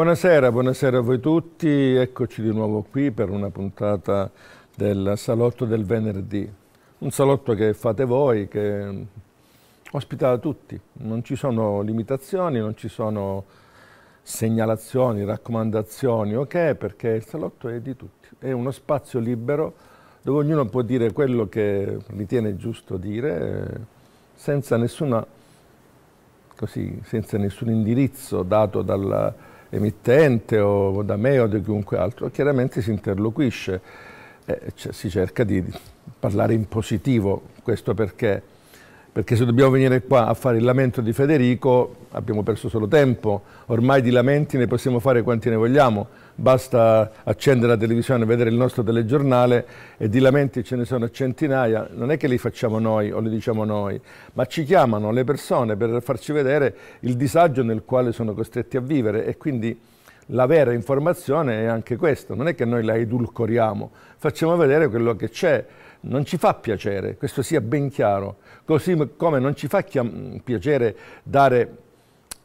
Buonasera, buonasera a voi tutti, eccoci di nuovo qui per una puntata del salotto del venerdì, un salotto che fate voi, che ospita tutti, non ci sono limitazioni, non ci sono segnalazioni, raccomandazioni, ok, perché il salotto è di tutti, è uno spazio libero dove ognuno può dire quello che ritiene giusto dire senza, nessuna, così, senza nessun indirizzo dato dalla emittente o da me o da chiunque altro, chiaramente si interloquisce, eh, cioè, si cerca di parlare in positivo, questo perché? Perché se dobbiamo venire qua a fare il lamento di Federico abbiamo perso solo tempo, ormai di lamenti ne possiamo fare quanti ne vogliamo, basta accendere la televisione, vedere il nostro telegiornale e di lamenti ce ne sono centinaia, non è che li facciamo noi o li diciamo noi, ma ci chiamano le persone per farci vedere il disagio nel quale sono costretti a vivere e quindi la vera informazione è anche questa, non è che noi la edulcoriamo, facciamo vedere quello che c'è, non ci fa piacere, questo sia ben chiaro, così come non ci fa piacere dare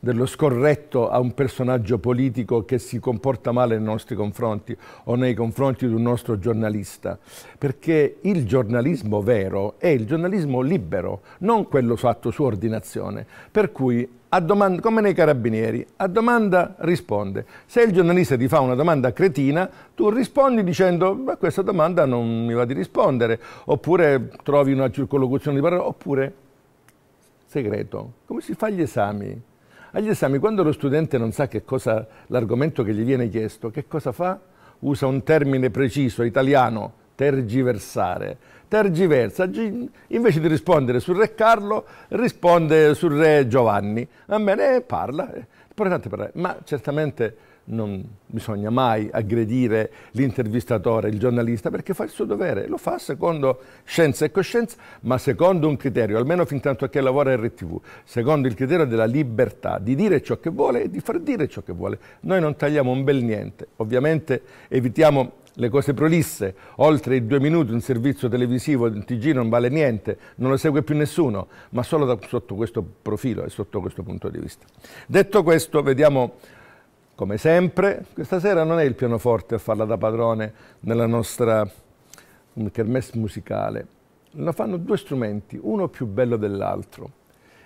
dello scorretto a un personaggio politico che si comporta male nei nostri confronti o nei confronti di un nostro giornalista, perché il giornalismo vero è il giornalismo libero, non quello fatto su ordinazione, per cui Domanda, come nei carabinieri, a domanda risponde. Se il giornalista ti fa una domanda cretina, tu rispondi dicendo ma questa domanda non mi va di rispondere, oppure trovi una circolocuzione di parole, oppure segreto. Come si fa gli esami? Agli esami, quando lo studente non sa che cosa, l'argomento che gli viene chiesto, che cosa fa? Usa un termine preciso, italiano, tergiversare. Tergiversa, invece di rispondere sul re Carlo, risponde sul re Giovanni. Va bene, parla, eh, è importante parlare, ma certamente non bisogna mai aggredire l'intervistatore, il giornalista, perché fa il suo dovere, lo fa secondo scienza e coscienza, ma secondo un criterio, almeno fin tanto che lavora a RTV, secondo il criterio della libertà di dire ciò che vuole e di far dire ciò che vuole. Noi non tagliamo un bel niente, ovviamente evitiamo le cose prolisse, oltre i due minuti un servizio televisivo di TG non vale niente, non lo segue più nessuno, ma solo da, sotto questo profilo e sotto questo punto di vista. Detto questo, vediamo come sempre. Questa sera non è il pianoforte a farla da padrone nella nostra mm, kermesse musicale. Lo fanno due strumenti, uno più bello dell'altro.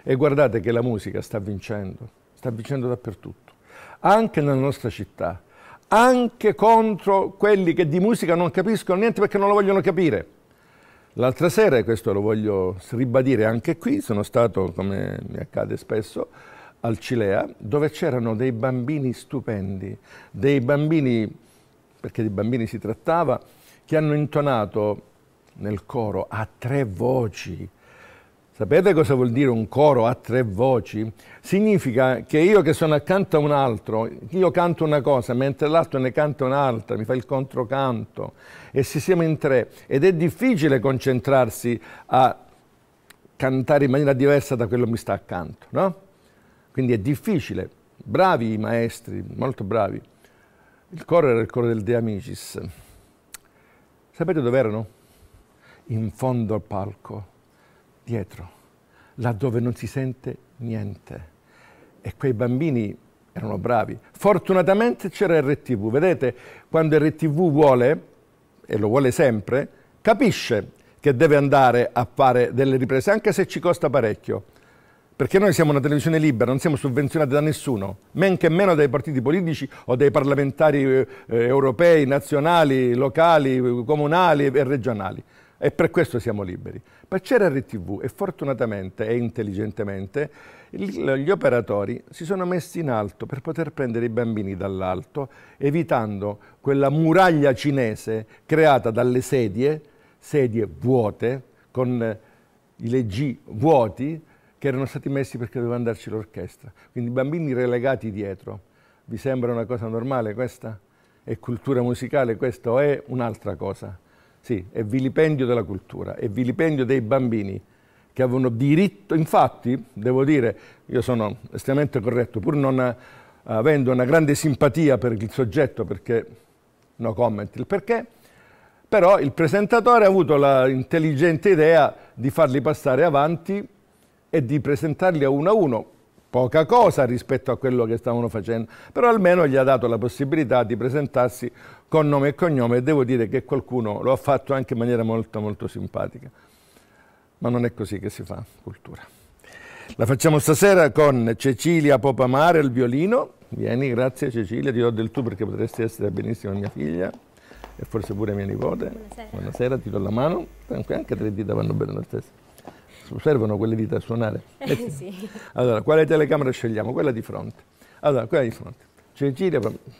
E guardate che la musica sta vincendo, sta vincendo dappertutto, anche nella nostra città, anche contro quelli che di musica non capiscono niente perché non lo vogliono capire. L'altra sera, e questo lo voglio ribadire anche qui, sono stato, come mi accade spesso, al Cilea, dove c'erano dei bambini stupendi, dei bambini, perché di bambini si trattava, che hanno intonato nel coro a tre voci. Sapete cosa vuol dire un coro a tre voci? Significa che io che sono accanto a un altro, io canto una cosa, mentre l'altro ne canta un'altra, mi fa il controcanto e si siamo in tre. Ed è difficile concentrarsi a cantare in maniera diversa da quello che mi sta accanto, no? Quindi è difficile. Bravi i maestri, molto bravi. Il coro era il coro del De Amicis. Sapete dove erano? In fondo al palco, dietro, laddove non si sente niente. E quei bambini erano bravi. Fortunatamente c'era RTV. Vedete, quando RTV vuole, e lo vuole sempre, capisce che deve andare a fare delle riprese, anche se ci costa parecchio perché noi siamo una televisione libera, non siamo sovvenzionati da nessuno, men che meno dai partiti politici o dai parlamentari eh, europei, nazionali, locali, comunali e regionali. E per questo siamo liberi. Per c'era RTV e fortunatamente e intelligentemente gli operatori si sono messi in alto per poter prendere i bambini dall'alto, evitando quella muraglia cinese creata dalle sedie, sedie vuote, con i leggi vuoti, che erano stati messi perché doveva andarci l'orchestra. Quindi bambini relegati dietro. Vi sembra una cosa normale questa? È cultura musicale, questo è un'altra cosa. Sì, è vilipendio della cultura, è vilipendio dei bambini che avevano diritto, infatti, devo dire, io sono estremamente corretto, pur non avendo una grande simpatia per il soggetto, perché no comment, il perché, però il presentatore ha avuto l'intelligente idea di farli passare avanti e di presentarli a uno a uno, poca cosa rispetto a quello che stavano facendo, però almeno gli ha dato la possibilità di presentarsi con nome e cognome e devo dire che qualcuno lo ha fatto anche in maniera molto molto simpatica. Ma non è così che si fa cultura. La facciamo stasera con Cecilia Popamare al violino. Vieni, grazie Cecilia, ti do del tu perché potresti essere benissimo mia figlia e forse pure mia nipote. Buonasera, Buonasera ti do la mano, anche tre dita vanno bene lo stesso servono quelle dita a suonare? Eh, sì. Allora, quale telecamera scegliamo? Quella di fronte. Allora, quella di fronte. Cecilia,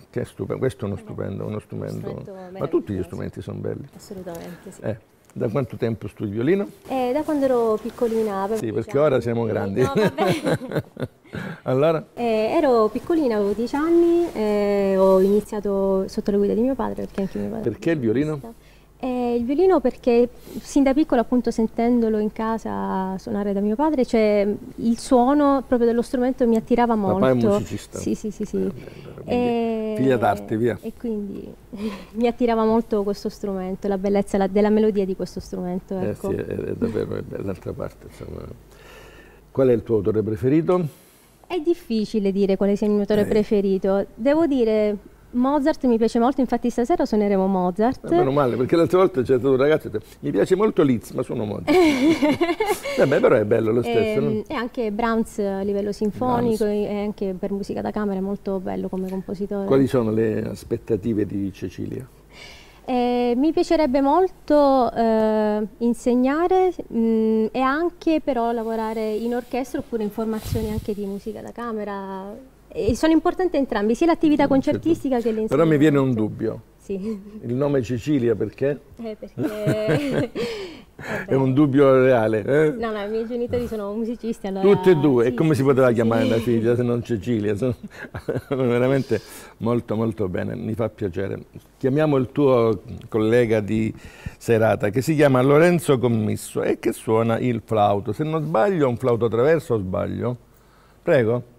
che è stupendo, questo è uno eh stupendo, uno strumento, ma tutti gli strumenti sono belli. Assolutamente, sì. Eh. Da quanto tempo studi violino? Eh, da quando ero piccolina. Per sì, perché anni. ora siamo grandi. No, allora? Eh, ero piccolina, avevo 10 anni, eh, ho iniziato sotto la guida di mio padre perché anche mio padre. Perché il violino? Vista. Eh, il violino perché sin da piccolo appunto sentendolo in casa suonare da mio padre, cioè il suono proprio dello strumento mi attirava molto. Papà è musicista. Sì, sì, sì. sì. Eh, e... Eh, figlia d'arte, via. E quindi mi attirava molto questo strumento, la bellezza la, della melodia di questo strumento. Eh, ecco. Eh sì, è, è davvero l'altra parte. Insomma. Qual è il tuo autore preferito? È difficile dire quale sia il mio autore eh. preferito. Devo dire Mozart mi piace molto, infatti stasera suoneremo Mozart. Eh, meno male, perché l'altra volta c'è stato un ragazzo che mi piace molto Litz, ma suono Mozart. eh beh, però è bello lo stesso. E, ehm, non? e anche Brahms a livello sinfonico Brahms. e anche per musica da camera è molto bello come compositore. Quali sono le aspettative di Cecilia? Eh, mi piacerebbe molto eh, insegnare mh, mm, e anche però lavorare in orchestra oppure in formazioni anche di musica da camera, sono importanti entrambi, sia l'attività mm, certo. concertistica certo. che l'insegnamento. Però mi viene un dubbio. Sì. Il nome Cecilia perché? Eh, perché... È un dubbio reale. Eh? No, no, i miei genitori sono musicisti. Allora... Tutte e due, sì, e come si poteva chiamare sì. la figlia se non Cecilia? Sono veramente molto molto bene, mi fa piacere. Chiamiamo il tuo collega di serata che si chiama Lorenzo Commisso e che suona il flauto. Se non sbaglio, è un flauto traverso o sbaglio? Prego.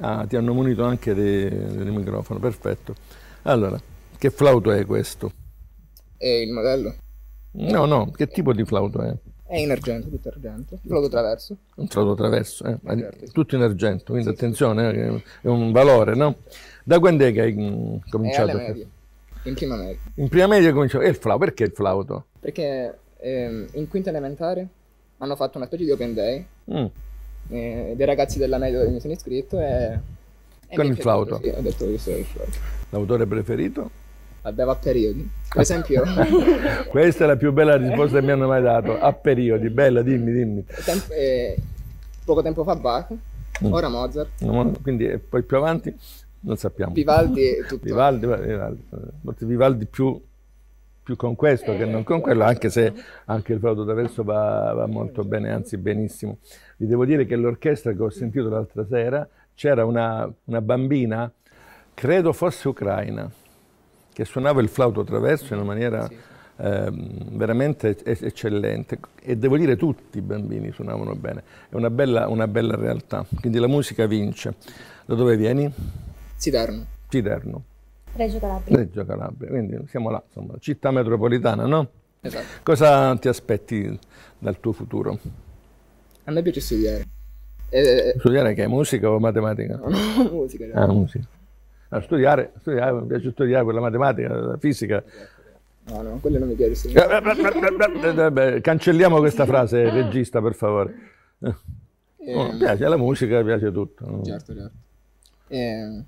Ah, ti hanno munito anche del microfono, perfetto. Allora, che flauto è questo? È il modello. No, no, che tipo di flauto è? È in argento, tutto argento. Un flauto traverso. Un flauto traverso, eh. certo. tutto in argento, quindi sì, attenzione, sì. Eh, è un valore, no? Da quando è che hai mm, cominciato? È In prima media. In prima media cominciato. E il flauto, perché il flauto? Perché ehm, in quinta elementare hanno fatto una specie di open day mm eh, dei ragazzi dell'Anello che mi sono iscritto e... e Con il flauto. Sì, ho detto io sono il flauto. L'autore preferito? Abbiamo a periodi. Per ah. esempio... Questa è la più bella risposta che mi hanno mai dato. A periodi, bella, dimmi, dimmi. Tempo, eh, poco tempo fa Bach, mm. ora Mozart. No, quindi eh, poi più avanti non sappiamo. Vivaldi tutto. Vivaldi, Vivaldi, Vivaldi più, più, con questo eh, che non con quello, anche se anche il flauto da verso va, va molto bene, anzi benissimo. Vi devo dire che l'orchestra che ho sentito l'altra sera c'era una, una bambina, credo fosse ucraina, che suonava il flauto traverso in una maniera sì. eh, veramente eccellente. E devo dire tutti i bambini suonavano bene. È una bella, una bella realtà. Quindi la musica vince. Da dove vieni? Siderno. Siderno. Reggio Calabria. Reggio Calabria, quindi siamo là, insomma, città metropolitana, no? Esatto. Cosa ti aspetti dal tuo futuro? A me piace studiare. Eh, eh, eh. studiare che? Musica o matematica? No, no musica. Ah, musica. No, studiare, studiare, mi piace studiare quella matematica, la fisica. No, no, quello non mi piace studiare. Eh, cancelliamo questa frase, regista, per favore. Eh, oh, piace la musica, piace tutto. Certo, certo. Eh,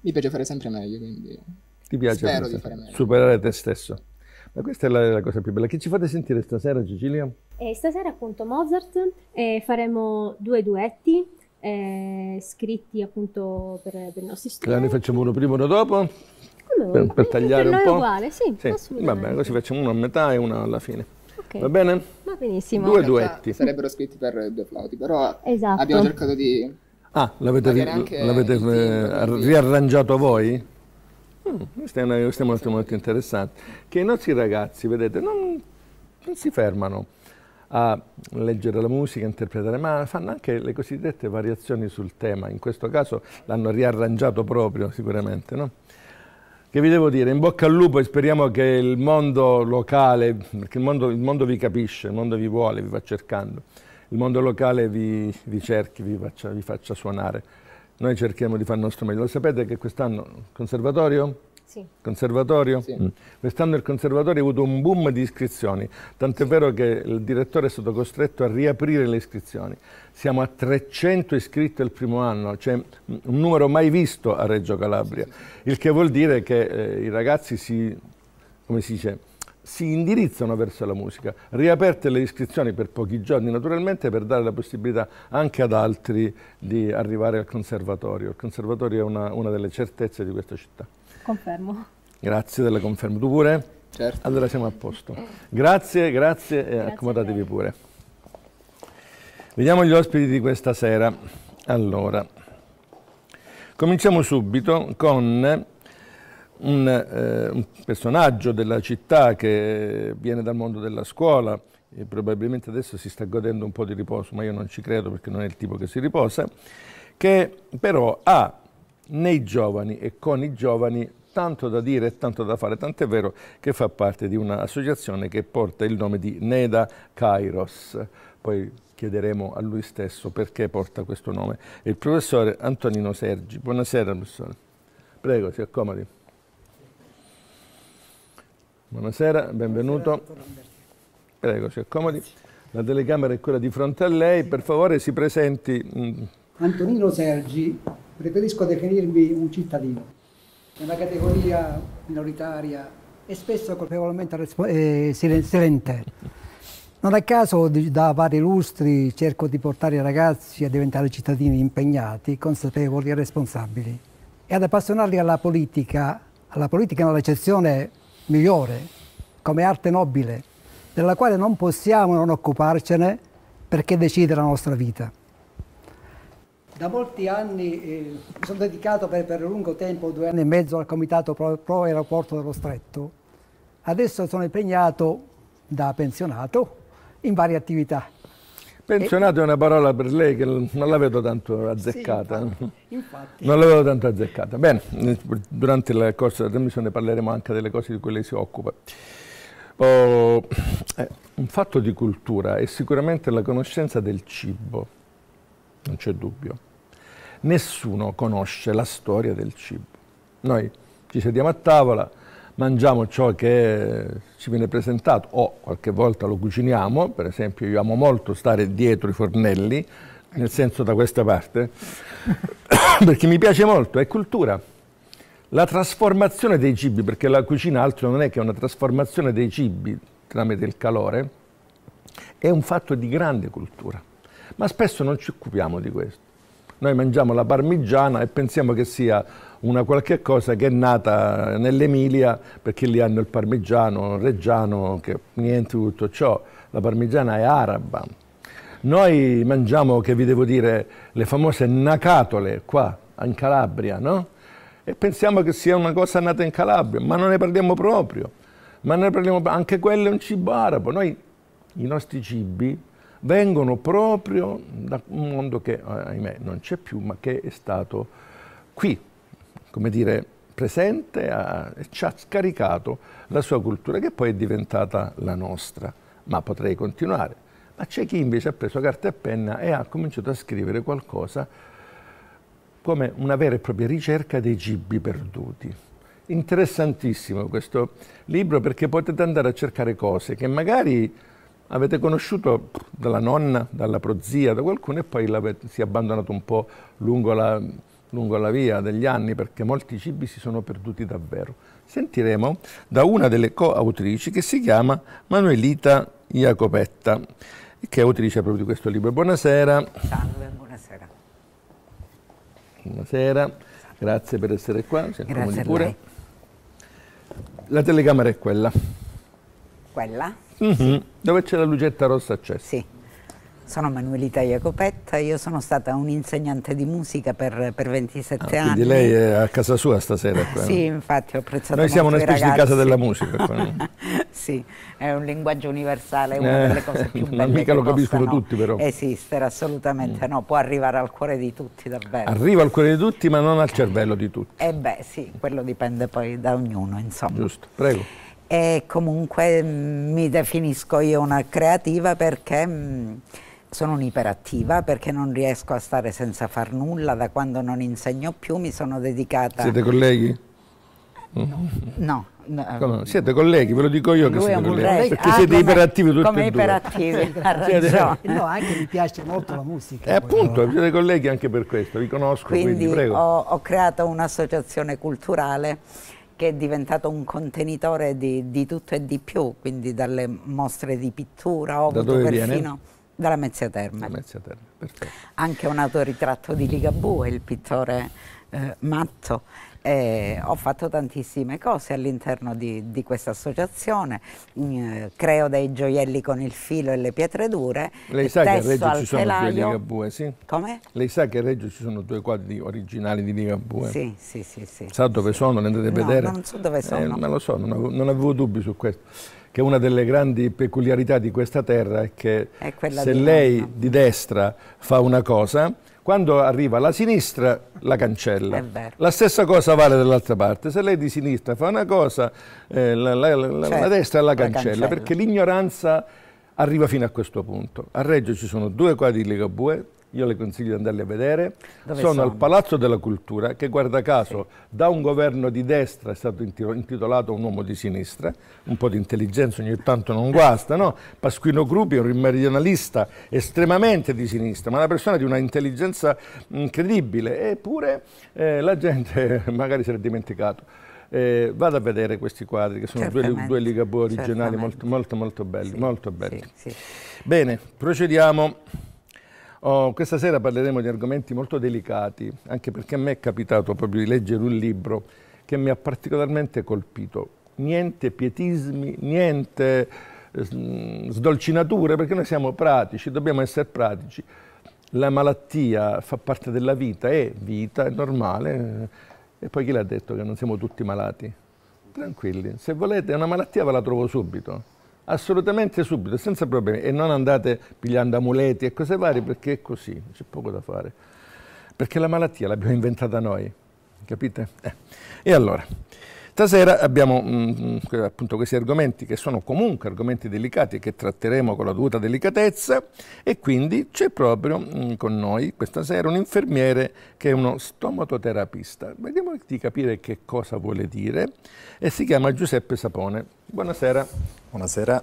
mi piace fare sempre meglio, quindi... Ti piace Spero di fare meglio. Superare te stesso. Ma questa è la, la cosa più bella. Che ci fate sentire stasera, Cecilia? E stasera appunto Mozart eh, faremo due duetti eh, scritti appunto per, per i nostri studenti. Ne facciamo uno prima e uno dopo? Allora, per, per tagliare per un po'. uguale, sì, sì. Va bene, così facciamo uno a metà e uno alla fine. Okay. Va bene? Va benissimo. Due cioè, duetti. Sarebbero scritti per due flauti, però esatto. abbiamo cercato di... Ah, l'avete, ri- l'avete film, eh, riarrangiato voi? Mm, questa è una questione molto, molto interessante. Che i nostri ragazzi, vedete, non, non si fermano a leggere la musica, interpretare, ma fanno anche le cosiddette variazioni sul tema, in questo caso l'hanno riarrangiato proprio sicuramente. No? Che vi devo dire? In bocca al lupo e speriamo che il mondo locale, perché il mondo, il mondo, vi capisce, il mondo vi vuole, vi va cercando, il mondo locale vi, vi cerchi, vi faccia, vi faccia suonare. Noi cerchiamo di fare il nostro meglio. Lo sapete che quest'anno il conservatorio sì. Conservatorio? Sì. Mm. Quest'anno il conservatorio ha avuto un boom di iscrizioni, tant'è sì. vero che il direttore è stato costretto a riaprire le iscrizioni. Siamo a 300 iscritti il primo anno, cioè mm, un numero mai visto a Reggio Calabria, il che vuol dire che eh, i ragazzi si, come si dice, si indirizzano verso la musica, riaperte le iscrizioni per pochi giorni naturalmente per dare la possibilità anche ad altri di arrivare al conservatorio. Il conservatorio è una, una delle certezze di questa città. Confermo. Grazie della conferma. Tu pure? Certo. Allora siamo a posto. Grazie, grazie e accomodatevi pure. Vediamo gli ospiti di questa sera. Allora, cominciamo subito con un, eh, un, personaggio della città che viene dal mondo della scuola e probabilmente adesso si sta godendo un po' di riposo, ma io non ci credo perché non è il tipo che si riposa, che però ha nei giovani e con i giovani tanto da dire e tanto da fare, tant'è vero che fa parte di un'associazione che porta il nome di Neda Kairos. Poi chiederemo a lui stesso perché porta questo nome. Il professore Antonino Sergi. Buonasera, professore. Prego, si accomodi. Buonasera, benvenuto. Prego, si accomodi. La telecamera è quella di fronte a lei. Per favore, si presenti. Mm. Antonino Sergi, preferisco definirmi un cittadino è una categoria minoritaria e spesso colpevolmente eh, silente. Non a caso da vari lustri cerco di portare i ragazzi a diventare cittadini impegnati, consapevoli e responsabili e ad appassionarli alla politica, alla politica nella recezione migliore, come arte nobile, della quale non possiamo non occuparcene perché decide la nostra vita. Da molti anni eh, mi sono dedicato per, per, lungo tempo, due anni e mezzo, al comitato pro, pro aeroporto dello Stretto. Adesso sono impegnato da pensionato in varie attività. Pensionato è una parola per lei che non la vedo tanto azzeccata. Sì, infatti, infatti. Non la vedo tanto azzeccata. Bene, durante il corso della trasmissione parleremo anche delle cose di cui lei si occupa. Oh, eh, un fatto di cultura è sicuramente la conoscenza del cibo, non c'è dubbio nessuno conosce la storia del cibo. Noi ci sediamo a tavola, mangiamo ciò che ci viene presentato o qualche volta lo cuciniamo, per esempio io amo molto stare dietro i fornelli, nel senso da questa parte, perché mi piace molto, è cultura. La trasformazione dei cibi, perché la cucina altro non è che una trasformazione dei cibi tramite il calore, è un fatto di grande cultura, ma spesso non ci occupiamo di questo. Noi mangiamo la parmigiana e pensiamo che sia una qualche cosa che è nata nell'Emilia perché lì hanno il parmigiano, il reggiano, che niente tutto ciò. La parmigiana è araba. Noi mangiamo, che vi devo dire, le famose nacatole qua in Calabria, no? E pensiamo che sia una cosa nata in Calabria, ma non ne parliamo proprio. Ma ne parliamo proprio. anche quello è un cibo arabo. Noi i nostri cibi vengono proprio da un mondo che, ahimè, non c'è più, ma che è stato qui, come dire, presente e ci ha scaricato la sua cultura, che poi è diventata la nostra. Ma potrei continuare. Ma c'è chi invece ha preso carta e penna e ha cominciato a scrivere qualcosa come una vera e propria ricerca dei cibi perduti. Interessantissimo questo libro perché potete andare a cercare cose che magari avete conosciuto dalla nonna, dalla prozia, da qualcuno e poi si è abbandonato un po' lungo la, lungo la via degli anni perché molti cibi si sono perduti davvero. Sentiremo da una delle coautrici che si chiama Manuelita Iacopetta, che è autrice proprio di questo libro. Buonasera. Salve, buonasera. Buonasera, grazie per essere qua. Grazie a lei. La telecamera è quella. Quella? Mm -hmm. sì. Mhm. Dove c'è la lugetta rossa c'è. Sì. Sono Manuelita Jacopetta, io sono stata un'insegnante di musica per, per 27 ah, anni. Quindi lei è a casa sua stasera? Qua, sì, no? infatti ho apprezzato Noi siamo una specie ragazzi. di casa della musica. Qua, no? sì, è un linguaggio universale, è una eh, delle cose più belle non mica lo capiscono tutti però. Esistere, assolutamente mm. no, può arrivare al cuore di tutti davvero. Arriva al cuore di tutti ma non al cervello di tutti. Eh beh sì, quello dipende poi da ognuno insomma. Giusto, prego e comunque mm, mi definisco io una creativa perché mm, sono un'iperattiva perché non riesco a stare senza far nulla, da quando non insegno più mi sono dedicata... Siete colleghi? No. no. no. Siete colleghi, ve lo dico io che siete colleghi, reg- perché ah, siete come, iperattivi tutti come e due. iperattivi, siete... No, anche mi piace molto la musica. Eh, appunto, siete colleghi anche per questo, vi conosco, quindi, quindi prego. Ho, ho creato un'associazione culturale che è diventato un contenitore di, di, tutto e di più, quindi dalle mostre di pittura, ho da avuto perfino... Viene? Dalla Mezzia Terme. Mezzia Terme Anche un autoritratto di Ligabue, il pittore eh, matto eh, ho fatto tantissime cose all'interno di, di questa associazione, eh, creo dei gioielli con il filo e le pietre dure. Lei sa che a Reggio ci sono telaio. due Ligabue, sì? Come? Lei sa che a Reggio ci sono due quadri originali di Ligabue? Sì, sì, sì. sì sa dove sì. sono? Le andate a vedere? No, non so dove eh, sono. Eh, ma lo so, non avevo, non avevo dubbi su questo che una delle grandi peculiarità di questa terra è che è se di lei nonna. di destra fa una cosa, quando arriva la sinistra la cancella. La stessa cosa vale dall'altra parte, se lei di sinistra fa una cosa, eh, la, la, la, certo, la, destra la cancella, cancella. perché l'ignoranza arriva fino a questo punto. A Reggio ci sono due quadri di Ligabue, io le consiglio di andarle a vedere, sono, sono, al Palazzo della Cultura che guarda caso sì. da un governo di destra è stato intitolato un uomo di sinistra, un po' di intelligenza ogni tanto non guasta, no? Pasquino Gruppi è un meridionalista estremamente di sinistra, ma una persona di una intelligenza incredibile, eppure eh, la gente magari si era dimenticato. Eh, vado a vedere questi quadri che sono due, due ligabue originali molto molto molto belli, sì, molto belli. Sì, Bene, procediamo. Oh, questa sera parleremo di argomenti molto delicati, anche perché a me è capitato proprio di leggere un libro che mi ha particolarmente colpito. Niente pietismi, niente eh, mm, sdolcinature, perché noi siamo pratici, dobbiamo essere pratici. La malattia fa parte della vita, è vita, è normale. Eh, e poi chi l'ha detto che non siamo tutti malati? Tranquilli, se volete una malattia ve la trovo subito assolutamente subito, senza problemi. E non andate pigliando amuleti e cose varie perché è così, c'è poco da fare. Perché la malattia l'abbiamo inventata noi, capite? Eh. E allora, Stasera abbiamo mh, mm, mm, appunto questi argomenti che sono comunque argomenti delicati e che tratteremo con la dovuta delicatezza e quindi c'è proprio mh, mm, con noi questa sera un infermiere che è uno stomatoterapista. Vediamo di capire che cosa vuole dire e si chiama Giuseppe Sapone. Buonasera. Buonasera.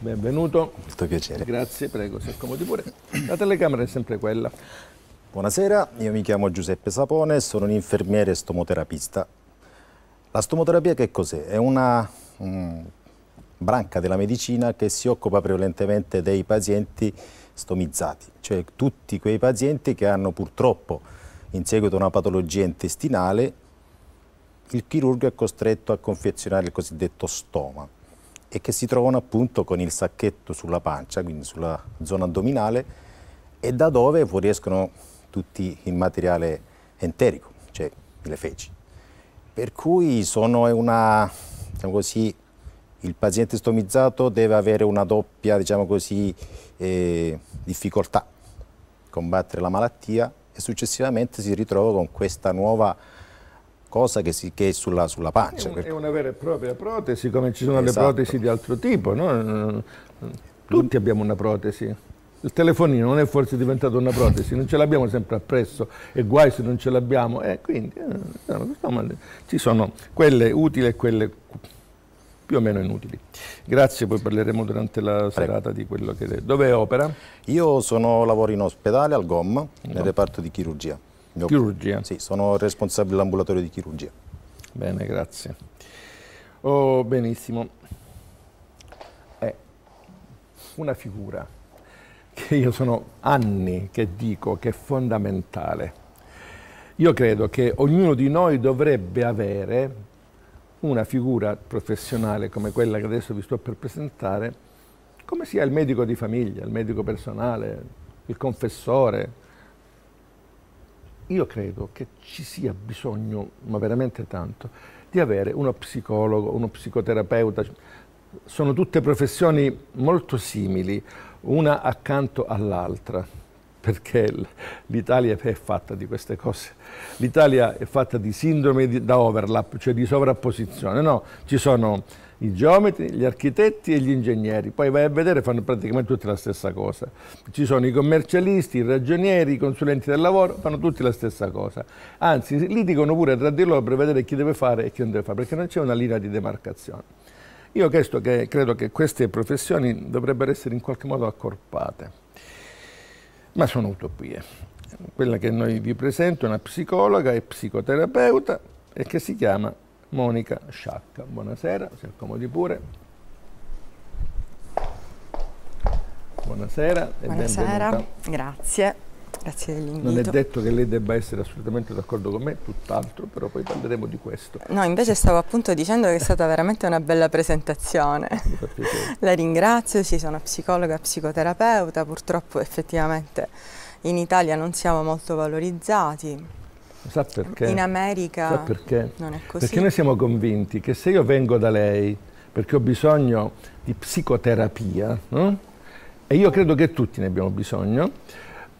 Benvenuto. Molto piacere. Grazie, prego, si accomodi pure. La telecamera è sempre quella. Buonasera, io mi chiamo Giuseppe Sapone, sono un infermiere stomoterapista la stomoterapia che cos'è? È una um, branca della medicina che si occupa prevalentemente dei pazienti stomizzati, cioè tutti quei pazienti che hanno purtroppo in seguito a una patologia intestinale il chirurgo è costretto a confezionare il cosiddetto stoma e che si trovano appunto con il sacchetto sulla pancia, quindi sulla zona addominale e da dove fuoriescono tutti il materiale enterico, cioè le feci. Per cui sono una, diciamo così, il paziente stomizzato deve avere una doppia diciamo così, eh, difficoltà, combattere la malattia e successivamente si ritrova con questa nuova cosa che, si, che è sulla, sulla pancia. È, un, è, una vera e propria protesi, come ci sono esatto. le protesi di altro tipo, no? Tutti abbiamo una protesi il telefonino non è forse diventato una protesi, non ce l'abbiamo sempre appresso e guai se non ce l'abbiamo. Eh, quindi eh, ci sono quelle utili e quelle più o meno inutili. Grazie, poi parleremo durante la Prego. serata di quello che... Dove opera? Io sono, lavoro in ospedale al GOM, no. nel reparto di chirurgia. Mio... Chirurgia? Sì, sono responsabile dell'ambulatorio di chirurgia. Bene, grazie. Oh, benissimo. È eh, una figura che io sono anni che dico che è fondamentale. Io credo che ognuno di noi dovrebbe avere una figura professionale come quella che adesso vi sto per presentare, come sia il medico di famiglia, il medico personale, il confessore. Io credo che ci sia bisogno, ma veramente tanto, di avere uno psicologo, uno psicoterapeuta. Sono tutte professioni molto simili una accanto all'altra, perché l'Italia è fatta di queste cose. L'Italia è fatta di sindrome da overlap, cioè di sovrapposizione. No, ci sono i geometri, gli architetti e gli ingegneri. Poi vai a vedere, fanno praticamente tutti la stessa cosa. Ci sono i commercialisti, i ragionieri, i consulenti del lavoro, fanno tutti la stessa cosa. Anzi, litigano pure tra di loro per vedere chi deve fare e chi non deve fare, perché non c'è una linea di demarcazione. Io che, credo che queste professioni dovrebbero essere in qualche modo accorpate, ma sono utopie. Quella che noi vi presento è una psicologa e psicoterapeuta e che si chiama Monica Sciacca. Buonasera, si accomodi pure. Buonasera e Buonasera, grazie. Grazie dell'invito. Non è detto che lei debba essere assolutamente d'accordo con me, tutt'altro, però poi parleremo di questo. No, invece stavo appunto dicendo che è stata veramente una bella presentazione. La ringrazio, sì, sono psicologa, e psicoterapeuta, purtroppo effettivamente in Italia non siamo molto valorizzati. Sa perché? In America perché? non è così. Perché noi siamo convinti che se io vengo da lei perché ho bisogno di psicoterapia, no? e io credo che tutti ne abbiamo bisogno,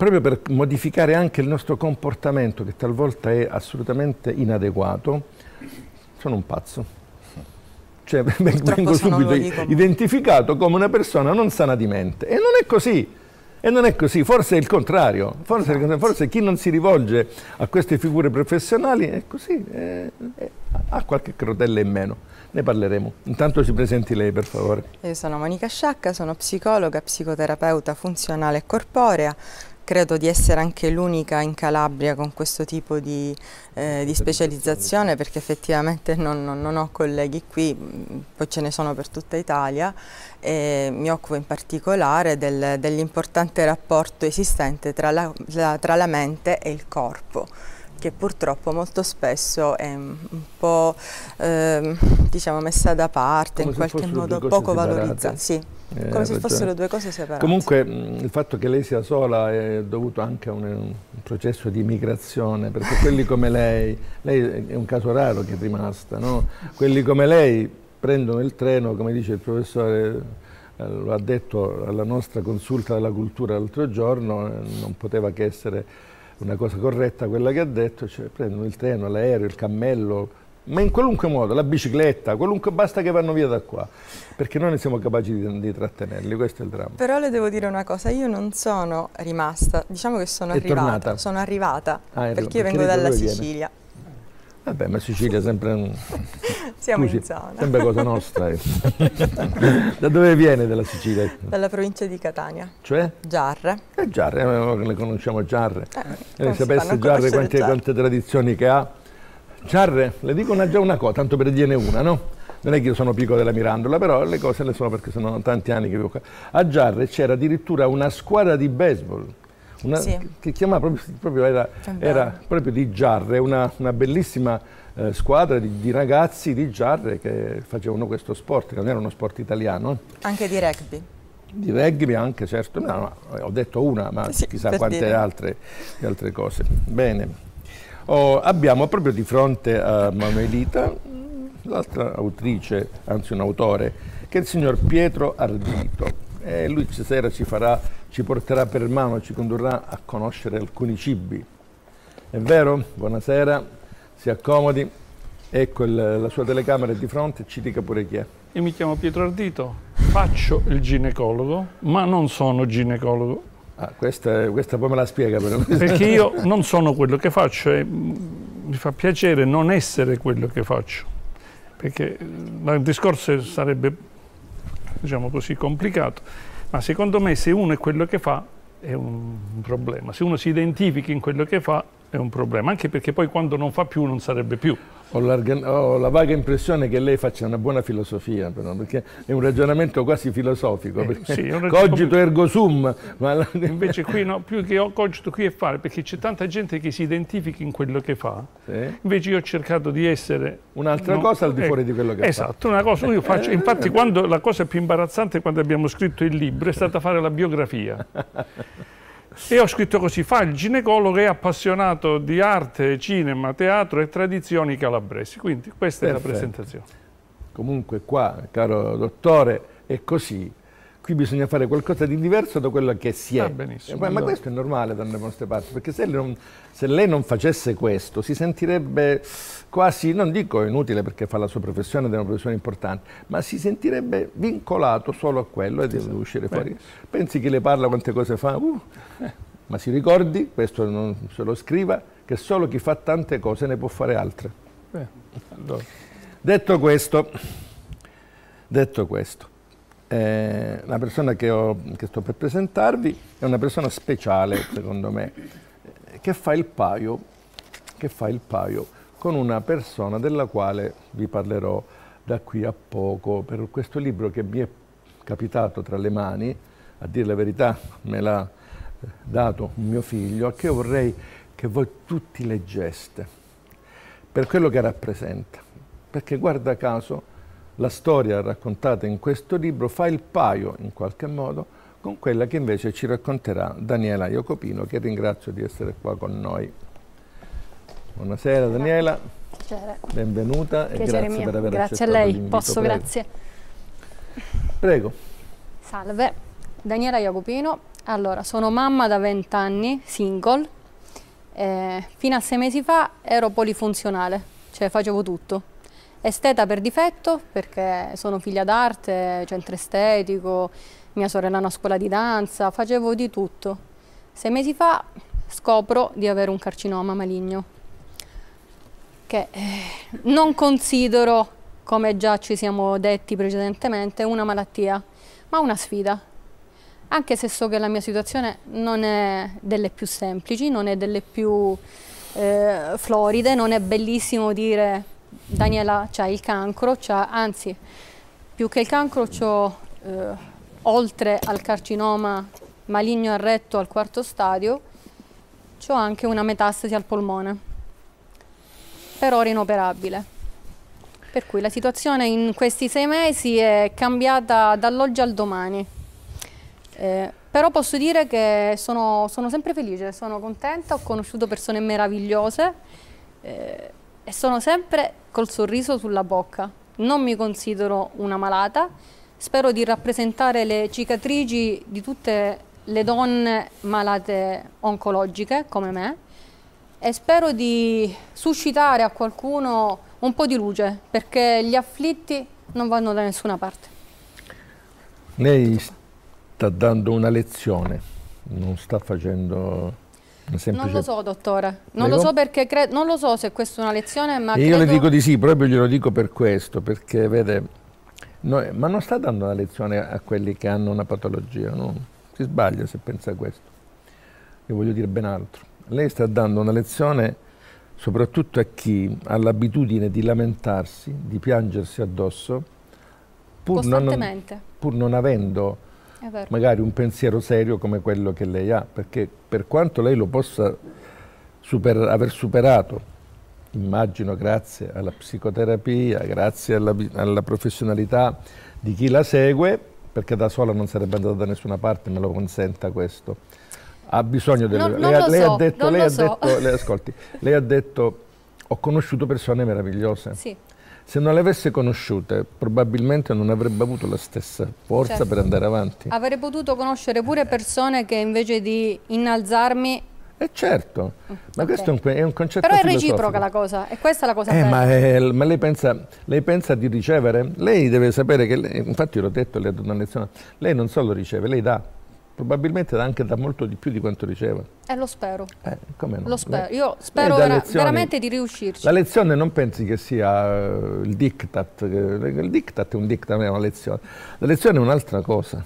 proprio per modificare anche il nostro comportamento che talvolta è assolutamente inadeguato, sono un pazzo. Cioè, vengo subito identificato come una persona non sana di mente. E non è così. E non è così, forse è il contrario, forse, forse chi non si rivolge a queste figure professionali è così, è, è, ha qualche crotella in meno. Ne parleremo. Intanto ci presenti lei, per favore. Io sono Monica Sciacca, sono psicologa, psicoterapeuta funzionale e corporea, Credo di essere anche l'unica in Calabria con questo tipo di, eh, di specializzazione perché effettivamente non, non, non, ho colleghi qui, mm, poi ce ne sono per tutta Italia e mi occupo in particolare del, dell'importante rapporto esistente tra la, la, tra la mente e il corpo che purtroppo molto spesso è un po' eh, diciamo messa da parte, Come in qualche modo poco valorizzata. Sì. Eh, come eh, se fossero due cose separate. Comunque il fatto che lei sia sola è dovuto anche a un, un processo di immigrazione, perché quelli come lei, lei è un caso raro che è rimasta, no? quelli come lei prendono il treno, come dice il professore eh, lo ha detto alla nostra consulta della cultura l'altro giorno, eh, non poteva che essere una cosa corretta quella che ha detto, cioè prendono il treno, l'aereo, il cammello, ma in qualunque modo, la bicicletta, qualunque, basta che vanno via da qua, perché noi non siamo capaci di, di, trattenerli, questo è il dramma. Però le devo dire una cosa, io non sono rimasta, diciamo che sono è arrivata, tornata. sono arrivata, ah, perché, perché io vengo dalla Sicilia. Vabbè, ma Sicilia è sempre un... Siamo Scusi, in zona. Sempre cosa nostra. Eh. da dove viene dalla Sicilia? Dalla provincia di Catania. Cioè? Giarre. Eh, Giarre, noi eh, conosciamo Giarre. Eh, eh, sapesse Giarre quante, Giarre. quante tradizioni che ha Ciarre, le dico una, già una cosa, tanto per dirne una, no? Non è che io sono piccolo della Mirandola, però le cose le sono perché sono tanti anni che vivo qua. A Giarre c'era addirittura una squadra di baseball, una, sì. che chiamava proprio, proprio era, era, proprio di Giarre, una, una bellissima eh, squadra di, di, ragazzi di Giarre che facevano questo sport, che non era uno sport italiano. Anche di rugby. Di rugby anche, certo, no, no, eh, ho detto una, ma sì, chissà quante altre, altre cose. Bene. Oh, abbiamo proprio di fronte a Manuelita l'altra autrice, anzi un autore, che è il signor Pietro Ardito. E lui stasera ci, farà, ci porterà per mano, ci condurrà a conoscere alcuni cibi. È vero? Buonasera, si accomodi. Ecco il, la sua telecamera è di fronte, ci dica pure chi è. Io mi chiamo Pietro Ardito, faccio il ginecologo, ma non sono ginecologo, Ah, questa, questa, poi me la spiega però. Perché io non sono quello che faccio e mm, mi fa piacere non essere quello che faccio, perché eh, il discorso sarebbe, diciamo così, complicato, ma secondo me se uno è quello che fa è un problema, se uno si identifica in quello che fa è un problema, anche perché poi quando non fa più non sarebbe più. Ho, ho, la vaga impressione che lei faccia una buona filosofia, però, perché è un ragionamento quasi filosofico. Eh, sì, ragionamento cogito ergo sum. La... Invece qui no, più che ho cogito qui è fare, perché c'è tanta gente che si identifica in quello che fa. Sì. Invece io ho cercato di essere... Un'altra no, cosa al di eh, fuori eh, di quello che fa. Esatto, una cosa io faccio. Eh, infatti eh. quando, la cosa più imbarazzante quando abbiamo scritto il libro è stata fare la biografia. E ho scritto così, fa il ginecologo e appassionato di arte, cinema, teatro e tradizioni calabresi. Quindi questa Perfetto. è la presentazione. Comunque qua, caro dottore, è così. Qui bisogna fare qualcosa di diverso da quello che si è. Ah, Ma, ma questo è normale dalle vostre parti, perché se lei, non, se lei non facesse questo si sentirebbe quasi, non dico inutile perché fa la sua professione ed è una professione importante, ma si sentirebbe vincolato solo a quello e esatto. deve uscire fuori. Beh. Pensi chi le parla quante cose fa? Uh, Ma si ricordi, questo non se lo scriva, che solo chi fa tante cose ne può fare altre. Allora. Detto questo, detto questo eh, la persona che, ho, che sto per presentarvi è una persona speciale, secondo me, eh, che fa il paio, che fa il paio con una persona della quale vi parlerò da qui a poco per questo libro che mi è capitato tra le mani, a dire la verità me l'ha eh, dato mio figlio, a che io vorrei che voi tutti leggeste per quello che rappresenta. Perché guarda caso la storia raccontata in questo libro fa il paio in qualche modo con quella che invece ci racconterà Daniela Jacopino, che ringrazio di essere qua con noi. Buonasera Daniela. Piacere. Benvenuta Piacere grazie mio. per aver grazie accettato Grazie a lei, posso, prego. grazie. Prego. Salve, Daniela Jacopino. Allora, sono mamma da 20 anni, single. Eh, fino a sei mesi fa ero polifunzionale, cioè facevo tutto. Esteta per difetto, perché sono figlia d'arte, centro estetico, mia sorella a una scuola di danza, facevo di tutto. Sei mesi fa scopro di avere un carcinoma maligno che eh, non considero, come già ci siamo detti precedentemente, una malattia, ma una sfida. Anche se so che la mia situazione non è delle più semplici, non è delle più eh, floride, non è bellissimo dire Daniela c'ha il cancro, anzi più che il cancro ho eh, oltre al carcinoma maligno arretto al quarto stadio, c'ho anche una metastasi al polmone per ora inoperabile. Per cui la situazione in questi sei mesi è cambiata dall'oggi al domani. Eh, però posso dire che sono, sono, sempre felice, sono contenta, ho conosciuto persone meravigliose eh, e sono sempre col sorriso sulla bocca. Non mi considero una malata, spero di rappresentare le cicatrici di tutte le donne malate oncologiche come me e spero di suscitare a qualcuno un po' di luce perché gli afflitti non vanno da nessuna parte. Lei sta dando una lezione, non sta facendo non lo so, dottore. Non Prego? lo so perché cre... non lo so se questa è una lezione, ma Io credo... le dico di sì, proprio glielo dico per questo, perché vede no, ma non sta dando una lezione a quelli che hanno una patologia, no? Si sbaglia se pensa questo. Io voglio dire ben altro lei sta dando una lezione soprattutto a chi ha l'abitudine di lamentarsi, di piangersi addosso, pur, non, pur non, avendo magari un pensiero serio come quello che lei ha, perché per quanto lei lo possa super, aver superato, immagino grazie alla psicoterapia, grazie alla, alla professionalità di chi la segue, perché da sola non sarebbe andata da nessuna parte, me lo consenta questo ha bisogno delle... Non, non lei, lei so, ha detto, lei ha so. detto, lei ascolti, lei ha detto ho conosciuto persone meravigliose. Sì. Se non le avesse conosciute, probabilmente non avrebbe avuto la stessa forza certo. per andare avanti. Avrei potuto conoscere pure persone che invece di innalzarmi eh certo, mm, ma okay. questo è un, è un, concetto Però è reciproca la cosa, e questa è la cosa eh, ma, è, ma, lei, pensa, lei pensa di ricevere? Lei deve sapere che, lei, infatti io l'ho detto, le ho dato una lezione, lei non solo riceve, lei dà. Probabilmente anche da molto di più di quanto riceva. Eh, lo spero. Eh, no? Lo spero. Io eh, spero vera lezioni, veramente di riuscirci. La lezione non pensi che sia eh, il diktat. Il diktat è un diktat, non è una lezione. La lezione è un'altra cosa.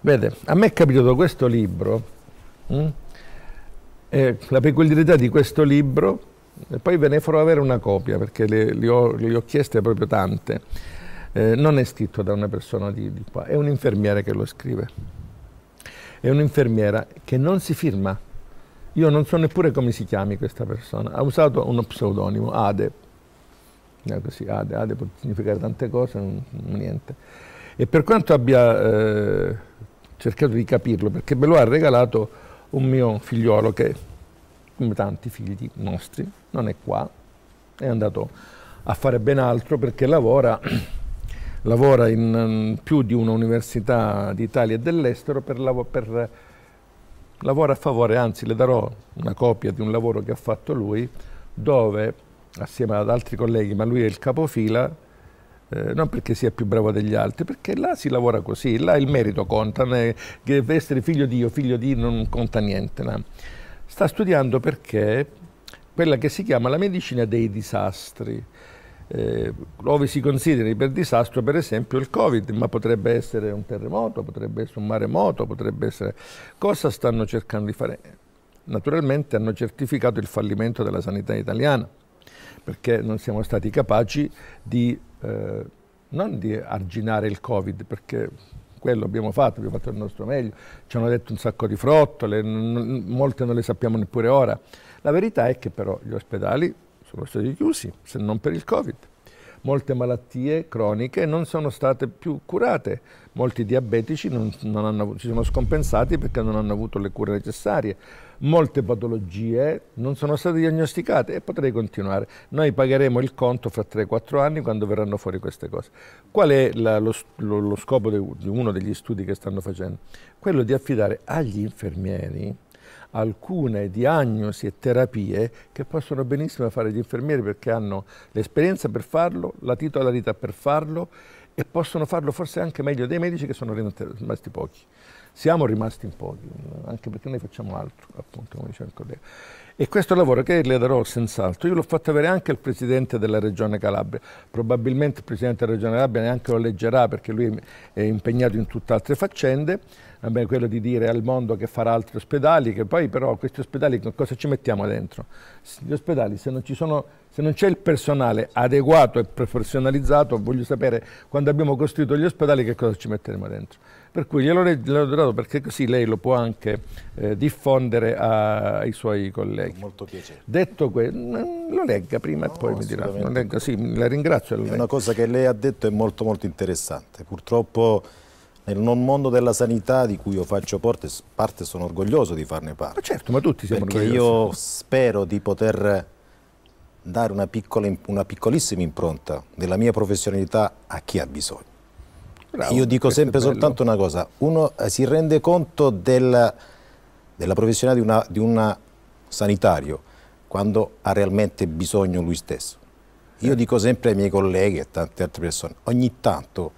Vede, a me è capitato questo libro, mh, mm? eh, la peculiarità di questo libro, e poi ve ne farò avere una copia perché le, le, ho, le ho chieste proprio tante. Eh, non è scritto da una persona di, di qua, è un infermiere che lo scrive è un'infermiera che non si firma. Io non so neppure come si chiami questa persona. Ha usato uno pseudonimo, Ade. No, eh, così, Ade, Ade può significare tante cose, non, niente. E per quanto abbia eh, cercato di capirlo, perché me lo ha regalato un mio figliolo che, come tanti figli nostri, non è qua, è andato a fare ben altro perché lavora lavora in mm, più di un'università d'Italia e dell'estero per, per lavorare a favore, anzi le darò una copia di un lavoro che ha fatto lui, dove assieme ad altri colleghi, ma lui è il capofila, eh, non perché sia più bravo degli altri, perché là si lavora così, là il merito conta, né, che essere figlio di io, figlio di non conta niente. No. Sta studiando perché quella che si chiama la medicina dei disastri, eh, dove si consideri per disastro per esempio il Covid, ma potrebbe essere un terremoto, potrebbe essere un maremoto, potrebbe essere... Cosa stanno cercando di fare? Naturalmente hanno certificato il fallimento della sanità italiana, perché non siamo stati capaci di, eh, non di arginare il Covid, perché quello abbiamo fatto, abbiamo fatto il nostro meglio, ci hanno detto un sacco di frottole, non, molte non le sappiamo neppure ora. La verità è che però gli ospedali sono stati chiusi, se non per il Covid. Molte malattie croniche non sono state più curate, molti diabetici non, non hanno, si sono scompensati perché non hanno avuto le cure necessarie, molte patologie non sono state diagnosticate e potrei continuare. Noi pagheremo il conto fra 3-4 anni quando verranno fuori queste cose. Qual è la, lo, lo, lo, scopo di uno degli studi che stanno facendo? Quello di affidare agli infermieri alcune diagnosi e terapie che possono benissimo fare gli infermieri perché hanno l'esperienza per farlo, la titolarità per farlo e possono farlo forse anche meglio dei medici che sono rimasti pochi. Siamo rimasti in pochi, anche perché noi facciamo altro, appunto, come diceva il collega. E questo lavoro che le darò senz'altro, io l'ho fatto avere anche al Presidente della Regione Calabria, probabilmente il Presidente della Regione Calabria neanche lo leggerà perché lui è impegnato in tutt'altre faccende, Vabbè, quello di dire al mondo che farà altri ospedali, che poi però questi ospedali cosa ci mettiamo dentro? Gli ospedali se non c'è il personale adeguato e professionalizzato, voglio sapere quando abbiamo costruito gli ospedali che cosa ci metteremo dentro. Per cui glielo ho dato perché così lei lo può anche eh, diffondere a, ai suoi colleghi. Molto piacere. Detto questo, mm, lo legga prima no, e poi mi dirà. Lo legga, sì, la ringrazio. Lo una cosa che lei ha detto è molto molto interessante. Purtroppo nel non mondo della sanità di cui io faccio parte sono orgoglioso di farne parte. Ma certo, ma tutti siamo perché orgogliosi. Io spero di poter dare una, piccola, una piccolissima impronta della mia professionalità a chi ha bisogno. Bravo, Io dico sempre soltanto una cosa, uno eh, si rende conto del, della professionalità di, una, di un sanitario quando ha realmente bisogno lui stesso. Io eh. dico sempre ai miei colleghi e a tante altre persone, ogni tanto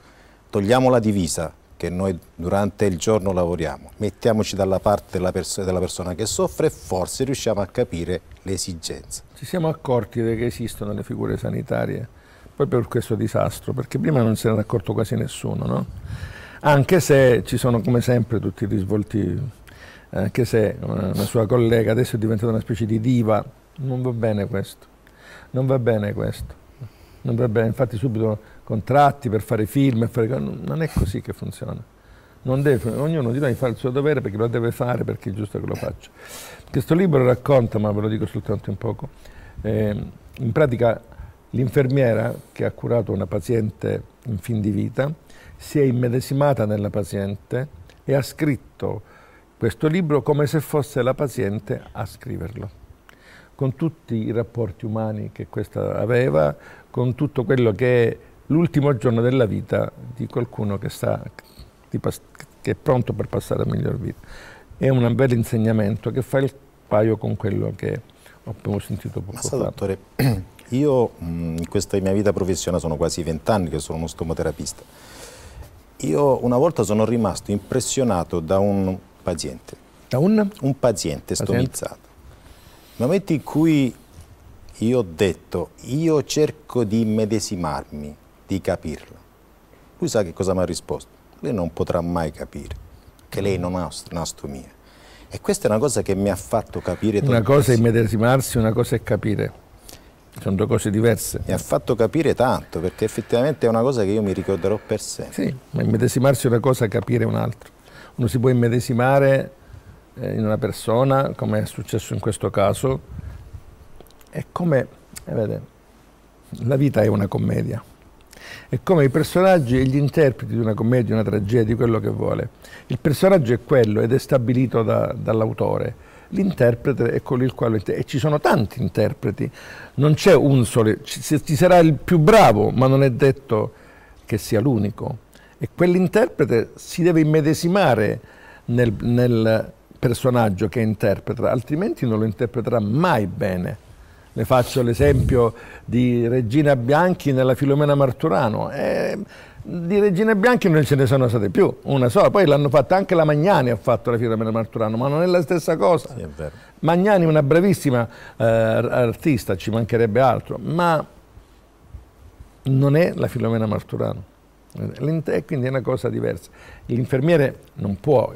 togliamo la divisa che noi durante il giorno lavoriamo, mettiamoci dalla parte della, perso della persona che soffre e forse riusciamo a capire le esigenze. Ci siamo accorti che esistono le figure sanitarie proprio per questo disastro, perché prima non se n'era accorto quasi nessuno, no? anche se ci sono come sempre tutti i risvolti, anche se eh, una, sua collega adesso è diventata una specie di diva, non va bene questo, non va bene questo. Non va bene, infatti subito contratti per fare film, per fare... non è così che funziona. Deve, ognuno di noi fa il suo dovere perché lo deve fare, perché è giusto che lo faccia. Questo libro racconta, ma ve lo dico soltanto un poco, eh, in pratica L'infermiera che ha curato una paziente in fin di vita si è immedesimata nella paziente e ha scritto questo libro come se fosse la paziente a scriverlo, con tutti i rapporti umani che questa aveva, con tutto quello che è l'ultimo giorno della vita di qualcuno che, sta, che è pronto per passare a miglior vita. È un bel insegnamento che fa il paio con quello che abbiamo sentito poco Ma sa, Dottore, Io mm, in questa mia vita professionale sono quasi vent'anni che sono uno stomoterapista. Io una volta sono rimasto impressionato da un paziente. Da un? Un paziente stomizzato. Nel momento in cui io ho detto, io cerco di medesimarmi, di capirla, lui sa che cosa mi ha risposto? Lei non potrà mai capire che lei non ha un'astomia. E questa è una cosa che mi ha fatto capire... Una cosa è medesimarsi, una cosa è capire. Sono due cose diverse. Mi ha fatto capire tanto, perché effettivamente è una cosa che io mi ricorderò per sempre. Sì, ma immedesimarsi è una cosa, capire un'altra. Uno si può immedesimare eh, in una persona, come è successo in questo caso, è come, eh, vede, la vita è una commedia. È come i personaggi e gli interpreti di una commedia, di una tragedia, di quello che vuole. Il personaggio è quello ed è stabilito da, dall'autore l'interprete è colui il quale... E ci sono tanti interpreti, non c'è un solo, ci, ci sarà il più bravo, ma non è detto che sia l'unico. E quell'interprete si deve immedesimare nel, nel personaggio che interpreta, altrimenti non lo interpreterà mai bene. Le faccio l'esempio di Regina Bianchi nella Filomena Marturano. È ehm, di regine bianche non ce ne sono state più, una sola. Poi l'hanno fatta anche la Magnani ha fatto la firma per Marturano, ma non è la stessa cosa. Sì, è Magnani è una bravissima eh, artista, ci mancherebbe altro, ma non è la Filomena Marturano. E quindi è una cosa diversa. L'infermiere non può,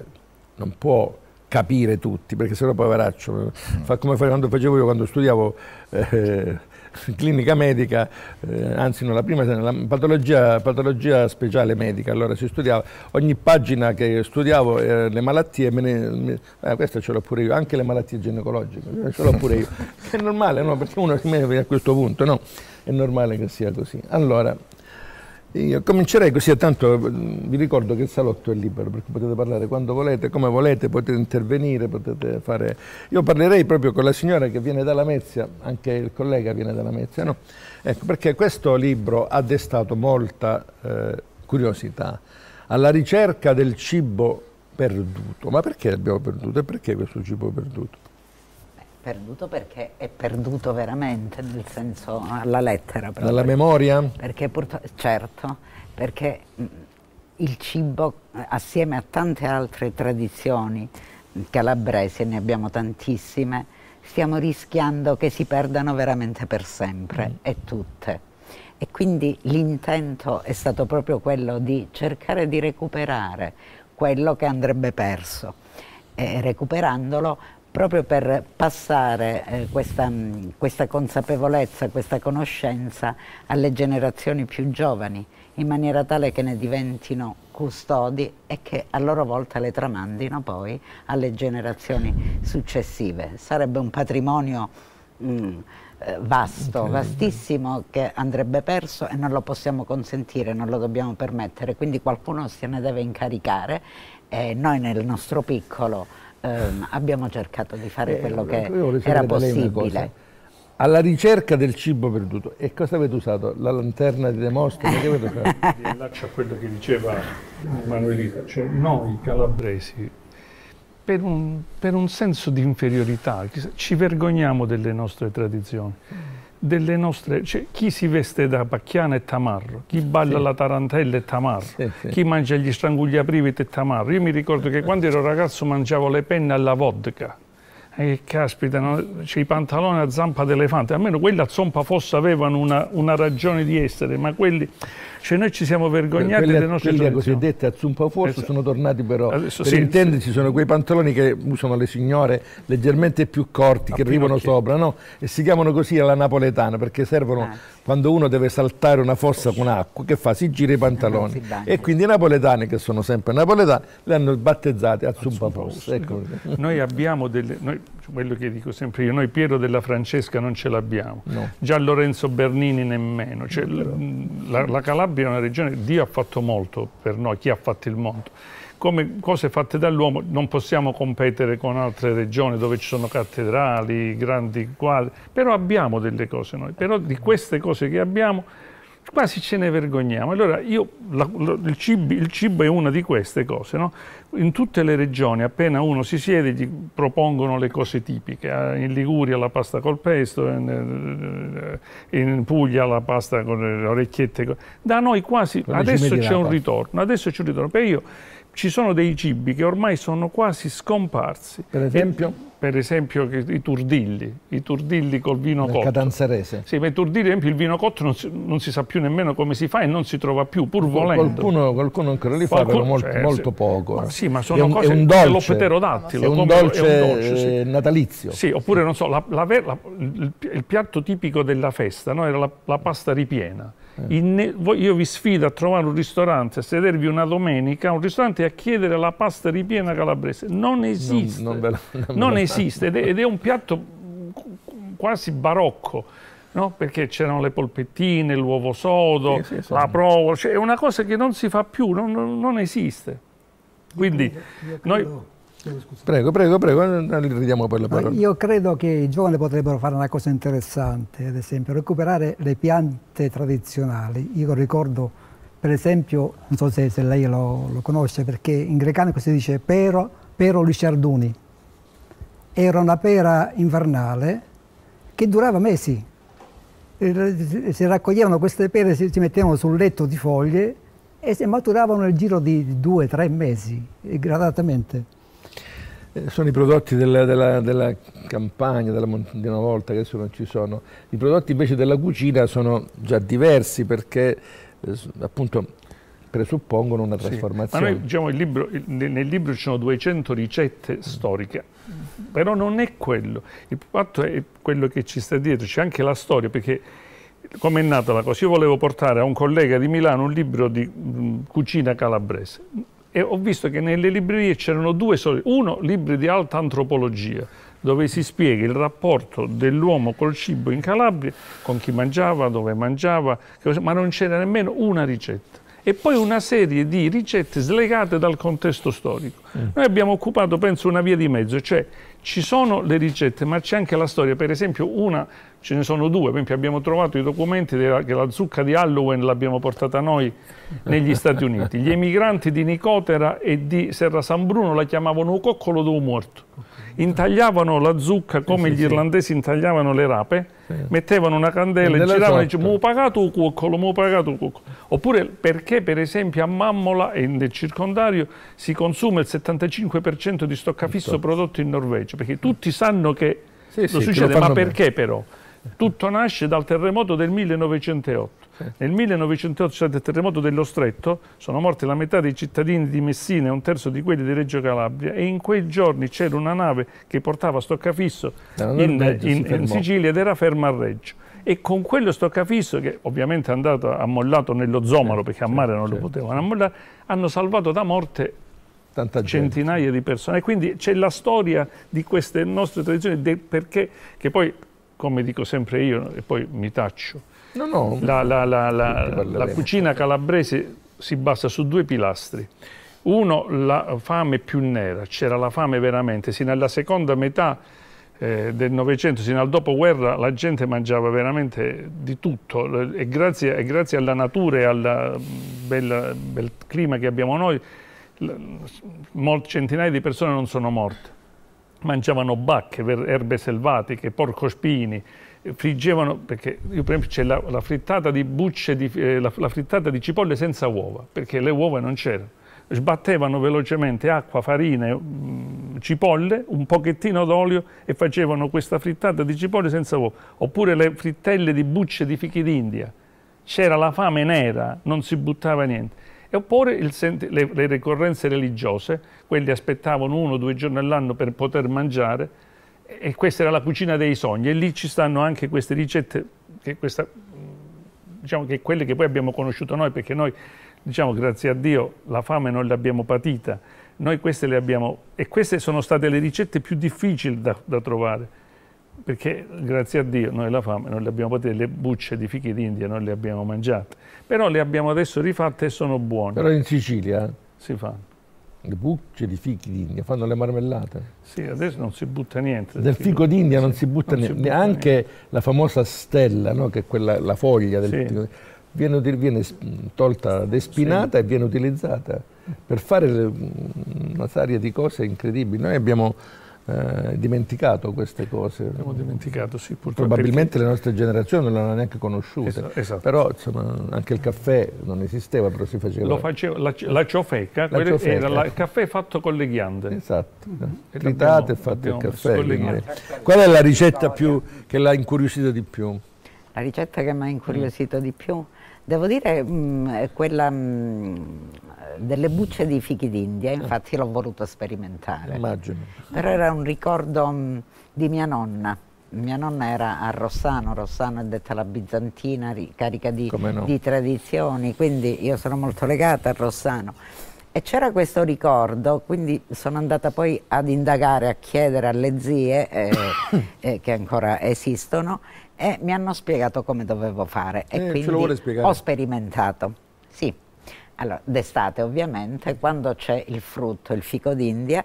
non può capire tutti, perché sennò poveraccio, mm. fa come quando facevo io quando studiavo eh, clinica medica, eh, anzi non la prima, la patologia, patologia, speciale medica, allora si studiava, ogni pagina che studiavo eh, le malattie, me ne, me, eh, questa ce l'ho pure io, anche le malattie ginecologiche, eh, ce l'ho pure io, è normale no? perché uno si mette a questo punto, no? è normale che sia così. Allora, io comincerei così, tanto mm, vi ricordo che il salotto è libero, perché potete parlare quando volete, come volete, potete intervenire, potete fare... Io parlerei proprio con la signora che viene dalla Mezia, anche il collega viene dalla Mezia, no? Ecco, perché questo libro ha destato molta eh, curiosità alla ricerca del cibo perduto. Ma perché abbiamo perduto e perché questo cibo perduto? Perduto perché è perduto veramente, nel senso alla lettera. Proprio. Dalla memoria? Perché purtroppo, certo, perché mm, il cibo eh, assieme a tante altre tradizioni mm, calabresi, ne abbiamo tantissime, stiamo rischiando che si perdano veramente per sempre mm. e tutte. E quindi l'intento è stato proprio quello di cercare di recuperare quello che andrebbe perso. E recuperandolo proprio per passare eh, questa, mm, questa, consapevolezza, questa conoscenza alle generazioni più giovani, in maniera tale che ne diventino custodi e che a loro volta le tramandino poi alle generazioni successive. Sarebbe un patrimonio mh, mm, eh, vasto, vastissimo che andrebbe perso e non lo possiamo consentire, non lo dobbiamo permettere, quindi qualcuno se ne deve incaricare e noi nel nostro piccolo ehm, abbiamo cercato di fare eh, quello che era possibile. Alla ricerca del cibo perduto. E cosa avete usato? La lanterna di Demostene? che avete fatto? Mi allaccio a quello che diceva Manuelita. Cioè, noi calabresi, per un, per un senso di inferiorità, ci vergogniamo delle nostre tradizioni delle nostre... Cioè, chi si veste da pacchiano è tamarro, chi balla sì. la tarantella è tamarro, sì, sì. chi mangia gli strangugliaprivi è tamarro. Io mi ricordo che quando ero ragazzo mangiavo le penne alla vodka. E caspita, no? i pantaloni a zampa d'elefante, almeno quelli a zampa fossa avevano una, una, ragione di essere, ma quelli, cioè noi ci siamo vergognati delle nostre Quelli cosiddetti a zampa fossa esatto. sono tornati però, Adesso, per sì, intenderci, sì. sono quei pantaloni che usano le signore leggermente più corti, a ah, che arrivano sopra, no? E si chiamano così alla napoletana perché servono... Ah quando uno deve saltare una fossa con acqua, che fa? Si gira i pantaloni. E quindi i napoletani, che sono sempre napoletani, le hanno battezzate a Zumba Post. Ecco. Noi abbiamo delle... Noi, quello che dico sempre io, noi Piero della Francesca non ce l'abbiamo, no. già Lorenzo Bernini nemmeno. Cioè, la, la Calabria è una regione, Dio ha fatto molto per noi, chi ha fatto il mondo come cose fatte dall'uomo, non possiamo competere con altre regioni dove ci sono cattedrali, grandi quadri, però abbiamo delle cose noi, però di queste cose che abbiamo quasi ce ne vergogniamo. Allora io, la, la, il, cibo, il, cibo, è una di queste cose, no? in tutte le regioni appena uno si siede gli propongono le cose tipiche, ah, in Liguria la pasta col pesto, in, eh, in Puglia la pasta con le orecchiette, da noi quasi, adesso c'è un ritorno, adesso c'è un ritorno, perché io ci sono dei cibi che ormai sono quasi scomparsi. Per esempio? E, per esempio i turdilli, i turdilli col vino Del cotto. Catanzarese. Sì, ma i turdilli, ad esempio, il vino cotto non si, non si, sa più nemmeno come si fa e non si trova più, pur volendo. Qualcuno, qualcuno ancora li fa, però molto, cioè, eh, molto poco. Ma eh. sì, ma sono è un, cose è un dolce, dell'opeterodattilo. È un dolce, è un dolce sì. Eh, natalizio. Sì, oppure, non so, la, la, la, il piatto tipico della festa no? era la pasta ripiena eh. io vi sfido a trovare un ristorante, a sedervi una domenica, un ristorante a chiedere la pasta ripiena calabrese. Non esiste. Non, non, la, non, non esiste ed è, ed è, un piatto quasi barocco. No? Perché c'erano le polpettine, l'uovo sodo, sì, sì, sì. la provola, cioè è una cosa che non si fa più, non, esiste. Quindi io credo, io credo. noi Prego, prego, prego, non ridiamo poi la parola. Io credo che i giovani potrebbero fare una cosa interessante, ad esempio recuperare le piante tradizionali. Io ricordo, per esempio, non so se, se lei lo, lo, conosce, perché in grecano si dice pero, pero lisciarduni. Era una pera invernale che durava mesi. Si raccoglievano queste pere, si, si mettevano sul letto di foglie e si maturavano nel giro di due, tre mesi, gradatamente sono i prodotti della, della, della campagna, della, di una volta che adesso non ci sono. I prodotti invece della cucina sono già diversi perché eh, appunto presuppongono una trasformazione. Sì, noi, diciamo, libro, il, nel libro ci sono 200 ricette mm. storiche, però non è quello. Il fatto è quello che ci sta dietro, c'è anche la storia, perché come è nata la cosa? Io volevo portare a un collega di Milano un libro di mh, mm, cucina calabrese e ho visto che nelle librerie c'erano due soli, uno libri di alta antropologia, dove si spiega il rapporto dell'uomo col cibo in Calabria, con chi mangiava, dove mangiava, ma non c'era nemmeno una ricetta. E poi una serie di ricette slegate dal contesto storico. Mm. Noi abbiamo occupato, penso, una via di mezzo, cioè ci sono le ricette, ma c'è anche la storia. Per esempio, una, ce ne sono due. Per esempio, abbiamo trovato i documenti della, che la zucca di Halloween l'abbiamo portata noi negli Stati Uniti. Gli emigranti di Nicotera e di Serra San Bruno la chiamavano coccolo d'uomo morto intagliavano la zucca come sì, gli sì. irlandesi intagliavano le rape, sì. mettevano una candela e giravano e dicevano, mu pagato un cuoccolo, mu pagato un cuoccolo. Oppure perché per esempio a Mammola e nel circondario si consuma il 75% di stoccafisso prodotto in Norvegia, perché tutti sanno che lo succede, lo ma perché bene. però? Tutto nasce dal terremoto del 1908. Nel 1908 c'è stato il terremoto dello Stretto, sono morti la metà dei cittadini di Messina e un terzo di quelli di Reggio Calabria e in quei giorni c'era una nave che portava stoccafisso in, in, in Sicilia ed era ferma a Reggio. E con quello stoccafisso, che ovviamente è andato ammollato nello zomaro perché a mare non lo potevano ammollare, hanno salvato da morte centinaia di persone. E quindi c'è la storia di queste nostre tradizioni, perché, che poi come dico sempre io, e poi mi taccio, no, no, la, la, la, la cucina certo. calabrese si basa su due pilastri. Uno, la fame più nera, c'era la fame veramente, sino alla seconda metà eh, del Novecento, sino al dopoguerra, la gente mangiava veramente di tutto e grazie, e grazie alla natura e al mm, bel, bel clima che abbiamo noi, centinaia di persone non sono morte mangiavano bacche, erbe selvatiche, porcospini, friggevano, perché io per esempio c'è la, la, frittata di bucce, di, eh, la, la, frittata di cipolle senza uova, perché le uova non c'erano. Sbattevano velocemente acqua, farina, mh, mm, cipolle, un pochettino d'olio e facevano questa frittata di cipolle senza uova. Oppure le frittelle di bucce di fichi d'India. C'era la fame nera, non si buttava niente e oppure le, le ricorrenze religiose, quelli aspettavano uno o due giorni all'anno per poter mangiare e questa era la cucina dei sogni e lì ci stanno anche queste ricette che questa, diciamo che quelle che poi abbiamo conosciuto noi perché noi diciamo grazie a Dio la fame non l'abbiamo patita noi queste le abbiamo e queste sono state le ricette più difficili da, da trovare perché grazie a Dio noi la fame non le abbiamo patite, le bucce di fichi d'India non le abbiamo mangiate, però le abbiamo adesso rifatte e sono buone. Però in Sicilia eh, si fanno. Le bucce di fichi d'India fanno le marmellate. Sì, adesso non si butta niente. Del, del fico, d'India sì, non si butta non niente, neanche la famosa stella, no? che è quella, la foglia del sì. fico viene, viene tolta, despinata sì. e viene utilizzata per fare una serie di cose incredibili. Noi abbiamo eh, dimenticato queste cose. Abbiamo dimenticato, sì, purtroppo. Probabilmente perché... le nostre generazioni non le hanno neanche conosciute. Esatto, esatto. Però insomma, anche il caffè non esisteva, però si faceva. Faceva, la, la, ciofeca, la ciofeca. era la, il caffè fatto con le ghiande. Esatto, mm-hmm. tritate e fatto il caffè. Qual è la ricetta più, che l'ha incuriosita di più? La ricetta che mi ha incuriosito mm. di più? Devo dire mh, mm, quella mh, mm, delle bucce di fichi d'India, infatti l'ho voluto sperimentare. Immagino. Però era un ricordo mh, mm, di mia nonna. Mia nonna era a Rossano, Rossano è detta la bizantina, carica di, no. di tradizioni, quindi io sono molto legata a Rossano. E c'era questo ricordo, quindi sono andata poi ad indagare, a chiedere alle zie eh, eh, che ancora esistono, e mi hanno spiegato come dovevo fare e eh, quindi ho sperimentato. Sì, allora d'estate ovviamente eh. quando c'è il frutto, il fico d'India,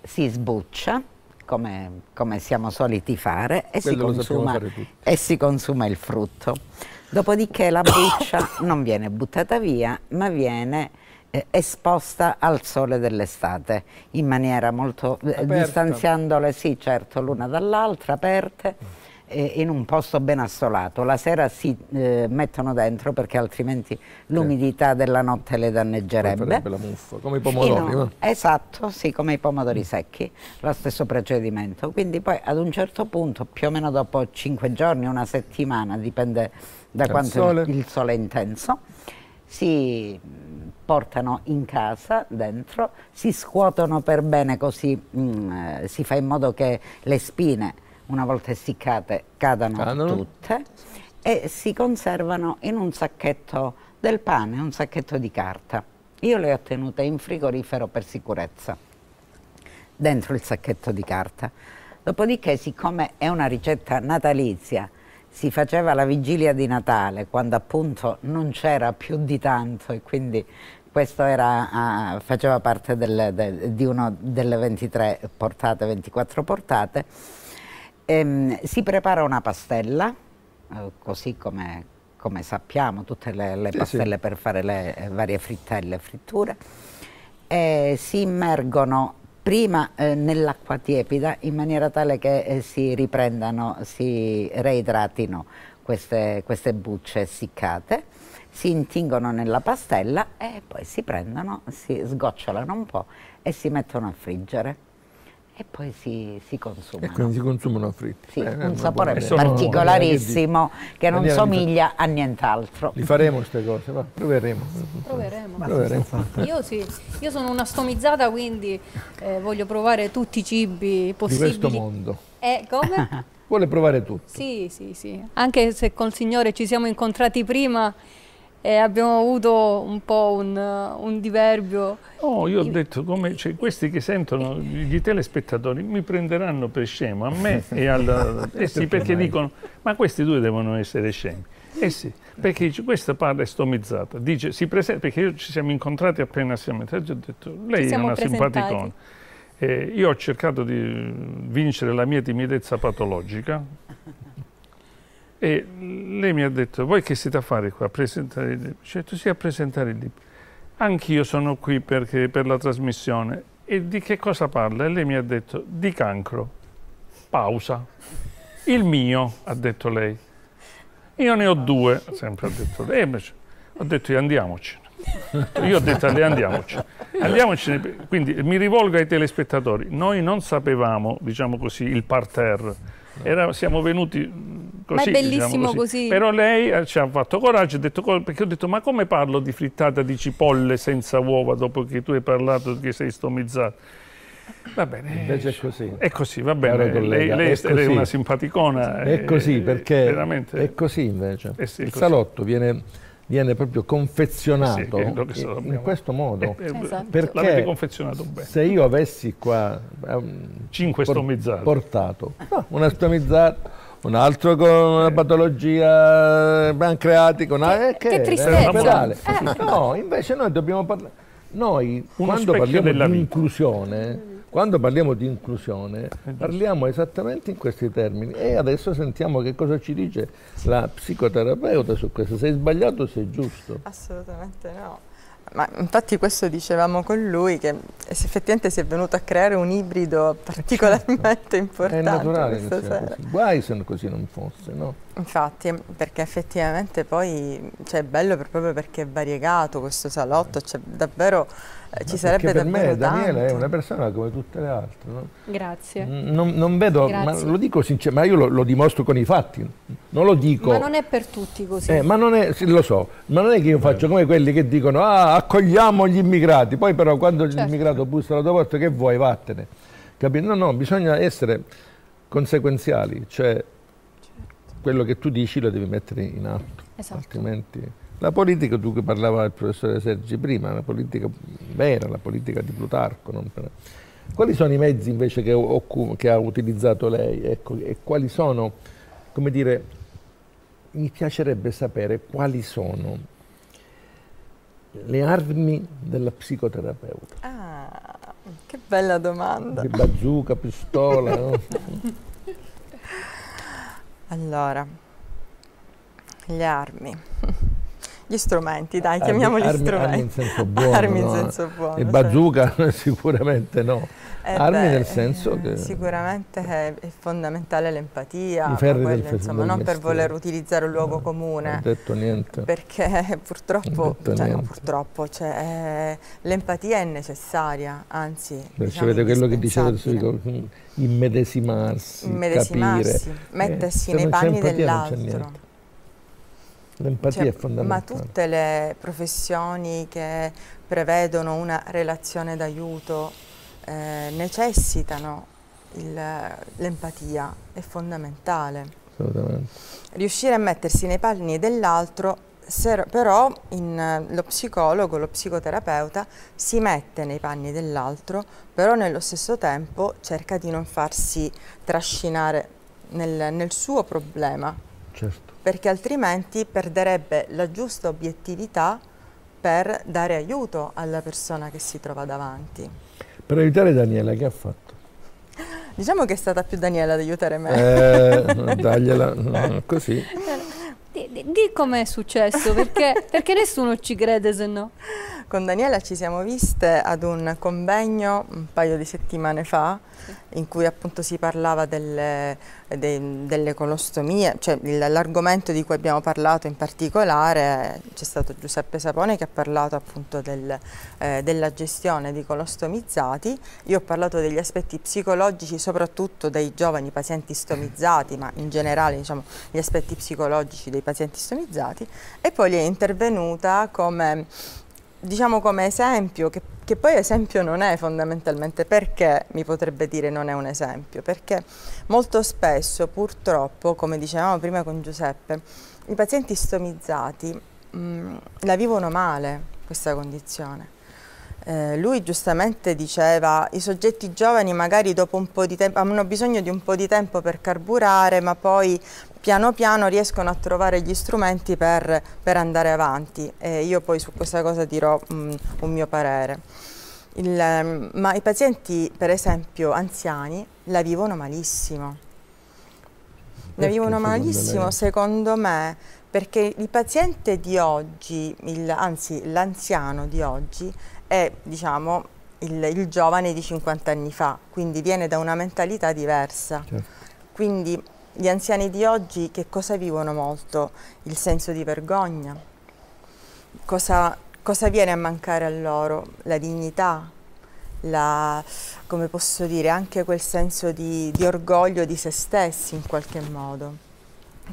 si sbuccia come, come, siamo soliti fare e si, consuma, fare e si consuma il frutto. Dopodiché la buccia non viene buttata via ma viene eh, esposta al sole dell'estate in maniera molto eh, Aperta. distanziandole sì certo l'una dall'altra aperte mm in un posto ben assolato. La sera si eh, mettono dentro perché altrimenti l'umidità della notte le danneggerebbe. La muffa, come i pomodori. No, esatto, sì, come i pomodori secchi, lo stesso procedimento. Quindi poi ad un certo punto, più o meno dopo 5 giorni, una settimana, dipende da il quanto sole. il sole è intenso, si mm, portano in casa dentro, si scuotono per bene così mh, mm, eh, si fa in modo che le spine una volta essiccate cadono, cadano. tutte e si conservano in un sacchetto del pane, un sacchetto di carta. Io le ho tenute in frigorifero per sicurezza, dentro il sacchetto di carta. Dopodiché, siccome è una ricetta natalizia, si faceva la vigilia di Natale, quando appunto non c'era più di tanto e quindi questo era, uh, faceva parte del, de, di una delle 23 portate, 24 portate, Ehm, si prepara una pastella, eh, così come, come sappiamo tutte le, le pastelle sì, per fare le eh, varie frittelle e fritture, e si immergono prima eh, nell'acqua tiepida in maniera tale che eh, si riprendano, si reidratino queste, queste bucce essiccate, si intingono nella pastella e poi si prendono, si sgocciolano un po' e si mettono a friggere e poi si, si consumano. E quindi si consumano fritti. Sì, eh, un eh, sapore particolarissimo che non Andiamo somiglia a nient'altro. Li faremo queste cose, va? proveremo. Proveremo. proveremo. Io, sì, io sono una stomizzata quindi eh, voglio provare tutti i cibi possibili. Di questo mondo. Eh, come? Vuole provare tutto. Sì, sì, sì. Anche se col signore ci siamo incontrati prima e abbiamo avuto un po' un, uh, un diverbio. Oh, io ho detto come cioè, questi che sentono gli telespettatori mi prenderanno per scemo a me e al eh sì, perché dicono ma questi due devono essere scemi. Eh sì, perché dice, questa parla è stomizzata, dice, si presenta, perché io ci siamo incontrati appena siamo entrati, ho detto, lei è una presentati. simpaticona. Eh, io ho cercato di vincere la mia timidezza patologica, e lei mi ha detto, voi che siete a fare qua? A presentare il libro? Ho detto, sì, a presentare il libro. Anch'io sono qui perché, per la trasmissione. E di che cosa parla? E lei mi ha detto, di cancro. Pausa. Il mio, ha detto lei. Io ne ho due, sempre ha detto lei. Invece, ho detto, andiamoci. Io ho detto andiamoci. andiamocene. Quindi mi rivolgo ai telespettatori. Noi non sapevamo, diciamo così, il parterre. Era, siamo venuti Così, ecco, ma è diciamo bellissimo diciamo così. così. Però lei eh, ci ha fatto coraggio, detto, perché ho detto ma come parlo di frittata di cipolle senza uova dopo che tu hai parlato che sei stomizzato? Va bene. Invece è eh, così. È così, va bene. Lei, lei è, è una simpaticona. È eh, così, perché veramente. è così invece. Eh sì, Il così. salotto viene, viene, proprio confezionato eh sì, in, in questo modo. Eh, esatto. Perché confezionato bene. se io avessi qua... Um, Cinque stomizzate. Portato. una stomizzata un altro con una eh. patologia pancreatica, eh, una... eh, che, che eh, tristezza. Eh, no, invece noi dobbiamo parlare. Noi, quando parliamo di inclusione, quando parliamo di inclusione, parliamo esattamente in questi termini. E adesso sentiamo che cosa ci dice la psicoterapeuta su questo. Sei sbagliato o sei giusto? Assolutamente no. Ma infatti questo dicevamo con lui che effettivamente si è venuto a creare un ibrido eh, certo. particolarmente certo. importante. È naturale che sia così. Guai se così non fosse, no? Infatti, perché effettivamente poi cioè, è bello proprio perché è variegato questo salotto, c'è cioè, davvero eh, ci sarebbe per me Daniele tanto. è una persona come tutte le altre. No? Grazie. Non, non vedo, Grazie. lo dico sinceramente, ma io lo, lo, dimostro con i fatti, non lo dico. Ma non è per tutti così. Eh, ma non è, sì, lo so, ma non è che io faccio come quelli che dicono ah, accogliamo gli immigrati, poi però quando certo. l'immigrato bussa la tua porta che vuoi, vattene. Capito? No, no, bisogna essere conseguenziali, cioè certo. quello che tu dici lo devi mettere in atto, esatto. altrimenti... La politica, di cui parlava il professore Sergi prima, la politica vera, la politica di Plutarco. Per... Quali sono i mezzi invece che, che ha utilizzato lei? Ecco, e quali sono, come dire, mi piacerebbe sapere quali sono le armi della psicoterapeuta. Ah, che bella domanda. Che bazooka, pistola. no? Allora, le armi. Gli strumenti, dai, chiamiamoli armi, strumenti. Armi in senso buono. armi no? in senso buono. E bazooka cioè. sicuramente no. Eh armi beh, nel senso eh, che... Sicuramente è, è fondamentale l'empatia, insomma, non per voler utilizzare un luogo no, comune. Non ho detto niente. Perché cioè, purtroppo, cioè, no, purtroppo cioè, l'empatia è necessaria, anzi... Beh, diciamo cioè, quello che diceva immedesimarsi, mm, immedesimarsi, capire. mettersi eh, nei panni dell'altro. Cioè, l'empatia cioè, è fondamentale. Ma tutte le professioni che prevedono una relazione d'aiuto eh, necessitano l'empatia, è fondamentale. Riuscire a mettersi nei panni dell'altro, però in, eh, lo psicologo, lo psicoterapeuta si mette nei panni dell'altro, però nello stesso tempo cerca di non farsi trascinare nel, nel suo problema. Certo perché altrimenti perderebbe la giusta obiettività per dare aiuto alla persona che si trova davanti. Per aiutare Daniela che ha fatto? Diciamo che è stata più Daniela ad aiutare me. Eh, dagliela, no, così. Di, di, di com'è successo, perché, perché nessuno ci crede se no. Con Daniela ci siamo viste ad un convegno un paio di settimane fa in cui appunto si parlava delle, de, delle colostomie, cioè l'argomento di cui abbiamo parlato in particolare c'è stato Giuseppe Sapone che ha parlato appunto del, eh, della gestione di colostomizzati, io ho parlato degli aspetti psicologici soprattutto dei giovani pazienti stomizzati ma in generale diciamo gli aspetti psicologici dei pazienti stomizzati e poi lì è intervenuta come diciamo come esempio, che, che poi esempio non è fondamentalmente, perché mi potrebbe dire non è un esempio? Perché molto spesso, purtroppo, come dicevamo prima con Giuseppe, i pazienti stomizzati mh, mm, la vivono male questa condizione. Eh, lui giustamente diceva i soggetti giovani magari dopo un po' di tempo hanno bisogno di un po' di tempo per carburare ma poi piano piano riescono a trovare gli strumenti per, per andare avanti e io poi su questa cosa dirò mh, mm, un mio parere. Il, ehm, ma i pazienti, per esempio, anziani, la vivono malissimo. La vivono secondo malissimo, lei? secondo me, perché il paziente di oggi, il, anzi l'anziano di oggi, è, diciamo, il, il, giovane di 50 anni fa, quindi viene da una mentalità diversa. Certo. Quindi gli anziani di oggi che cosa vivono molto? Il senso di vergogna. Cosa, cosa viene a mancare a loro? La dignità, la, come posso dire, anche quel senso di, di orgoglio di se stessi in qualche modo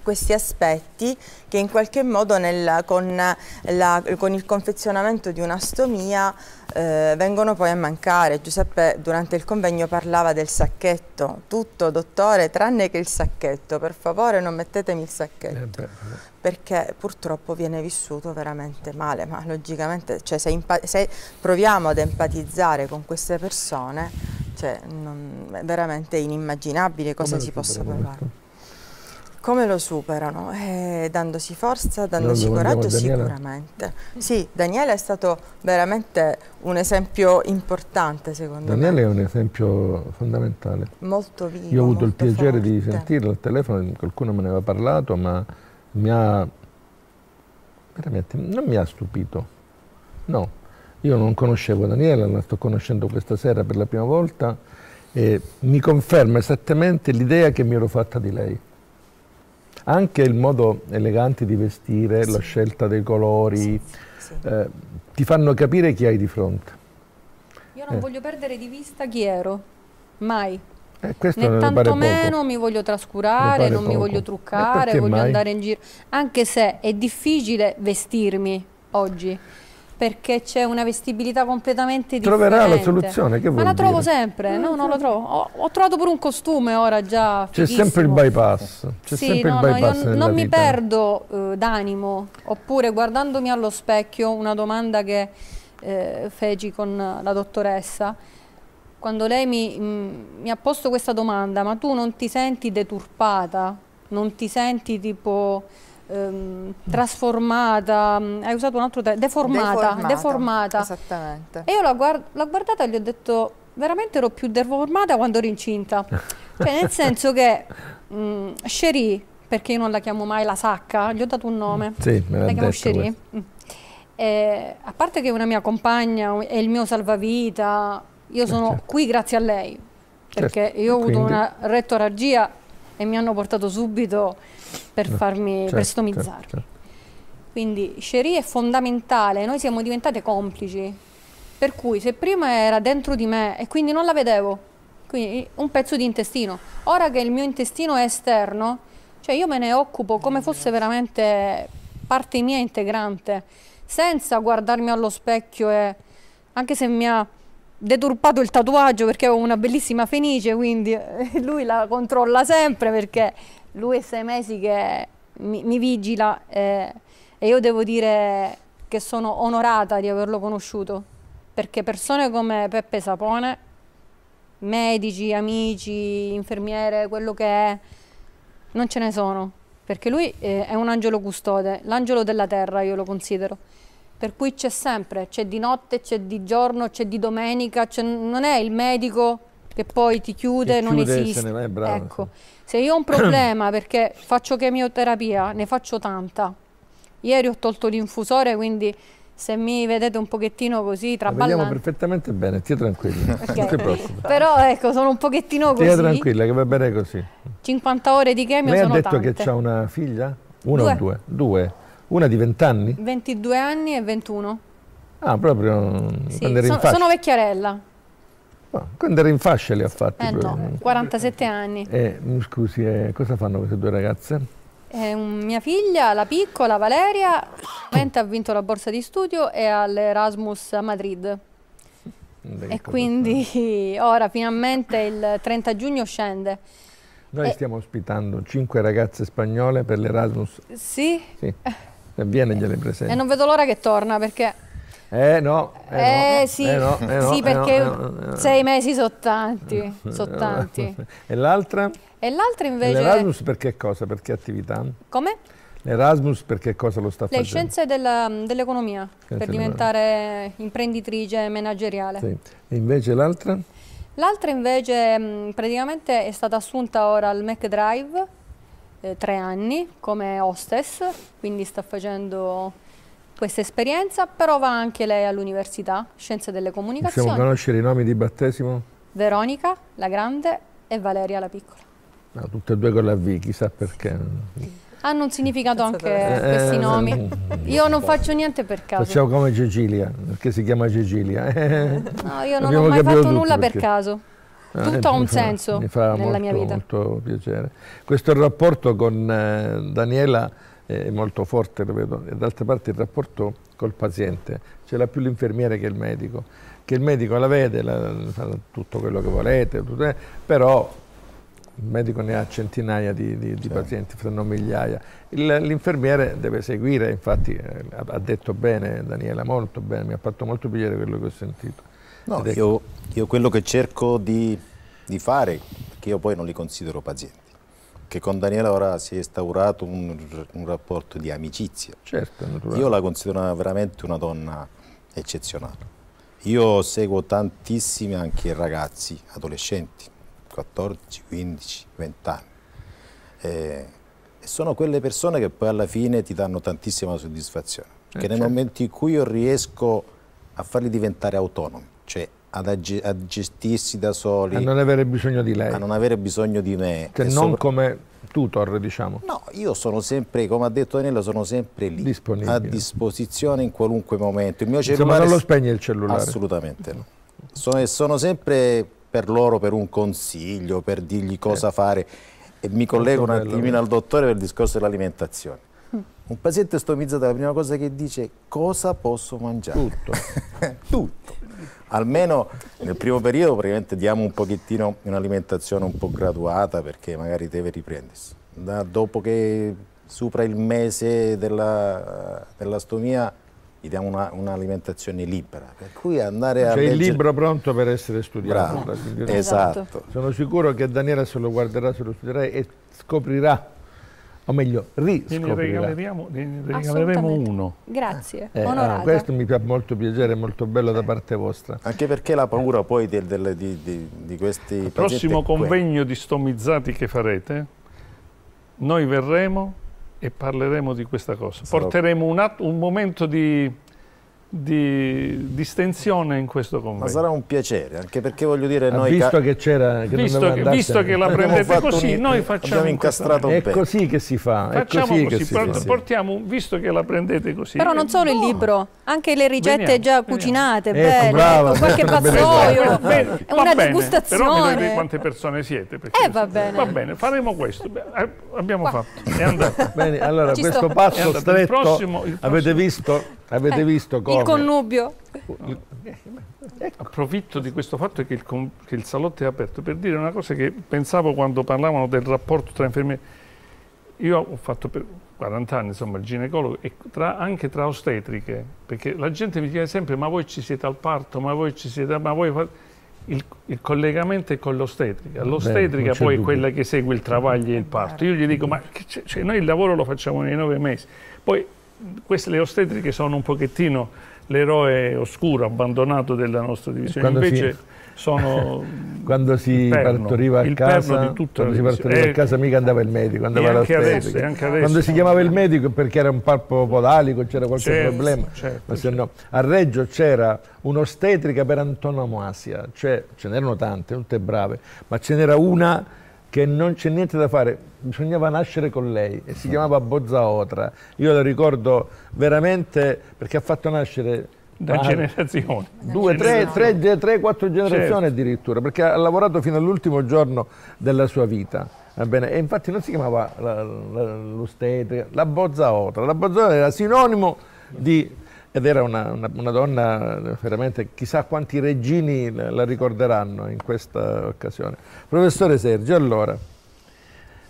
questi aspetti che in qualche modo nel, con, la, con, il confezionamento di un'astomia eh, vengono poi a mancare. Giuseppe durante il convegno parlava del sacchetto, tutto dottore tranne che il sacchetto, per favore non mettetemi il sacchetto. Eh, eh. perché purtroppo viene vissuto veramente male, ma logicamente cioè, se, se proviamo ad empatizzare con queste persone cioè, non, è veramente inimmaginabile cosa si possa provare come lo superano? Eh, dandosi forza, dandosi coraggio sicuramente. Sì, Daniele è stato veramente un esempio importante secondo Daniele me. Daniele è un esempio fondamentale. Molto vivo, Io ho avuto il piacere forte. di sentirlo al telefono, qualcuno me ne aveva parlato, ma mi ha, veramente, non mi ha stupito, no. Io non conoscevo Daniele, la sto conoscendo questa sera per la prima volta e mi conferma esattamente l'idea che mi ero fatta di lei anche il modo elegante di vestire, sì. la scelta dei colori, sì, sì. Eh, ti fanno capire chi hai di fronte. Io non eh. voglio perdere di vista chi ero, mai. Eh, né tantomeno mi voglio trascurare, non poco. mi voglio eh, truccare, voglio mai? andare in giro, anche se è difficile vestirmi oggi perché c'è una vestibilità completamente Troverà differente. Troverà la soluzione, che vuoi Ma la trovo dire? sempre, no, non la eh, trovo. Ho, ho, trovato pure un costume ora già C'è sempre il bypass. C'è sì, sempre no, il bypass no, non mi vita. perdo eh, d'animo, oppure guardandomi allo specchio, una domanda che eh, feci con la dottoressa, quando lei mi, mh, mm, mi ha posto questa domanda, ma tu non ti senti deturpata? Non ti senti tipo ehm, trasformata, mm, hai usato un altro termine, deformata, deformata, deformata. Esattamente. E io l'ho, guard guardata e gli ho detto, veramente ero più deformata quando ero incinta. cioè nel senso che mh, mm, Cherie, perché io non la chiamo mai la sacca, gli ho dato un nome. Mm, sì, me la chiamo Cherie. Eh, a parte che è una mia compagna, è il mio salvavita, io eh, sono certo. qui grazie a lei, certo. perché certo. io ho avuto Quindi. una rettorargia e mi hanno portato subito per, mm. farmi, certo, per sodomizzarmi. Certo, certo. Quindi Cherie è fondamentale, noi siamo diventate complici, per cui se prima era dentro di me e quindi non la vedevo, quindi un pezzo di intestino, ora che il mio intestino è esterno, cioè io me ne occupo come fosse veramente parte mia integrante, senza guardarmi allo specchio e anche se mi ha deturpato il tatuaggio perché avevo una bellissima fenice, quindi lui la controlla sempre perché lui è sei mesi che mi, mi vigila eh, e io devo dire che sono onorata di averlo conosciuto, perché persone come Peppe Sapone, medici, amici, infermiere, quello che è, non ce ne sono, perché lui eh, è un angelo custode, l'angelo della terra io lo considero. Per cui c'è sempre, c'è di notte, c'è di giorno, c'è di domenica, non è il medico che poi ti chiude, che non chiude, esiste. Se, ne bravo, ecco. Sì. se io ho un problema perché faccio chemioterapia, ne faccio tanta. Ieri ho tolto l'infusore, quindi se mi vedete un pochettino così traballante. Vediamo perfettamente bene, stia tranquilla, okay. Però ecco, sono un pochettino così. Stia tranquilla, che va bene così. 50 ore di chemio Lei sono ha detto tante. che c'ha una figlia? Una due. o due? Due. Una di 20 anni? 22 anni e 21. Ah, proprio mm, sì. sono, sono vecchiarella. Ah, quando era in fascia li ha fatti. Eh no, 47 anni. Eh, mm, scusi, eh, cosa fanno queste due ragazze? Eh, un, mia figlia, la piccola Valeria, ha vinto la borsa di studio e all'Erasmus a Madrid. Beh, e quindi ora finalmente il 30 giugno scende. Noi e... Eh. stiamo ospitando cinque ragazze spagnole per l'Erasmus. Sì? Sì. Se eh, viene gliele eh, presento. E non vedo l'ora che torna perché eh no. Eh, eh, eh, eh no, sì, eh no, eh no, sì eh, perché sei mesi sono tanti, sono tanti. E l'altra? E l'altra invece... L'Erasmus per che cosa, per che attività? Come? L'Erasmus per che cosa lo sta Le facendo? Le scienze dell'economia, dell per diventare imprenditrice manageriale. Sì. E invece l'altra? L'altra invece mm, praticamente è stata assunta ora al Mac Drive, tre anni, come hostess, quindi sta facendo questa esperienza, però va anche lei all'università, Scienze delle Comunicazioni. Possiamo conoscere i nomi di battesimo? Veronica, la grande, e Valeria, la piccola. No, ah, tutte e due con la V, chissà perché. Hanno ah, un significato anche eh, questi eh, nomi. Eh, io non faccio niente per caso. Facciamo come Cecilia, perché si chiama Cecilia. no, io non ho mai fatto nulla per caso. Ah, tutto eh, ha un senso mi fa nella molto, mia vita. Mi fa molto piacere. Questo rapporto con eh, Daniela è molto forte, lo vedo, e d'altra parte il rapporto col paziente, ce l'ha più l'infermiere che il medico, che il medico la vede, la, fa tutto quello che volete, tutto, eh, però il medico ne ha centinaia di, di, di pazienti, se non migliaia. l'infermiere deve seguire, infatti eh, ha detto bene Daniela, molto bene, mi ha fatto molto piacere quello che ho sentito. No, io, io quello che cerco di, di fare, che io poi non li considero pazienti, che con Daniela ora si è instaurato un, un rapporto di amicizia. Certo, Io la considero veramente una donna eccezionale. Io seguo tantissimi anche ragazzi, adolescenti, 14, 15, 20 anni. Eh, e sono quelle persone che poi alla fine ti danno tantissima soddisfazione. Eh, che nel certo. momento in cui io riesco a farli diventare autonomi, cioè ad ag- a gestirsi da soli. A non avere bisogno di lei. A non avere bisogno di me. Che e non sopra... come tutor, diciamo. No, io sono sempre, come ha detto Anello, sono sempre lì. Disponibile. A disposizione in qualunque momento. Il mio cellulare... Insomma, non lo spegne il cellulare. Assolutamente no. Sono, sono sempre per loro, per un consiglio, per dirgli cosa eh. fare. E mi collego un attimino eh. al dottore per il discorso dell'alimentazione. Mm. Un paziente stomizzata, la prima cosa che dice è cosa posso mangiare? Tutto. Tutto almeno nel primo periodo praticamente diamo un pochettino un'alimentazione un po' graduata perché magari deve riprendersi. Da, dopo che supera il mese della, stomia gli diamo un'alimentazione libera, per cui andare C'è a C'è leggere... il libro pronto per essere studiato. Bravo, esatto. Sono sicuro che Daniela se lo guarderà, se lo studierà e scoprirà o meglio riscoprirà. Ne ne regaleremo uno. Grazie, eh, ah, questo mi fa molto piacere, molto bello da parte vostra. Anche perché la paura poi del, del, di, di, di, questi... Il prossimo convegno di stomizzati che farete, noi verremo e parleremo di questa cosa. Porteremo un, atto, un momento di di distensione in questo convegno. Ma sarà un piacere, anche perché voglio dire noi... Visto che c'era... Che visto, che, visto che la prendete così, un, noi facciamo... Abbiamo incastrato un È così che si fa. Facciamo così, così, così. Portiamo, visto che la prendete così... Però non eh, solo il libro, anche le ricette veniamo, già cucinate, veniamo. Ecco, belle, brava, con ecco, qualche vassoio, è una bene, degustazione. Però mi quante persone siete. Eh, va bene. Va bene, faremo questo. Eh, abbiamo Qua. fatto, è andato. Bene, allora questo passo stretto, avete visto? Avete eh, visto come? Il connubio. Approfitto di questo fatto che il, che il, salotto è aperto per dire una cosa che pensavo quando parlavano del rapporto tra infermieri. Io ho fatto per 40 anni insomma, il ginecologo e tra, anche tra ostetriche, perché la gente mi chiede sempre ma voi ci siete al parto, ma voi ci siete, ma voi... Il, il, collegamento è con l'ostetrica. L'ostetrica poi dubbio. è quella che segue il travaglio e il parto. Io gli dico, ma cioè, noi il lavoro lo facciamo nei nove mesi. Poi queste le ostetriche sono un pochettino l'eroe oscuro, abbandonato della nostra divisione. Quando Invece si, sono quando si perno, partoriva a casa, quando si partoriva a eh, casa mica andava il medico, andava anche adesso, anche Quando si chiamava il medico perché era un palpo podalico, c'era qualche certo, problema. Certo, ma se certo. no, a Reggio c'era un'ostetrica per antonomasia, cioè ce n'erano tante, tutte brave, ma ce n'era una che non c'è niente da fare, bisognava nascere con lei e si chiamava Bozza Otra. Io la ricordo veramente perché ha fatto nascere da ah, generazione. Due, tre, tre, tre, tre, quattro generazioni certo. addirittura, perché ha lavorato fino all'ultimo giorno della sua vita. E infatti non si chiamava l'ustete, la, la, la bozza otra. La bozza otra era sinonimo di ed era una, una, una, donna veramente chissà quanti regini la, la ricorderanno in questa occasione. Professore Sergio, allora,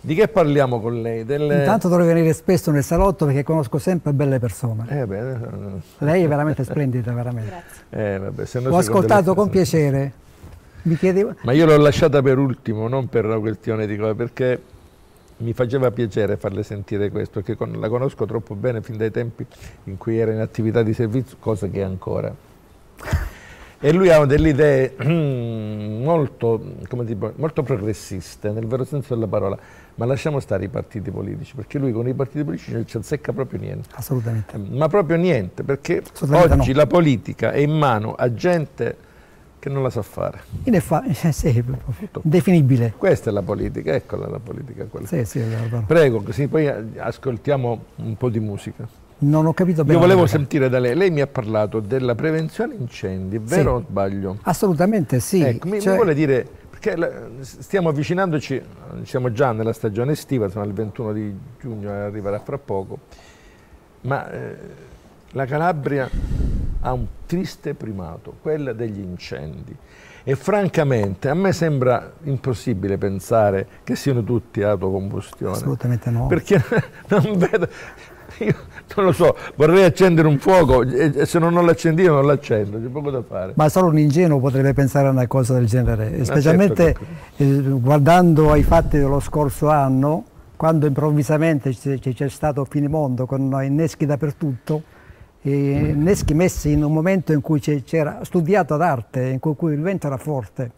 di che parliamo con lei? Delle... Intanto dovrei venire spesso nel salotto perché conosco sempre belle persone. Eh beh, eh, lei è veramente splendida, veramente. Eh, vabbè, L'ho ascoltato con piacere. Mi chiedevo... Ma io l'ho lasciata per ultimo, non per una questione di cose, perché mi faceva piacere farle sentire questo, perché con, la conosco troppo bene fin dai tempi in cui era in attività di servizio, cosa che è ancora. E lui ha delle idee molto, dico, molto progressiste, nel vero senso della parola, ma lasciamo stare i partiti politici, perché lui con i partiti politici non ci azzecca proprio niente. Assolutamente. Ma proprio niente, perché oggi no. la politica è in mano a gente che non la sa fare. Ineffabile, eh, sì, definibile. Questa è la politica, eccola la politica. Quella. Sì, sì, Prego, così poi ascoltiamo un po' di musica. Non ho capito bene. Io volevo sentire da lei, lei mi ha parlato della prevenzione incendi, vero o sbaglio? Assolutamente sì. Ecco, cioè... mi vuole dire, perché stiamo avvicinandoci, siamo già nella stagione estiva, sono il 21 di giugno arriverà fra poco, ma eh, la Calabria ha un triste primato, quella degli incendi. E francamente a me sembra impossibile pensare che siano tutti autocombustione. Assolutamente no. Perché non vedo... Io non lo so, vorrei accendere un fuoco e se non lo io non l'accendo, c'è poco da fare. Ma solo un ingenuo potrebbe pensare a una cosa del genere, ah, certo, specialmente certo che... Eh, guardando ai fatti dello scorso anno, quando improvvisamente c'è stato finimondo con inneschi dappertutto Neschi messi in un momento in cui c'era studiato ad arte, in cui il vento era forte.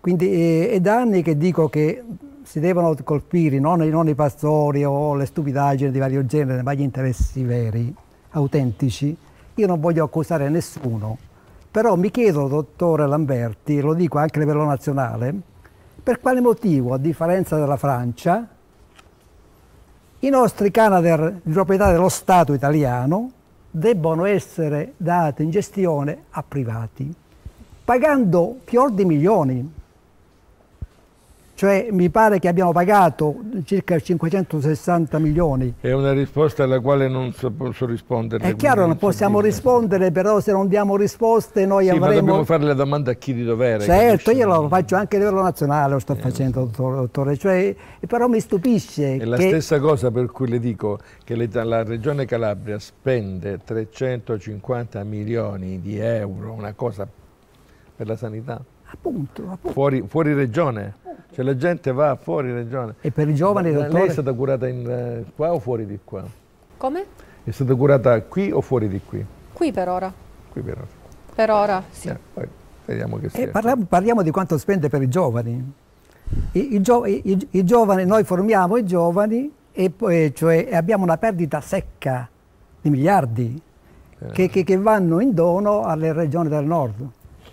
Quindi è da anni che dico che si devono colpire non, non i pastori o le stupidaggini di vario genere, ma gli interessi veri, autentici. Io non voglio accusare nessuno, però mi chiedo, dottore Lamberti, lo dico anche a livello nazionale, per quale motivo, a differenza della Francia, i nostri Canadair di proprietà dello Stato italiano debbono essere date in gestione a privati, pagando fior di milioni cioè mi pare che abbiamo pagato circa 560 milioni. È una risposta alla quale non so, posso rispondere. È chiaro, non possiamo dire. rispondere, però se non diamo risposte noi sì, avremo... ma dobbiamo fare la domanda a chi di dovere. Certo, io lo faccio anche a livello nazionale, lo sto eh, facendo, dottore. Cioè, però mi stupisce È che... la stessa cosa per cui le dico che la Regione Calabria spende 350 milioni di euro, una cosa per la sanità. Appunto, appunto. Fuori, fuori regione? Cioè la gente va fuori regione. E per i giovani, dottore... Lei è stata curata in, eh, qua o fuori di qua? Come? È stata curata qui o fuori di qui? Qui per ora. Qui per ora. Per ora, sì. Eh, poi vediamo che sia. Parliamo, parliamo, di quanto spende per i giovani. I, i, gio, i, I, giovani, noi formiamo i giovani e poi cioè, abbiamo una perdita secca di miliardi eh. che, che, che vanno in dono alle regioni del nord.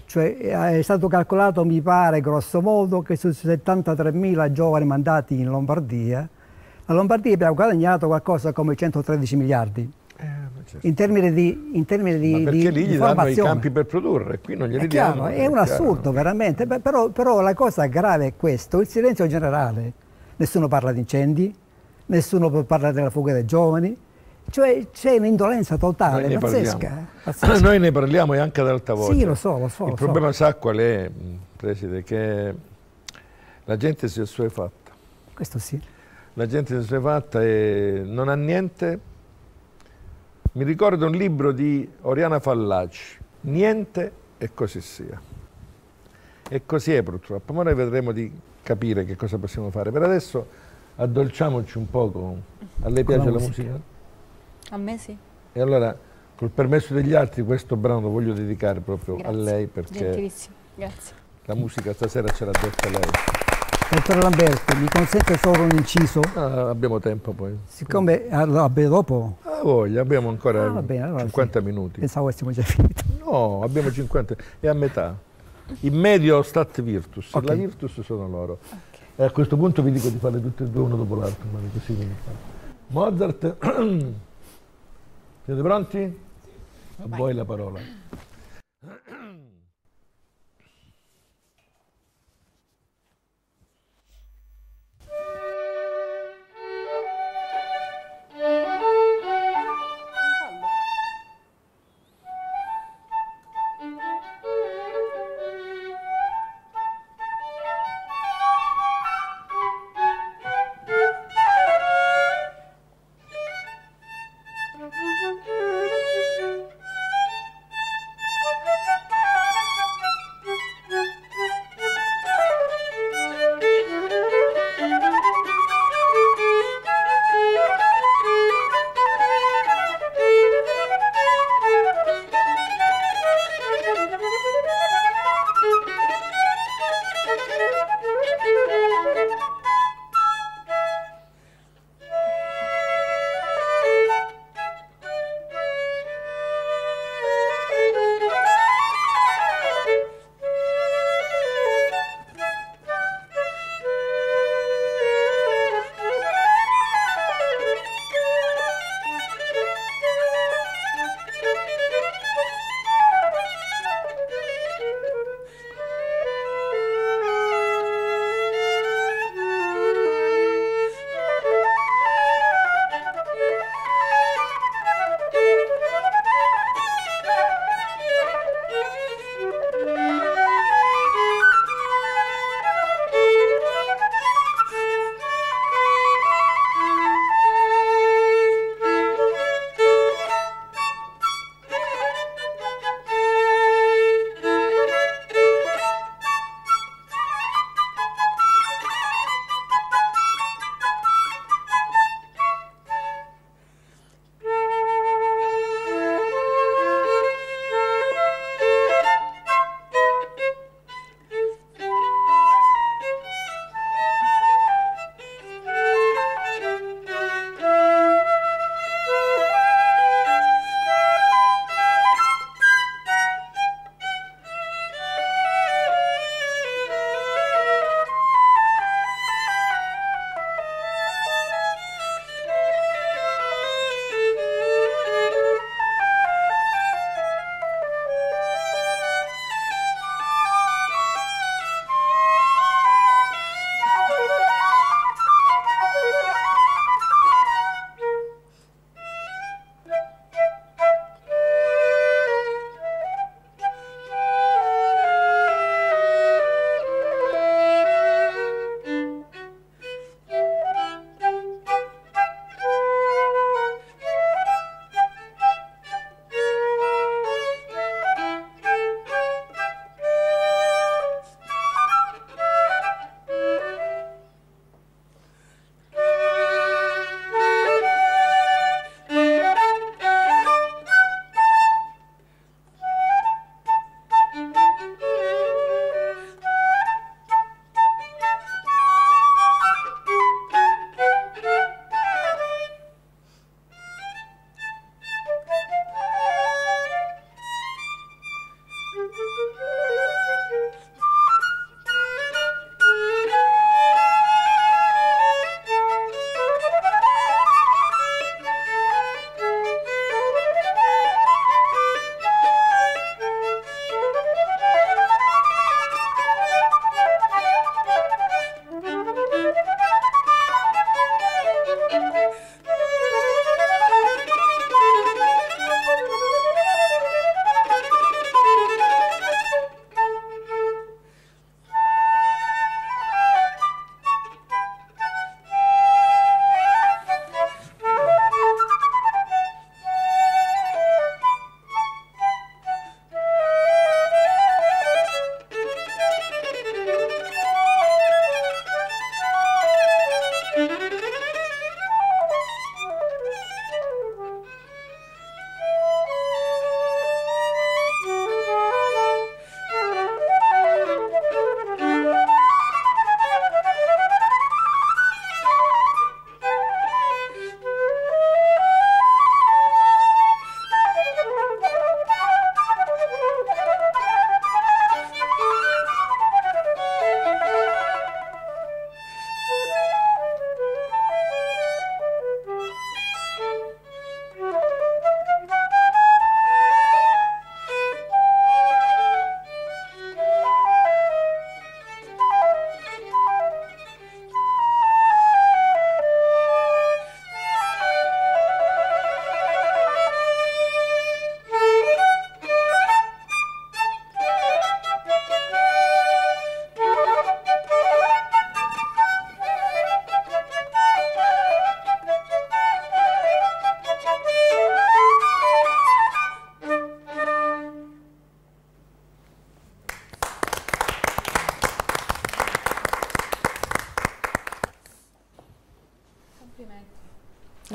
Cioè, eh, è stato calcolato, mi pare, grosso modo, che su 73.000 giovani mandati in Lombardia, la Lombardia abbiamo guadagnato qualcosa come 113 miliardi. Eh, certo. In termini di, in termini di, perché lì gli danno i campi per produrre, qui non glieli è È un assurdo, veramente. Beh, però, però, la cosa grave è questo, il silenzio generale. Nessuno parla di incendi, nessuno parla della fuga dei giovani, cioè c'è un'indolenza totale, Noi pazzesca, pazzesca. Noi ne parliamo e anche ad alta voce. Sì, lo so, lo so. Il lo problema so. sa qual è, mm, Preside, che la gente si è suefatta. Questo sì. La gente si è suefatta e non ha niente. Mi ricordo un libro di Oriana Fallaci, Niente e così sia. E così è purtroppo, ma noi vedremo di capire che cosa possiamo fare. Per adesso addolciamoci un poco. A lei piace la musica? La musica? A me sì. E allora, col permesso degli altri, questo brano lo voglio dedicare proprio Grazie. a lei perché... Gentilissimo. Grazie. La musica stasera ce l'ha detta lei. Dottor Lamberto, mi consente solo un inciso? Ah, abbiamo tempo poi. Siccome allora, dopo. Ah, voglia, abbiamo ancora ah, bene, allora 50 sì. minuti. Pensavo che siamo già finiti. No, abbiamo 50, è a metà. In medio stat virtus, okay. la virtus sono loro. Okay. a questo punto vi dico di farle tutte e due uno dopo l'altro, così Mozart Siete pronti? A voi la parola.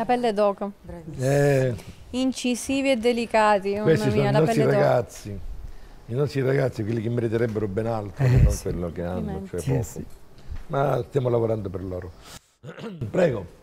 La pelle d'oca. Eh, Incisivi e delicati. Questi mia, sono i nostri ragazzi. I nostri ragazzi, quelli che meriterebbero ben altro, eh, non sì. quello che hanno, cioè poco. Sì. Ma stiamo lavorando per loro. Prego.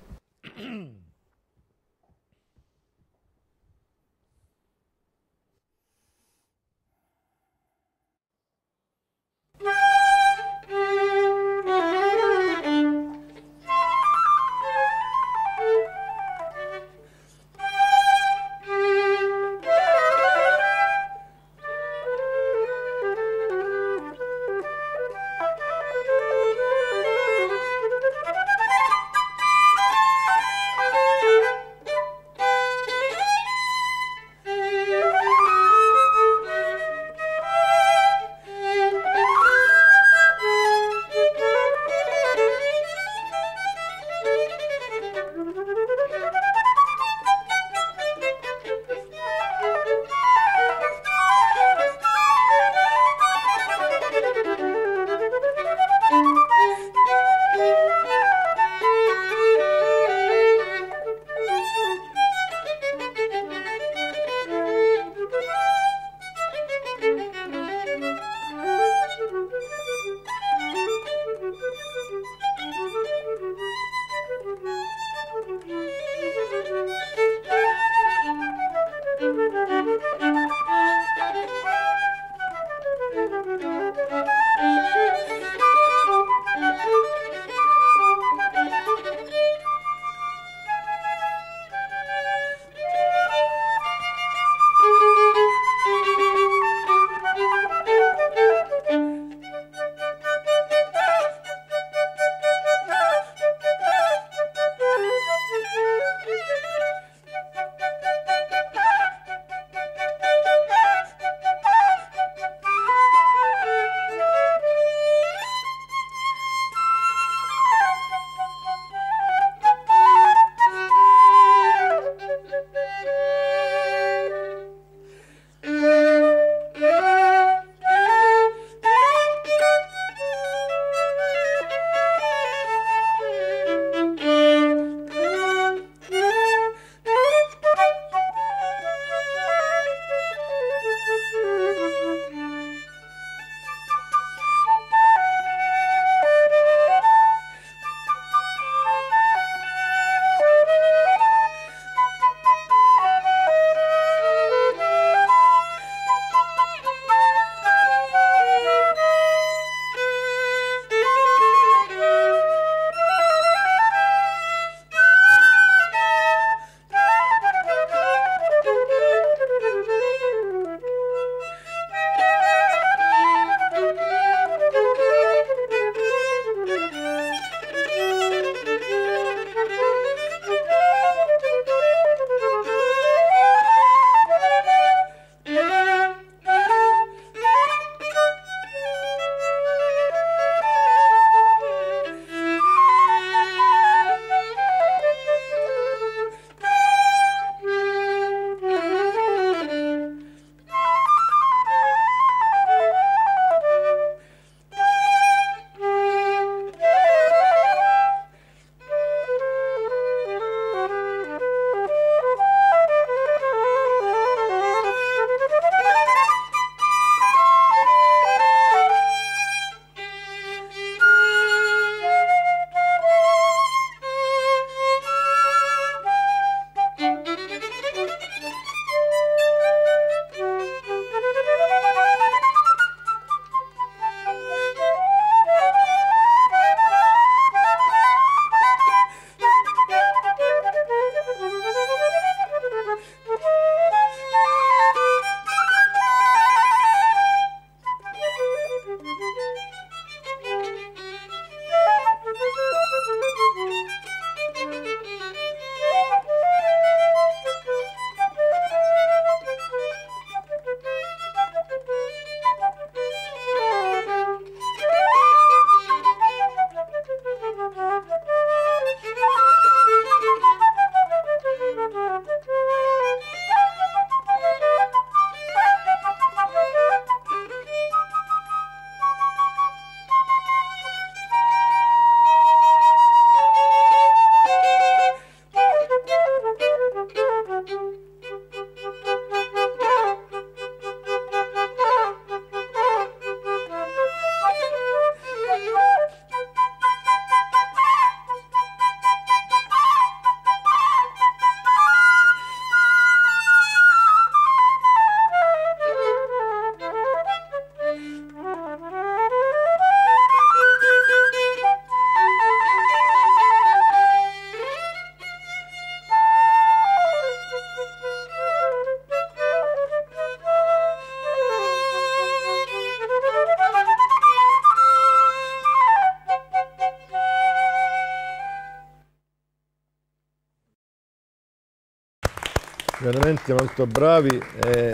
siete molto bravi. Eh,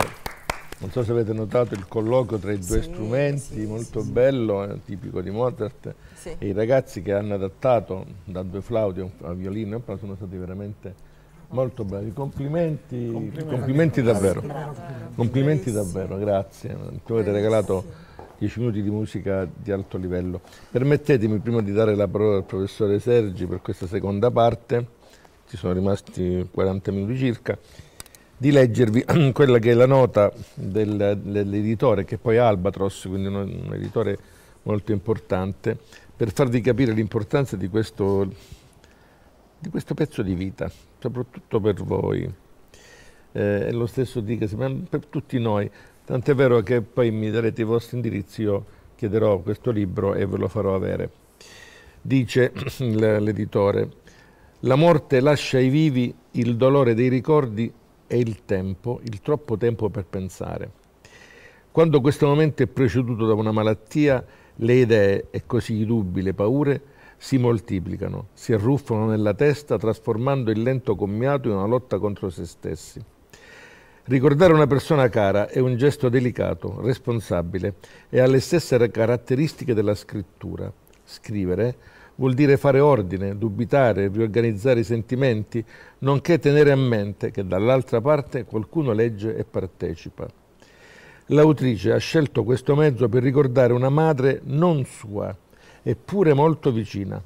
non so se avete notato il colloquio tra i due sì, strumenti, sì, molto sì, bello, eh, tipico di Mozart. E i ragazzi che hanno adattato da due flauti a violino e sono stati veramente molto bravi. Complimenti, complimenti, complimenti davvero. Complimenti davvero, grazie. Ci avete regalato 10 minuti di musica di alto livello. Permettetemi prima di dare la parola al professore Sergi per questa seconda parte, ci sono rimasti 40 minuti circa di leggervi quella che è la nota del, dell'editore, che è poi è Albatros, quindi un, editore molto importante, per farvi capire l'importanza di questo, di questo pezzo di vita, soprattutto per voi. Eh, è lo stesso dicasi, ma per tutti noi. Tant'è vero che poi mi darete i vostri indirizzi, io chiederò questo libro e ve lo farò avere. Dice l'editore, la morte lascia ai vivi il dolore dei ricordi è il tempo, il troppo tempo per pensare. Quando questo momento è preceduto da una malattia, le idee e così i dubbi, le paure, si moltiplicano, si arruffano nella testa trasformando il lento commiato in una lotta contro se stessi. Ricordare una persona cara è un gesto delicato, responsabile e ha le stesse caratteristiche della scrittura. Scrivere vuol dire fare ordine, dubitare, riorganizzare i sentimenti, nonché tenere a mente che dall'altra parte qualcuno legge e partecipa. L'autrice ha scelto questo mezzo per ricordare una madre non sua, eppure molto vicina.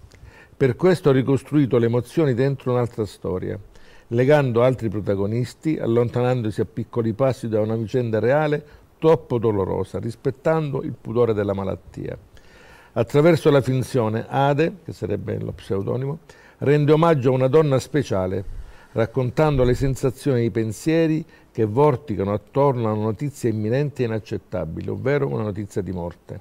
Per questo ha ricostruito le emozioni dentro un'altra storia, legando altri protagonisti, allontanandosi a piccoli passi da una vicenda reale troppo dolorosa, rispettando il pudore della malattia. Attraverso la finzione, Ade, che sarebbe lo pseudonimo, rende omaggio a una donna speciale, raccontando le sensazioni e i pensieri che vorticano attorno a una notizia imminente e inaccettabile, ovvero una notizia di morte.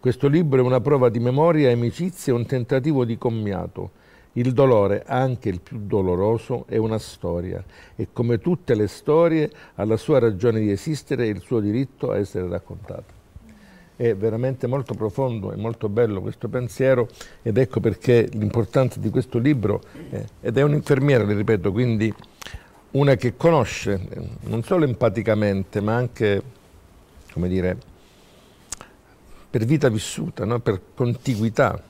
Questo libro è una prova di memoria e amicizia e un tentativo di commiato. Il dolore, anche il più doloroso, è una storia e come tutte le storie ha la sua ragione di esistere e il suo diritto a essere raccontato. È veramente molto profondo e molto bello questo pensiero ed ecco perché l'importanza di questo libro, eh, ed è un'infermiera, le ripeto, quindi una che conosce eh, non solo empaticamente ma anche, come dire, per vita vissuta, no? per contiguità.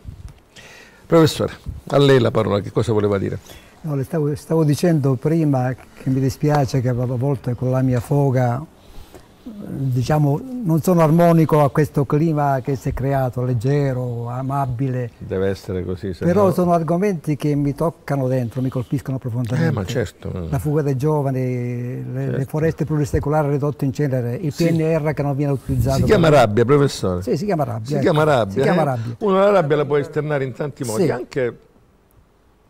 Professore, a lei la parola, che cosa voleva dire? No, le stavo, stavo dicendo prima che mi dispiace che a volte con la mia foga diciamo, non sono armonico a questo clima che si è creato, leggero, amabile. Deve essere così. Però no... sono argomenti che mi toccano dentro, mi colpiscono profondamente. Eh, certo. La fuga dei giovani, le, certo. le foreste plurisecolari ridotte in cenere, il PNR sì. che non viene utilizzato. Si chiama per... rabbia, professore? Sì, si chiama rabbia. Si ecco. chiama rabbia. Si eh? chiama rabbia. Uno la rabbia la può esternare in tanti modi, sì. anche...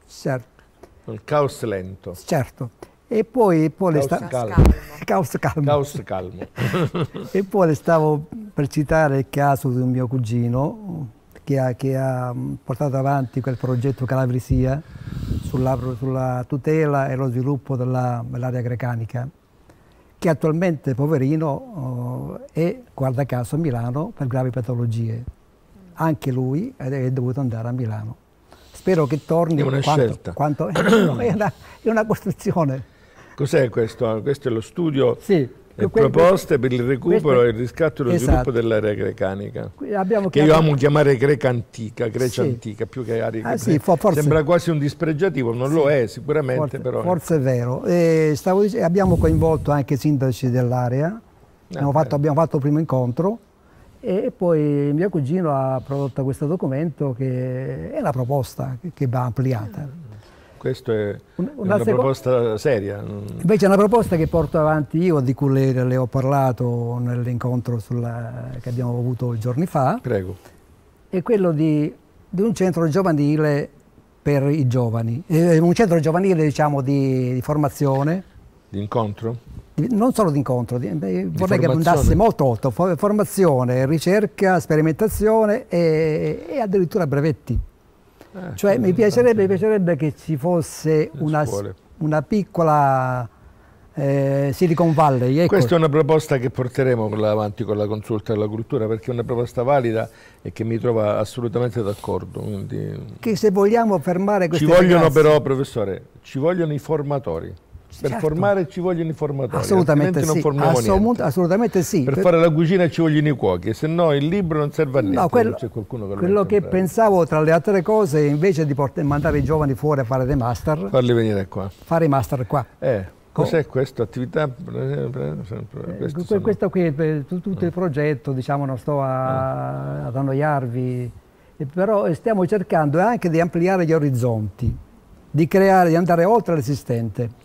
Certo. Il caos lento. Certo. E poi, poi Caos, sta... calmo. Caos calmo. Caos calmo. e poi le stavo per citare il caso di un mio cugino che ha, che ha portato avanti quel progetto Calabrisia sulla, sulla tutela e lo sviluppo dell'area dell grecanica che attualmente, poverino, eh, è, guarda caso, a Milano per gravi patologie. Anche lui è dovuto andare a Milano. Spero che torni. È una quanto, scelta. Quanto, è, una, è una costruzione. Cos'è questo? Questo è lo studio sì, e proposte per il recupero, è, il riscatto e lo esatto. sviluppo dell'area grecanica. Abbiamo che chiamato... io amo chiamare greca antica, Grecia sì. antica, più che area ah, sì, forse... Sembra quasi un dispregiativo, non sì. lo è sicuramente forse, però. Forse è vero. Eh, dicendo, abbiamo coinvolto anche i sindaci dell'area, ah, fatto, abbiamo fatto il primo incontro e poi mio cugino ha prodotto questo documento che è la proposta che va ampliata. Questa è Un, una, una proposta seria. Invece è una proposta che porto avanti io, di cui le, le ho parlato nell'incontro che abbiamo avuto giorni fa. Prego. È quello di, di un centro giovanile per i giovani, eh, un centro giovanile diciamo di, di formazione. Di incontro? non solo d'incontro, di, vorrei formazione. che andasse molto oltre, formazione, ricerca, sperimentazione e, e addirittura brevetti. Eh, cioè mi eh, piacerebbe, eh. piacerebbe, che ci fosse una, una, piccola eh, Silicon Valley. Ecco. Questa è una proposta che porteremo avanti con la consulta della cultura perché è una proposta valida e che mi trova assolutamente d'accordo. Quindi... Che se vogliamo fermare queste Ci vogliono ragazze... però, professore, ci vogliono i formatori. Certo. Per certo. formare ci vogliono i formatori, assolutamente sì. Assolut- assolutamente sì. Per, per, fare la cucina ci vogliono i cuochi, se no il libro non serve a niente. No, quello, che, quello che pensavo tra le altre cose, invece di port- mandare i giovani fuori a fare dei master, farli venire qua. Fare i master qua. Eh. Cos'è questo? Attività? Eh, eh, questo, questo qui è eh, tutto il progetto, diciamo, non sto a, ad annoiarvi, però stiamo cercando anche di ampliare gli orizzonti, di creare, di andare oltre l'esistente.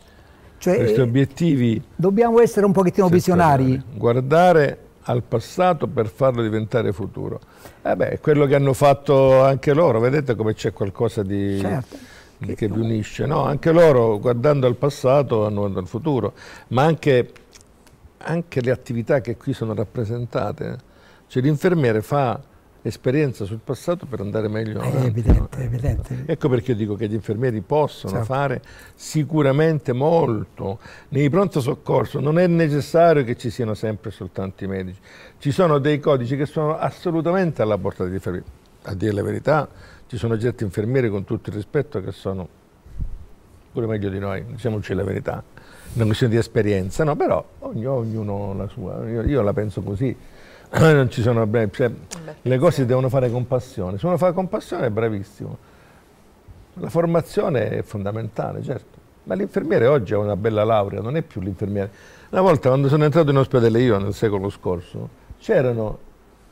Cioè, questi eh, obiettivi. Dobbiamo essere un pochettino visionari. Guardare al passato per farlo diventare futuro. Eh beh, è quello che hanno fatto anche loro, vedete come c'è qualcosa di, certo. di, che li unisce. No, anche loro, guardando al passato, hanno guardato al futuro, ma anche, anche le attività che qui sono rappresentate. Eh. Cioè l'infermiere fa esperienza sul passato per andare meglio. È evidente, è evidente. Ecco perché io dico che gli infermieri possono certo. fare sicuramente molto. Nei pronto soccorso non è necessario che ci siano sempre soltanto i medici. Ci sono dei codici che sono assolutamente alla portata degli infermieri. A dire la verità, ci sono certi infermieri con tutto il rispetto che sono pure meglio di noi, diciamoci la verità. una questione di esperienza, no? Però ognuno, ognuno la sua. io, io la penso così eh, non ci sono bravi, cioè, le cose si devono fare con passione. Se uno fa con passione è bravissimo. La formazione è fondamentale, certo. Ma l'infermiere oggi ha una bella laurea, non è più l'infermiere. Una volta quando sono entrato in ospedale io nel secolo scorso, c'erano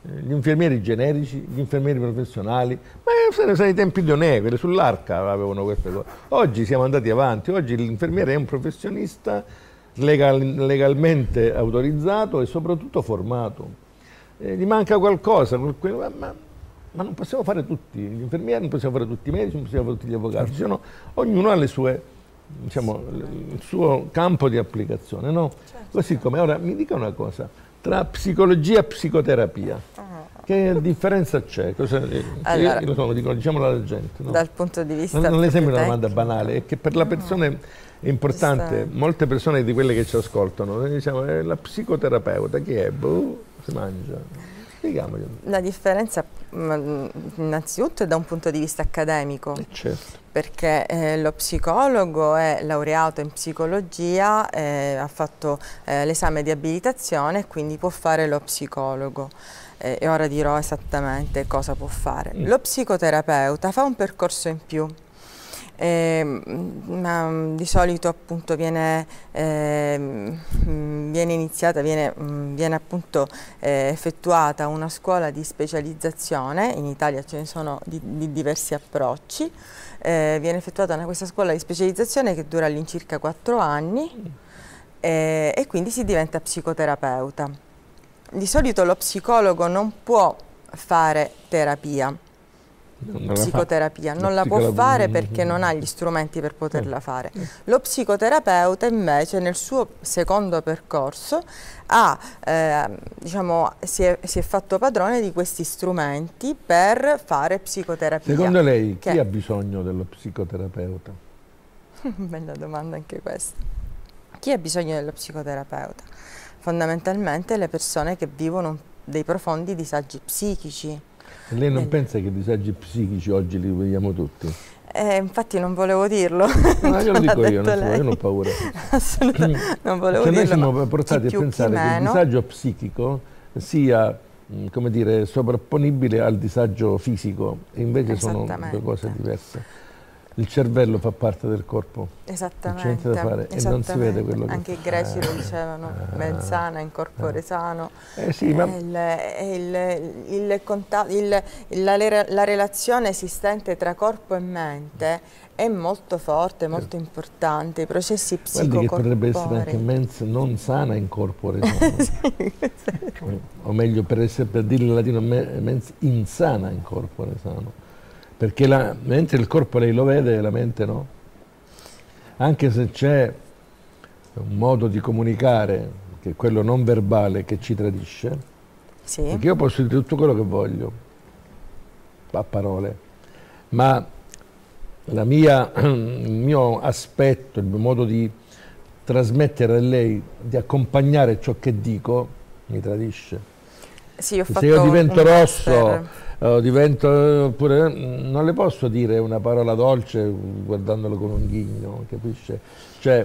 eh, gli infermieri generici, gli infermieri professionali, ma sono i tempi di Onevere, sull'arca avevano queste cose. Oggi siamo andati avanti, oggi l'infermiere è un professionista legal, legalmente autorizzato e soprattutto formato eh, gli manca qualcosa, ma, ma, ma, non possiamo fare tutti, gli infermieri non possiamo fare tutti i medici, non possiamo fare tutti gli avvocati, cioè, no, ognuno ha sue, diciamo, il suo campo di applicazione. No? Certo. Così come, ora mi dica una cosa, tra psicologia e psicoterapia, ah. che differenza c'è? Eh, allora, io, so, dico, diciamola alla gente. No? Dal punto di vista... Non, non le sembra una domanda banale, è che per la persona... Uh importante, molte persone di quelle che ci ascoltano, diciamo, eh, la psicoterapeuta chi è? Boh si mangia. Spiegamelo. La differenza mm, innanzitutto è da un punto di vista accademico. Eh certo. Perché eh, lo psicologo è laureato in psicologia, eh, ha fatto eh, l'esame di abilitazione e quindi può fare lo psicologo. Eh, e ora dirò esattamente cosa può fare. Mm. Lo psicoterapeuta fa un percorso in più eh, ma mm, di solito appunto viene, eh, viene iniziata, viene, mm, viene appunto eh, effettuata una scuola di specializzazione, in Italia ce ne sono di, di diversi approcci, eh, viene effettuata una, questa scuola di specializzazione che dura all'incirca 4 anni eh, e quindi si diventa psicoterapeuta. Di solito lo psicologo non può fare terapia, non psicoterapia, non la, la può fare perché non ha gli strumenti per poterla eh. fare. Lo psicoterapeuta invece nel suo secondo percorso ha, eh, diciamo, si, è, si, è, fatto padrone di questi strumenti per fare psicoterapia. Secondo lei chi ha bisogno dello psicoterapeuta? Bella domanda anche questa. Chi ha bisogno dello psicoterapeuta? Fondamentalmente le persone che vivono dei profondi disagi psichici lei non Bene. pensa che i disagi psichici oggi li vediamo tutti? Eh, infatti non volevo dirlo. No, io lo dico io, non, so, io non ho paura. Assolutamente, mm. non volevo cioè, dirlo. Noi siamo portati a pensare che il disagio psichico sia mm, come dire, sovrapponibile al disagio fisico, invece sono due cose diverse il cervello fa parte del corpo. Esattamente. Esattamente. E non si vede quello che Anche i greci lo eh, dicevano, eh, ben sana, in corpore eh. sano. Eh sì, ma... Il, il, il, la, la, relazione esistente tra corpo e mente è molto forte, molto importante. I processi psicocorporei. Guardi che potrebbe essere anche mens non sana in corpore sano. sì, o meglio, per, essere, per dire in latino, mens insana in corpore sano perché la, mentre il corpo lei lo vede, la mente no. Anche se c'è un modo di comunicare, che è quello non verbale, che ci tradisce, sì. perché io posso dire tutto quello che voglio, a parole, ma mia, il mio aspetto, il mio modo di trasmettere a lei, di accompagnare ciò che dico, mi tradisce. Sì, se io divento rosso... Uh, divento pure, mm, non le posso dire una parola dolce guardandolo con un ghigno, capisce? Cioè,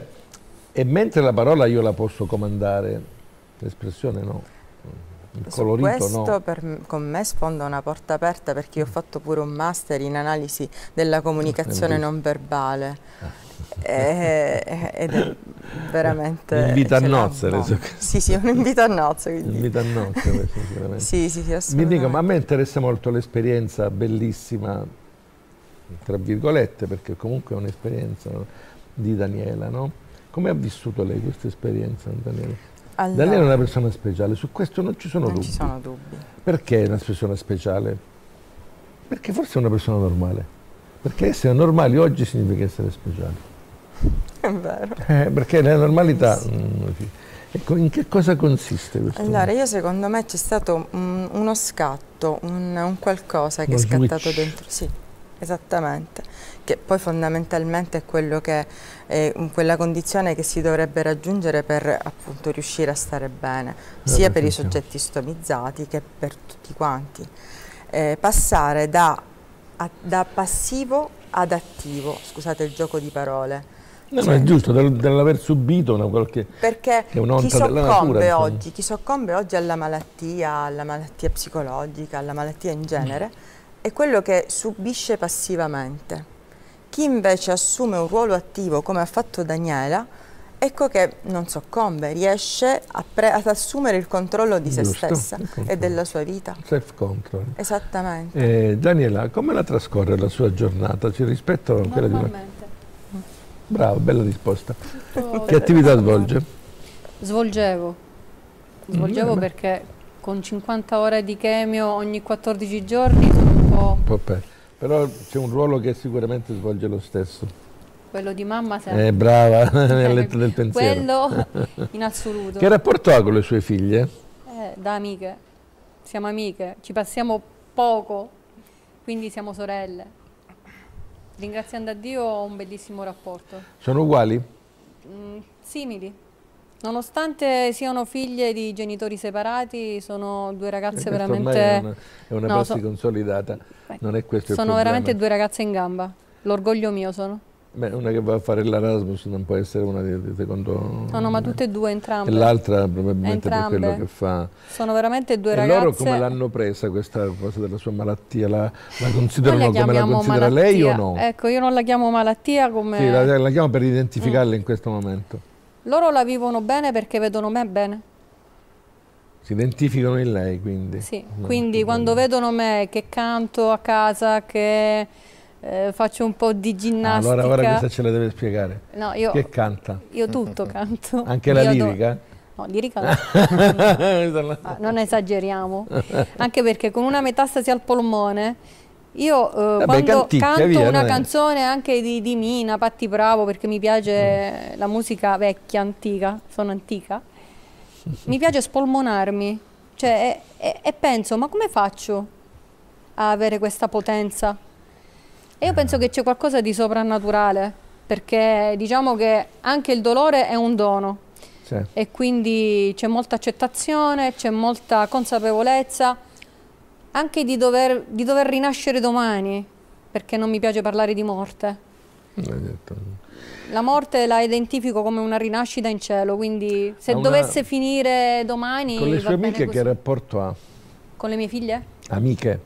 e mentre la parola io la posso comandare, l'espressione no il colorito questo no. per, con me sfonda una porta aperta perché io ho fatto pure un master in analisi della comunicazione eh, non verbale. Ah. E, eh, eh, ed è veramente... Un invito a nozze. Sì, sì, un invito a nozze. Un invito a nozze, sicuramente. sì, sì, sì, Mi dico, ma a me interessa molto l'esperienza bellissima, tra virgolette, perché comunque è un'esperienza di Daniela, no? Come ha vissuto lei questa esperienza, Daniela? Allora. Lei è una persona speciale, su questo non ci sono non dubbi. Non ci sono dubbi. Perché è una persona speciale? Perché forse è una persona normale. Perché essere normali oggi significa essere speciali. È vero. Eh, perché la normalità... Sì. Ecco, in che cosa consiste questo? Allora, io secondo me c'è stato un, mm, uno scatto, un, un qualcosa che Lo è scattato switch. dentro. Sì, esattamente che poi fondamentalmente è, quello che, è quella condizione che si dovrebbe raggiungere per appunto riuscire a stare bene, sia per i soggetti stomizzati che per tutti quanti. Eh, passare da, a, da passivo ad attivo, scusate il gioco di parole, No, cioè, no, è giusto, dall'aver subito una qualche... Perché è chi soccombe, natura, oggi, chi soccombe oggi alla malattia, alla malattia psicologica, alla malattia in genere, mm. è quello che subisce passivamente. Chi invece assume un ruolo attivo, come ha fatto Daniela, ecco che non soccombe, riesce ad assumere il controllo di Giusto, se stessa e della sua vita. Self-control. Esattamente. Eh, Daniela, come la trascorre la sua giornata? Ci rispetto a quella di una... Bravo, bella risposta. Tutto che attività svolge? Svolgevo. Svolgevo mm, perché con 50 ore di chemio ogni 14 giorni sono un po'... Un po' perso. Però c'è un ruolo che sicuramente svolge lo stesso. Quello di mamma eh, sempre. È brava, nel letto del pensiero. Quello in assoluto. Che rapporto ha con le sue figlie? Eh, da amiche. Siamo amiche, ci passiamo poco, quindi siamo sorelle. Ringraziando a Dio ho un bellissimo rapporto. Sono uguali? Mm, simili. Nonostante siano figlie di genitori separati, sono due ragazze e veramente... È una, è una no, so... consolidata, Beh, non è questo il Sono veramente due ragazze in gamba, l'orgoglio mio sono. Beh, una che va a fare l'Erasmus non può essere una di, di secondo... No, no, ma tutte e due, entrambe. E l'altra probabilmente entrambe. per quello che fa. Sono veramente due e ragazze... E loro come l'hanno presa questa cosa della sua malattia? La, la considerano la come la considera malattia. lei o no? Ecco, io non la chiamo malattia come... Sì, la, la chiamo per identificarla mm. in questo momento. Loro la vivono bene perché vedono me bene. Si identificano in lei, quindi. Sì, no, quando bene. vedono me che canto a casa, che eh, faccio un po' di ah, ginnastica. Allora, ora questa ce la deve spiegare. No, io, che canta? Io tutto canto. Anche la io lirica? No, lirica no. Ah, non esageriamo. Anche perché con una metastasi al polmone io eh, Vabbè, eh, quando cantica, canto via, una canzone anche di, di Mina, Patti Bravo, perché mi piace mm. la musica vecchia, antica, sono antica, mi piace spolmonarmi cioè, e, e, e penso, ma come faccio a avere questa potenza? E io penso che c'è qualcosa di soprannaturale, perché diciamo che anche il dolore è un dono. Sì. E quindi c'è molta accettazione, c'è molta consapevolezza anche di dover, di dover rinascere domani, perché non mi piace parlare di morte. La morte la identifico come una rinascita in cielo, quindi se una... dovesse finire domani... Con le sue amiche che rapporto ha? Con le mie figlie? Amiche.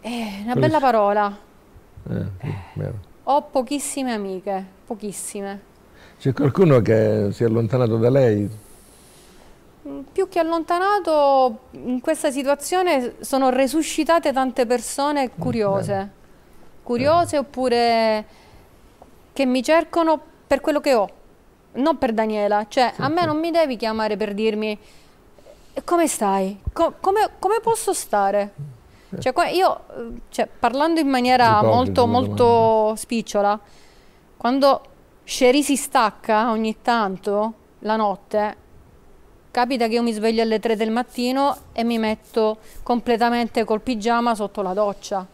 Eh, una con bella le... parola. Eh, sì, Ho pochissime amiche, pochissime. C'è qualcuno che si è allontanato da lei Mm, più che allontanato, in questa situazione sono resuscitate tante persone mm, curiose, curiose oppure che mi cercano per quello che ho, non per Daniela. Cioè, a me certo. non mi devi chiamare per dirmi come stai, Com come, come posso stare. Eh. Cioè, io, eh, cioè, parlando in maniera molto, molto spicciola, quando Sherry si stacca ogni tanto la notte, Capita che io mi sveglio alle 3 del mattino e mi metto completamente col pigiama sotto la doccia,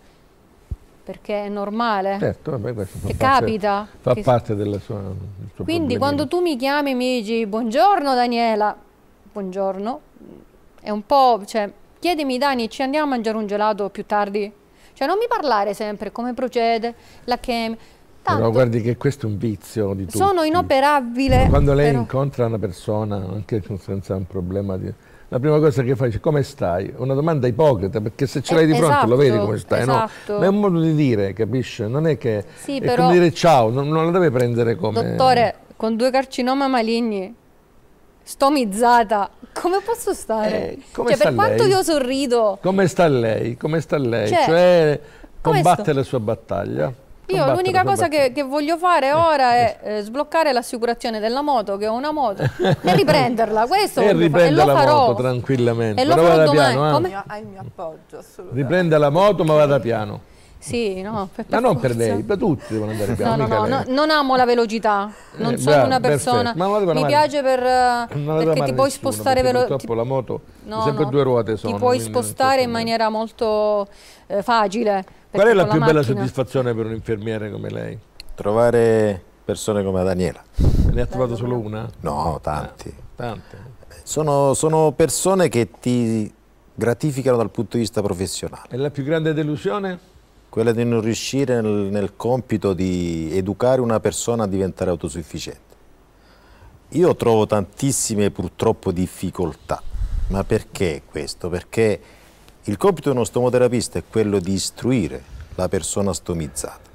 perché è normale. Certo, vabbè, questo che fa capita. Parte, fa parte della sua... Quindi quando tu mi chiami e mi dici buongiorno Daniela, buongiorno, è un po', cioè, chiedimi Dani, ci andiamo a mangiare un gelato più tardi? Cioè non mi parlare sempre come procede, la chemia Tanto. Però guardi che questo è un vizio di tutti. Sono inoperabile. Quando lei però... incontra una persona, anche senza un problema di... La prima cosa che fa è come stai? Una domanda ipocrita, perché se ce l'hai eh, di fronte esatto, lo vedi esatto, come stai, esatto. no? Ma è un modo di dire, capisce? Non è che... Sì, è però, come dire ciao, non, non la deve prendere come... Dottore, con due carcinoma maligni, stomizzata, come posso stare? Eh, come cioè, per quanto io sorrido... Come sta lei? Come sta lei? Cioè, cioè combatte sto? la sua battaglia. Io l'unica cosa che, che, voglio fare eh. ora è eh, sbloccare l'assicurazione della moto, che ho una moto, e riprenderla. Questo e riprenda la farò. moto tranquillamente. E lo Però farò domani. Piano, eh? Al mio, al mio appoggio, Riprenda la moto ma vada piano. Sì, no, per, per Ma non per lei, per tutti devono andare piano. No, no, no, non amo la velocità, non eh, sono bravo, una persona. Mi piace per, perché ti puoi nessuno, spostare veloce. Purtroppo la moto no, sempre no, due ruote sono. Ti puoi spostare in maniera molto eh, facile. Qual è la più la bella soddisfazione per un infermiere come lei? Trovare persone come Daniela. Ne ha trovato solo una? No, tanti. Eh, tante. sono, sono persone che ti gratificano dal punto di vista professionale. E la più grande delusione? quella di non riuscire nel, nel compito di educare una persona a diventare autosufficiente. Io trovo tantissime purtroppo difficoltà, ma perché questo? Perché il compito di uno stomoterapista è quello di istruire la persona stomizzata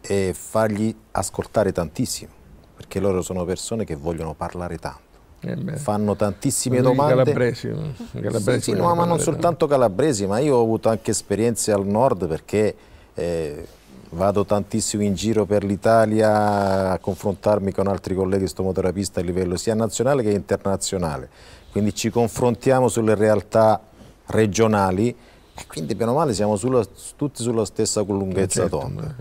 e fargli ascoltare tantissimo, perché loro sono persone che vogliono parlare tanto. Eh fanno tantissime domande. Calabresi, mm, calabresi sì, sì, no, ma non soltanto calabresi, ma io ho avuto anche esperienze al nord perché eh, vado tantissimo in giro per l'Italia a confrontarmi con altri colleghi stomaterapisti a livello sia nazionale che internazionale. Quindi ci confrontiamo sulle realtà regionali e quindi bene o male siamo sulla, tutti sulla stessa lunghezza certo. d'onda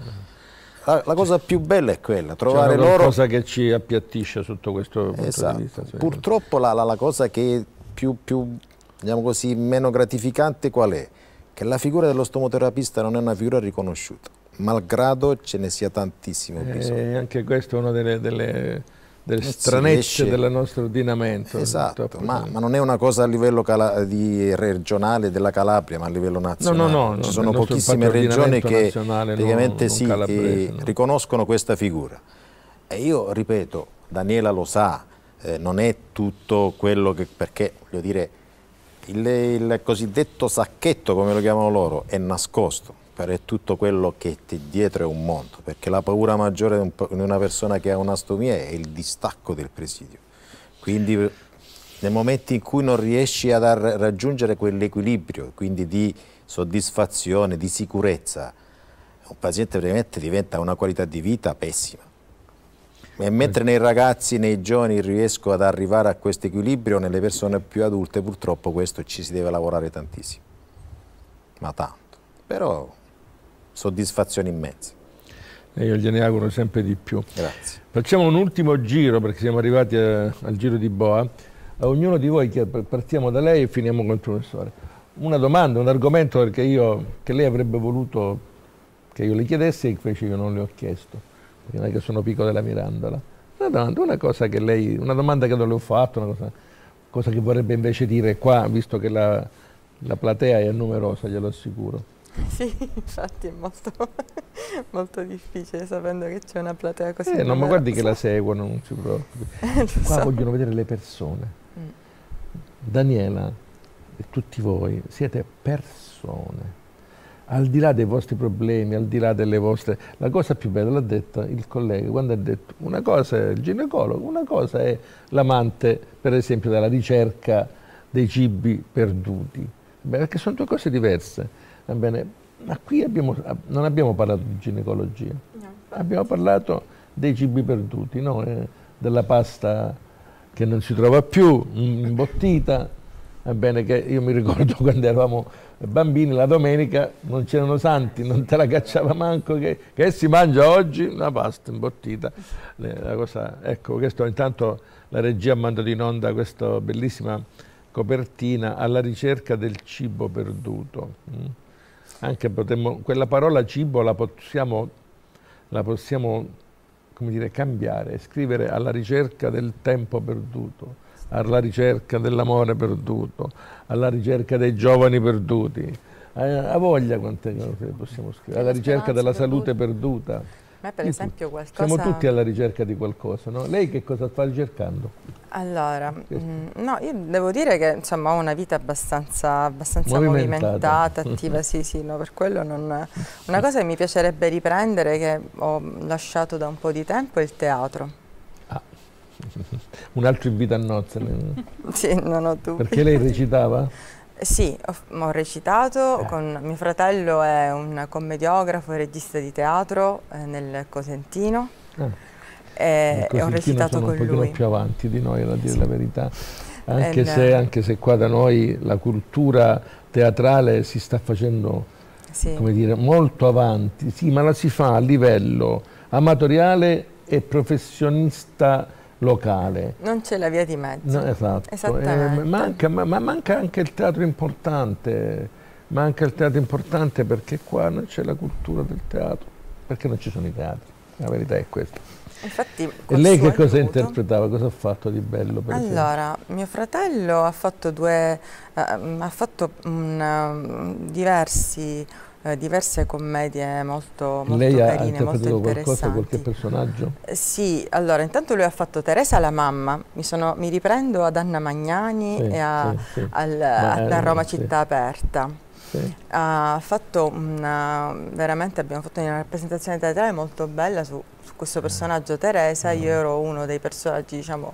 la, la, cosa più bella è quella, trovare cioè, loro... cosa che ci appiattisce sotto questo esatto. punto di esatto. vista. Purtroppo la, la, la cosa che più, più diciamo così, meno gratificante qual è? Che la figura dello stomoterapista non è una figura riconosciuta, malgrado ce ne sia tantissimo eh, bisogno. E anche questo è una delle, delle delle non ecco, stranezze del nostro ordinamento. Esatto, ma, ma, non è una cosa a livello cala- di regionale della Calabria, ma a livello nazionale. No, no, no, Ci sono pochissime regioni che praticamente si sì, riconoscono questa figura. E io ripeto, Daniela lo sa, eh, non è tutto quello che... perché, voglio dire, il, il cosiddetto sacchetto, come lo chiamano loro, è nascosto per tutto quello che ti dietro è un mondo, perché la paura maggiore di una persona che ha un'astomia è il distacco del presidio. Quindi nel momento in cui non riesci a raggiungere quell'equilibrio, quindi di soddisfazione, di sicurezza, un paziente veramente diventa una qualità di vita pessima. E mentre nei ragazzi, nei giovani riesco ad arrivare a questo equilibrio, nelle persone più adulte purtroppo questo ci si deve lavorare tantissimo, ma tanto. Però soddisfazioni immense. E io gliene auguro sempre di più. Grazie. Facciamo un ultimo giro perché siamo arrivati a, eh, al giro di Boa. A eh, ognuno di voi, partiamo da lei e finiamo con il professore. Una domanda, un argomento che, io, che lei avrebbe voluto che io le chiedessi e invece io non le ho chiesto, perché non è che sono pico della mirandola. Una domanda, una cosa che lei, una domanda che non le ho fatto, una cosa, cosa che vorrebbe invece dire qua, visto che la, la platea è numerosa, glielo assicuro. Sì, infatti è molto, molto difficile sapendo che c'è una platea così. Eh, non mi guardi che la seguono, non si preoccupi. Qua so. vogliono vedere le persone. Mm. Daniela e tutti voi siete persone. Al di là dei vostri problemi, al di là delle vostre... La cosa più bella l'ha detta il collega quando ha detto una cosa è il ginecologo, una cosa è l'amante, per esempio, della ricerca dei cibi perduti. Beh, perché sono due cose diverse Ebbene, ma qui abbiamo, non abbiamo parlato di ginecologia, no. abbiamo parlato dei cibi perduti, no? eh, della pasta che non si trova più, imbottita. Ebbene, che io mi ricordo quando eravamo bambini, la domenica non c'erano santi, non te la cacciava manco, che, che si mangia oggi una pasta imbottita. Eh, cosa, ecco, questo intanto la regia ha mandato in onda questa bellissima copertina alla ricerca del cibo perduto. Mm? anche potremmo, quella parola cibo la possiamo, la possiamo dire, cambiare, scrivere alla ricerca del tempo perduto, alla ricerca dell'amore perduto, alla ricerca dei giovani perduti, eh, Ha voglia quante cose possiamo scrivere, alla ricerca della salute perduta. Ma per esempio qualcosa... Siamo tutti alla ricerca di qualcosa, no? Lei che cosa sta cercando? Allora, mm, no, io devo dire che insomma, ho una vita abbastanza, abbastanza movimentata. movimentata attiva, sì, sì, no, per quello non... Una cosa che mi piacerebbe riprendere, che ho lasciato da un po' di tempo, è il teatro. Ah. Un altro invito a nozze. Eh? sì, non ho dubbi. Perché lei recitava? Sì, ho, ho recitato, eh. con, mio fratello è un commediografo e regista di teatro eh, nel Cosentino ah. eh. e ho recitato con lui. un pochino più avanti di noi, a dire sì. la verità, anche, El, se, anche se qua da noi la cultura teatrale si sta facendo sì. come dire, molto avanti, sì, ma la si fa a livello amatoriale e professionista locale. Non c'è la via di mezzo. No, esatto. Eh, manca, ma, ma, manca anche il teatro importante, manca il teatro importante perché qua non c'è la cultura del teatro, perché non ci sono i teatri, la verità è questa. Infatti, e lei che cosa interpretava? Cosa ha fatto di bello? Per allora, esempio? mio fratello ha fatto, due, eh, ha fatto un, um, diversi eh, diverse commedie molto, molto Lei carine, molto interessanti. qualcosa, qualche personaggio? sì, allora intanto lui ha fatto Teresa la mamma, mi, sono, mi riprendo ad Anna Magnani sì, e a, sì, sì. Al, a Roma città aperta. Sì. Ha fatto una, veramente abbiamo fatto una rappresentazione teatrale molto bella su, su questo eh. personaggio Teresa, eh. io ero uno dei personaggi diciamo,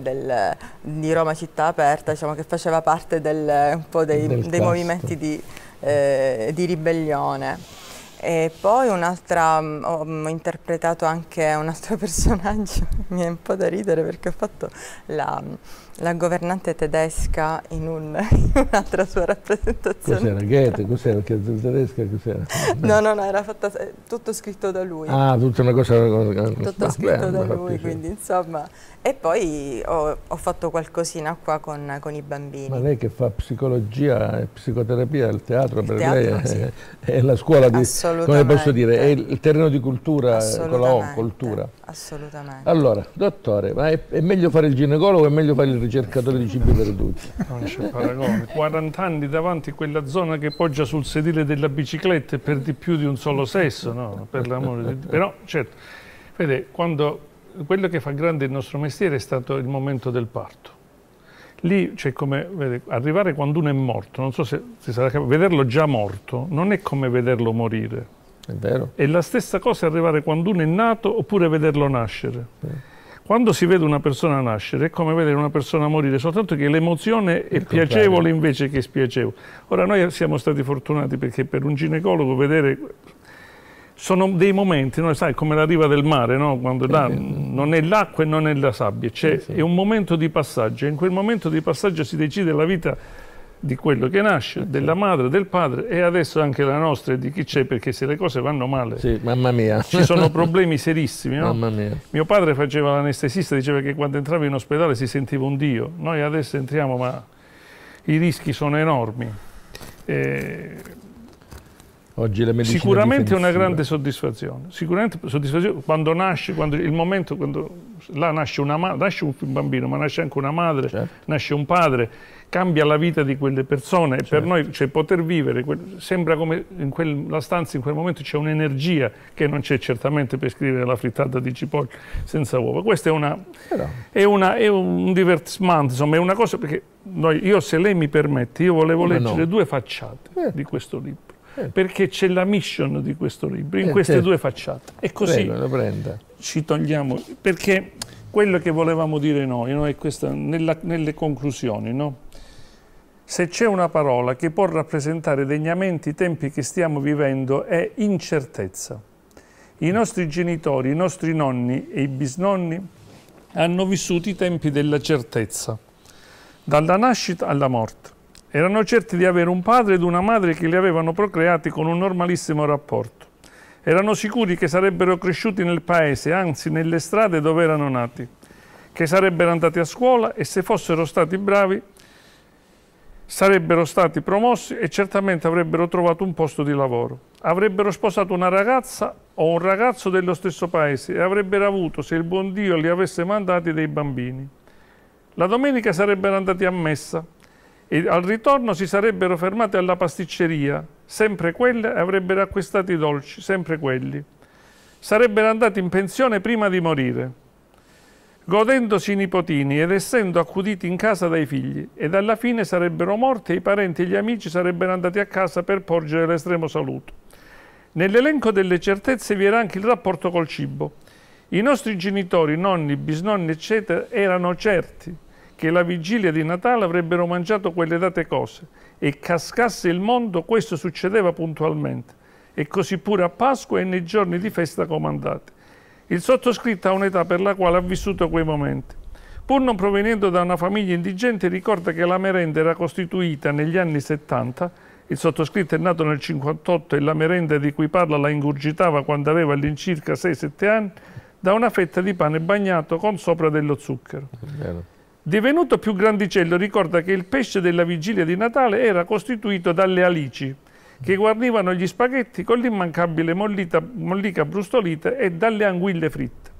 del, di Roma città aperta diciamo, che faceva parte del, dei, dei movimenti di, eh, di ribellione. E poi un'altra, mm, mm, ho interpretato anche un altro personaggio, mi è un po' da ridere perché ho fatto la mm, la governante tedesca in, un, in un'altra sua rappresentazione. Cos'era Goethe? Cos'era? Che tedesca? Cos'era? No, no, no, era fatta, eh, tutto scritto da lui. Ah, tutta una cosa... Tutto ah, scritto beh, da lui, quindi insomma. E poi ho, ho fatto qualcosina qua con, con, i bambini. Ma lei che fa psicologia e psicoterapia al teatro, il per teatro, lei sì. è, la scuola di... Come posso dire? È il terreno di cultura, eh, con la O, cultura. Assolutamente. Allora, dottore, ma è, è meglio fare il ginecologo o è meglio fare il ricercatore di cibi perduti. Non c'è paragone. 40 anni davanti a quella zona che poggia sul sedile della bicicletta e per di più di un solo sesso, no? Per l'amore di Dio. Però, certo, vede, quando, quello che fa grande il nostro mestiere è stato il momento del parto. Lì c'è come vede, arrivare quando uno è morto, non so se si sarà capito, vederlo già morto non è come vederlo morire. È vero. È la stessa cosa arrivare quando uno è nato oppure vederlo nascere. Sì. Eh. Quando si vede una persona nascere è come vedere una persona morire, soltanto che l'emozione è il piacevole contrario. invece che spiacevole. Ora noi siamo stati fortunati perché per un ginecologo vedere sono dei momenti, no? sai, come la riva del mare, no? quando là, non è l'acqua e non è la sabbia, cioè, sì, sì. è un momento di passaggio, in quel momento di passaggio si decide la vita di quello che nasce, ecco. della madre, del padre e adesso anche la nostra e di chi c'è, perché se le cose vanno male, sì, mamma mia. ci sono problemi serissimi. No? Mamma mia. Mio padre faceva l'anestesista, diceva che quando entrava in ospedale si sentiva un dio. Noi adesso entriamo, ma i rischi sono enormi. E... Oggi la medicina sicuramente è una grande soddisfazione. Sicuramente soddisfazione quando nasce, quando, il momento quando là nasce, una, nasce un bambino, ma nasce anche una madre, certo. nasce un padre cambia la vita di quelle persone. Certo. Per noi cioè, poter vivere, sembra come in quella stanza, in quel momento c'è un'energia che non c'è certamente per scrivere la frittata di cipolla senza uova. Questo è, una, è, una, è un divertimento, insomma, è una cosa perché noi, io se lei mi permette, io volevo Ma leggere no. due facciate eh. di questo libro. Eh. Perché c'è la mission di questo libro, in eh, queste certo. due facciate. E così Prego, ci togliamo. Perché quello che volevamo dire noi no, è questo, nella, nelle conclusioni, no? Se c'è una parola che può rappresentare degnamente i tempi che stiamo vivendo è incertezza. I nostri genitori, i nostri nonni e i bisnonni hanno vissuto i tempi della certezza, dalla nascita alla morte. Erano certi di avere un padre ed una madre che li avevano procreati con un normalissimo rapporto. Erano sicuri che sarebbero cresciuti nel paese, anzi nelle strade dove erano nati, che sarebbero andati a scuola e se fossero stati bravi sarebbero stati promossi e certamente avrebbero trovato un posto di lavoro. Avrebbero sposato una ragazza o un ragazzo dello stesso paese e avrebbero avuto, se il buon Dio li avesse mandati, dei bambini. La domenica sarebbero andati a messa e al ritorno si sarebbero fermati alla pasticceria, sempre quella, e avrebbero acquistato i dolci, sempre quelli. Sarebbero andati in pensione prima di morire godendosi i nipotini ed essendo accuditi in casa dai figli, ed alla fine sarebbero morti e i parenti e gli amici sarebbero andati a casa per porgere l'estremo saluto. Nell'elenco delle certezze vi era anche il rapporto col cibo. I nostri genitori, nonni, bisnonni, eccetera, erano certi che la vigilia di Natale avrebbero mangiato quelle date cose e cascasse il mondo questo succedeva puntualmente e così pure a Pasqua e nei giorni di festa comandati. Il sottoscritto ha un'età per la quale ha vissuto quei momenti. Pur non provenendo da una famiglia indigente, ricorda che la merenda era costituita negli anni 70, il sottoscritto è nato nel 58 e la merenda di cui parla la ingurgitava quando aveva all'incirca 6-7 anni, da una fetta di pane bagnato con sopra dello zucchero. Bene. Divenuto più grandicello, ricorda che il pesce della vigilia di Natale era costituito dalle alici, che guarnivano gli spaghetti con l'immancabile mollica brustolita e dalle anguille fritte.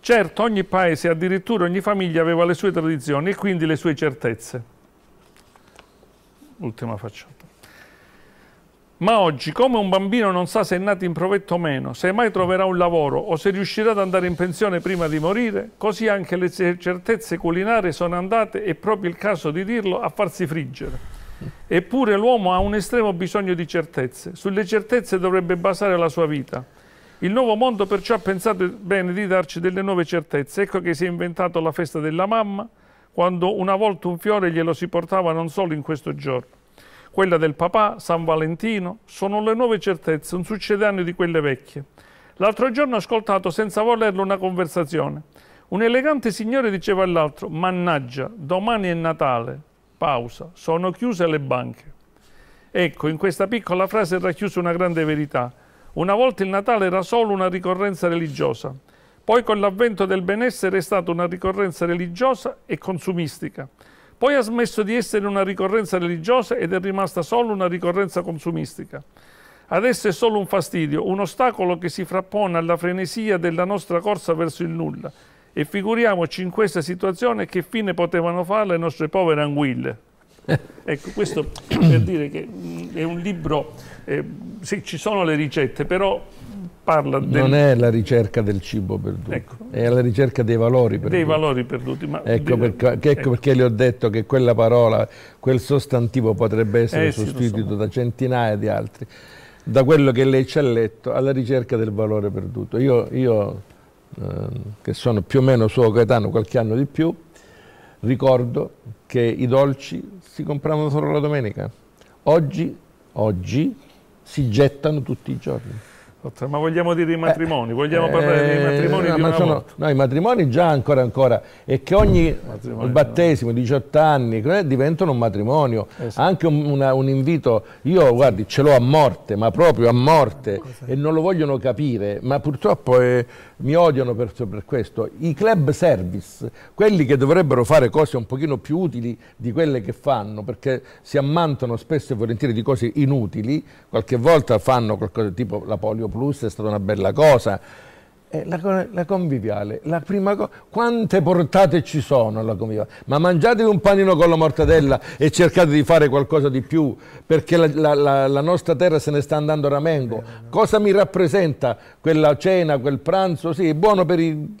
Certo, ogni paese, addirittura ogni famiglia aveva le sue tradizioni e quindi le sue certezze. Ultima facciata. Ma oggi, come un bambino non sa se è nato in provetto o meno, se mai troverà un lavoro o se riuscirà ad andare in pensione prima di morire, così anche le certezze culinarie sono andate, è proprio il caso di dirlo, a farsi friggere. Eppure l'uomo ha un estremo bisogno di certezze. Sulle certezze dovrebbe basare la sua vita. Il nuovo mondo perciò ha pensato bene di darci delle nuove certezze. Ecco che si è inventato la festa della mamma, quando una volta un fiore glielo si portava non solo in questo giorno. Quella del papà, San Valentino, sono le nuove certezze, un succedaneo di quelle vecchie. L'altro giorno ho ascoltato senza volerlo una conversazione. Un elegante signore diceva all'altro, mannaggia, domani è Natale. Pausa. Sono chiuse le banche. Ecco, in questa piccola frase è racchiusa una grande verità. Una volta il Natale era solo una ricorrenza religiosa, poi con l'avvento del benessere è stata una ricorrenza religiosa e consumistica. Poi ha smesso di essere una ricorrenza religiosa ed è rimasta solo una ricorrenza consumistica. Adesso è solo un fastidio, un ostacolo che si frappone alla frenesia della nostra corsa verso il nulla, e figuriamoci in questa situazione che fine potevano fare le nostre povere anguille. Ecco, questo per dire che mm, è un libro, eh, sì, ci sono le ricette, però parla del... Non è la ricerca del cibo perduto, ecco. è la ricerca dei valori perduti. Dei valori perduti, ma... Ecco, dire... perché, ecco, ecco, perché le ho detto che quella parola, quel sostantivo potrebbe essere eh, sostituito sì, da centinaia di altri. Da quello che lei ci ha letto alla ricerca del valore perduto. Io, io Ehm, che sono più o meno suo Gaetano qualche anno di più, ricordo che i dolci si compravano solo la domenica. Oggi, oggi si gettano tutti i giorni. Ma vogliamo dire i eh, matrimoni? Vogliamo eh, dei matrimoni no, di una sono, volta? No, i matrimoni già ancora ancora e che ogni il battesimo, 18 anni, diventano un matrimonio. Esatto. Anche un, una, un, invito, io guardi, ce l'ho a morte, ma proprio a morte e non lo vogliono capire, ma purtroppo eh, mi odiano per, per, questo. I club service, quelli che dovrebbero fare cose un pochino più utili di quelle che fanno, perché si ammantano spesso e volentieri di cose inutili, qualche volta fanno qualcosa tipo la polio Plus è stata una bella cosa. Eh, la, la, conviviale, la prima cosa, quante portate ci sono alla conviviale? Ma mangiatevi un panino con la mortadella e cercate di fare qualcosa di più, perché la, la, la nostra terra se ne sta andando a ramengo. Cosa mi rappresenta quella cena, quel pranzo? Sì, è buono per i,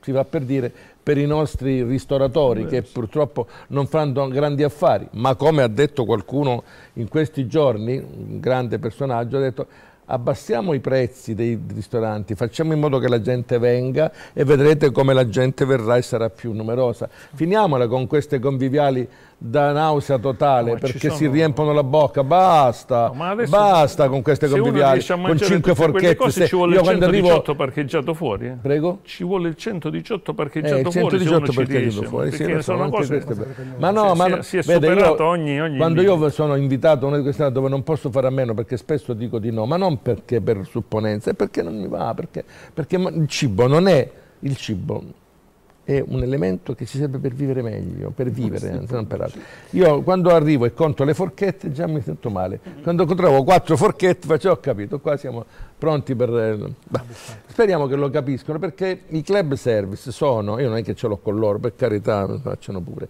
si va per dire, per i nostri ristoratori Beh, che purtroppo non fanno grandi affari, ma come ha detto qualcuno in questi giorni, un grande personaggio, ha detto abbassiamo i prezzi dei ristoranti, facciamo in modo che la gente venga e vedrete come la gente verrà e sarà più numerosa. Finiamola con queste conviviali da nausea totale no, perché sono... si riempiono la bocca basta no, adesso, basta con queste conviviali con cinque forchette cose, ci vuole il 118 arrivo... parcheggiato fuori eh? prego ci vuole il 118 parcheggiato eh, il 118 fuori, parcheggiato fuori. Sì, sono, sono cose... queste... ma no si, ma no, si è vede, io, ogni, ogni quando limite. io sono invitato a una di queste dove non posso fare a meno perché spesso dico di no ma non perché per supponenza è perché non mi va perché, perché il cibo non è il cibo è un elemento che ci serve per vivere meglio, per vivere, sì, non per altro. Io quando arrivo e conto le forchette già mi sento male. Mm-hmm. Quando trovo quattro forchette faccio ho capito, qua siamo pronti per... Beh, speriamo che lo capiscono perché i club service sono, io non è che ce l'ho con loro, per carità, facciano pure,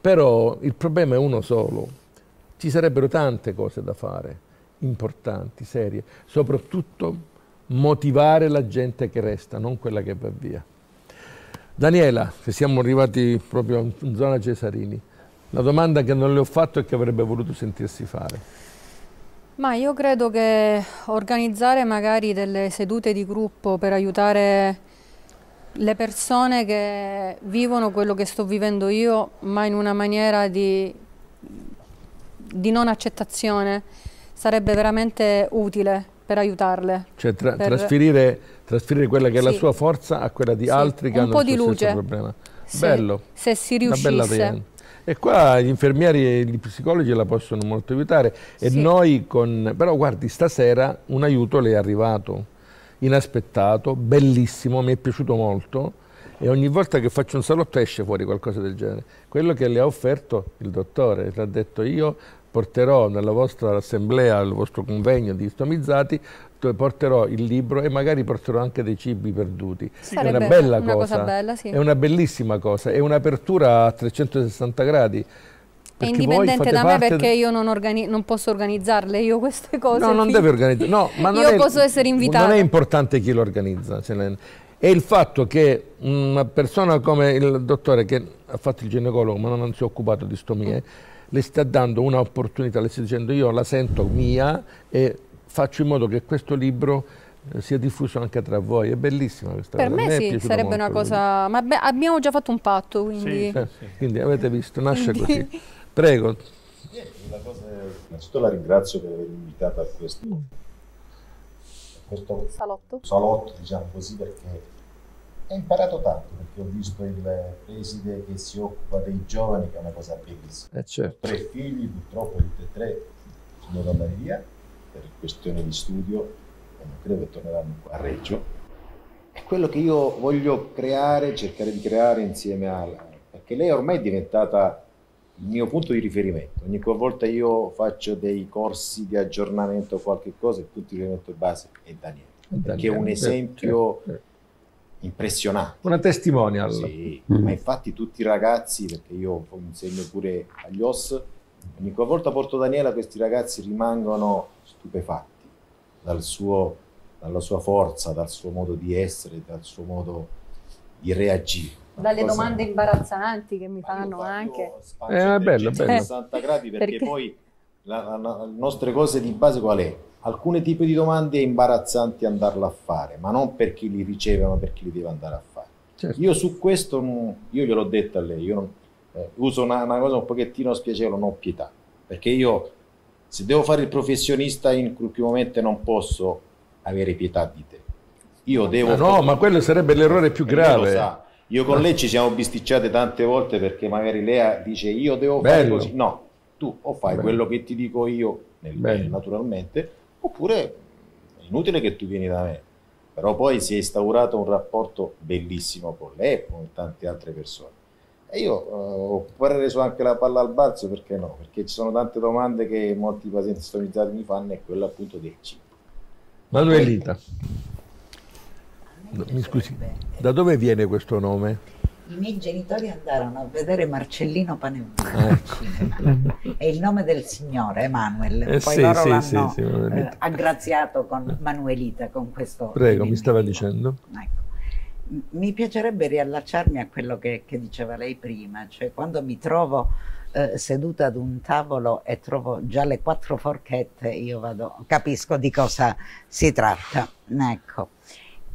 però il problema è uno solo. Ci sarebbero tante cose da fare, importanti, serie, soprattutto motivare la gente che resta, non quella che va via. Daniela, che siamo arrivati proprio in zona Cesarini, la domanda che non le ho fatto e che avrebbe voluto sentirsi fare. Ma io credo che organizzare magari delle sedute di gruppo per aiutare le persone che vivono quello che sto vivendo io, ma in una maniera di, di non accettazione, sarebbe veramente utile per aiutarle. Cioè tra per... trasferire trasferire quella che è sì. la sua forza a quella di sì. altri che Un hanno il stesso problema. Se, Bello. Se si riuscisse. E qua gli infermieri e gli psicologi la possono molto aiutare e sì. noi con... Però guardi, stasera un aiuto le è arrivato, inaspettato, bellissimo, mi è piaciuto molto e ogni volta che faccio un salotto esce fuori qualcosa del genere. Quello che le ha offerto il dottore, le ha detto io porterò nella vostra assemblea, al vostro convegno di stomizzati, cioè, porterò il libro e magari porterò anche dei cibi perduti. Sì. È una bella una cosa, cosa bella, sì. è una bellissima cosa, è un'apertura a 360 gradi. È indipendente da me perché io non, non, posso organizzarle io queste cose. No, non deve organizzare. No, ma non io è, posso essere invitato. Non è importante chi lo organizza. È il fatto che una persona come il dottore che ha fatto il ginecologo ma non si è occupato di stomie, mm. le sta dando un'opportunità, le sta dicendo io la sento mia e faccio in modo che questo libro eh, sia diffuso anche tra voi, è bellissima questa cosa. Per me, me sì, sarebbe una cosa, ma beh, abbiamo già fatto un patto, quindi... Sì, sì, eh, sì. quindi avete visto, nasce quindi... così. Prego. innanzitutto la ringrazio per avermi invitato a questo, mm. a questo salotto. salotto, diciamo così, perché ho imparato tanto, perché ho visto il preside che si occupa dei giovani, che è una cosa bellissima. Eh certo. Tre figli, purtroppo tutti e tre sono andati via per questioni di studio, non credo che torneranno a Reggio. È quello che io voglio creare, cercare di creare insieme a Alana, perché lei ormai è diventata il mio punto di riferimento. Ogni qualvolta io faccio dei corsi di aggiornamento o qualche cosa, il punto di riferimento base è Daniele, che è un certo, esempio certo, certo. impressionante. Una testimonial. Sì, mm. ma infatti tutti i ragazzi, perché io insegno pure agli OS, Ogni volta Porto Daniela questi ragazzi rimangono stupefatti dal suo, dalla sua forza, dal suo modo di essere, dal suo modo di reagire. Dalle cosa... domande imbarazzanti che mi fanno anche. È eh, bello, bello. 60 gradi perché, perché? poi la, la, la, nostre cose di base qual è? Alcuni tipi di domande è imbarazzante andarla a fare, ma non per chi li riceve, ma per chi li deve andare a fare. Certo. Io su questo, io gliel'ho detto a lei, io non, eh, uso una, una, cosa un pochettino spiacevole, non ho pietà, perché io se devo fare il professionista in momento non posso avere pietà di te. Io devo... Ah, no, ma quello sarebbe l'errore più grave. Io con lei ci siamo bisticciate tante volte perché magari Lea dice io devo Bello. fare così. No, tu o fai Bello. quello che ti dico io, nel, bene, naturalmente, oppure è inutile che tu vieni da me. Però poi si è instaurato un rapporto bellissimo con lei e con tante altre persone. E io eh, ho parere su anche la palla al balzo, perché no? Perché ci sono tante domande che molti pazienti stomizzati mi fanno e quella appunto del cibo. Manuelita, eh. mi scusi, da dove viene questo nome? I miei genitori andarono a vedere Marcellino Panevino eh. è il nome del signore Emanuele. eh, poi sì, loro sì, l'hanno sì, sì, eh, aggraziato con Manuelita, con questo... Prego, mi stava dicendo. Ecco mi piacerebbe riallacciarmi a quello che, che, diceva lei prima, cioè quando mi trovo eh, seduta ad un tavolo e trovo già le quattro forchette, io vado, capisco di cosa si tratta. Ecco.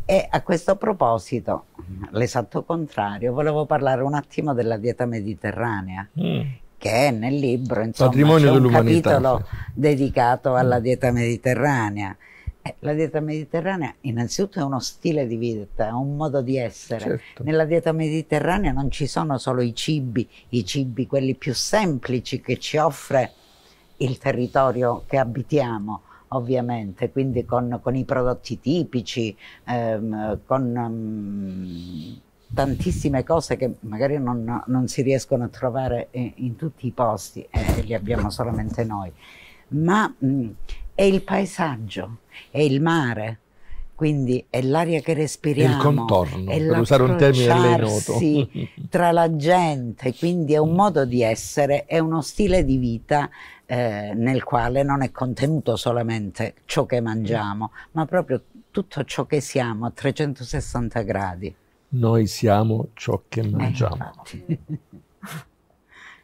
E a questo proposito, l'esatto contrario, volevo parlare un attimo della dieta mediterranea. Mm. Che è nel libro, insomma, Patrimonio c'è un capitolo dedicato alla mm. dieta mediterranea. Eh, la dieta mediterranea innanzitutto è uno stile di vita, è un modo di essere. Certo. Nella dieta mediterranea non ci sono solo i cibi, i cibi quelli più semplici che ci offre il territorio che abitiamo, ovviamente, quindi con, con i prodotti tipici, ehm, con um, tantissime cose che magari non, non si riescono a trovare in, eh, in tutti i posti eh, e eh, li abbiamo solamente noi ma mh, mm, è il paesaggio, è il mare, quindi è l'aria che respiriamo. È il contorno, è per usare un termine a lei noto. tra la gente, quindi è un modo di essere, è uno stile di vita eh, nel quale non è contenuto solamente ciò che mangiamo, ma proprio tutto ciò che siamo a 360 gradi. Noi siamo ciò che eh, mangiamo. Eh,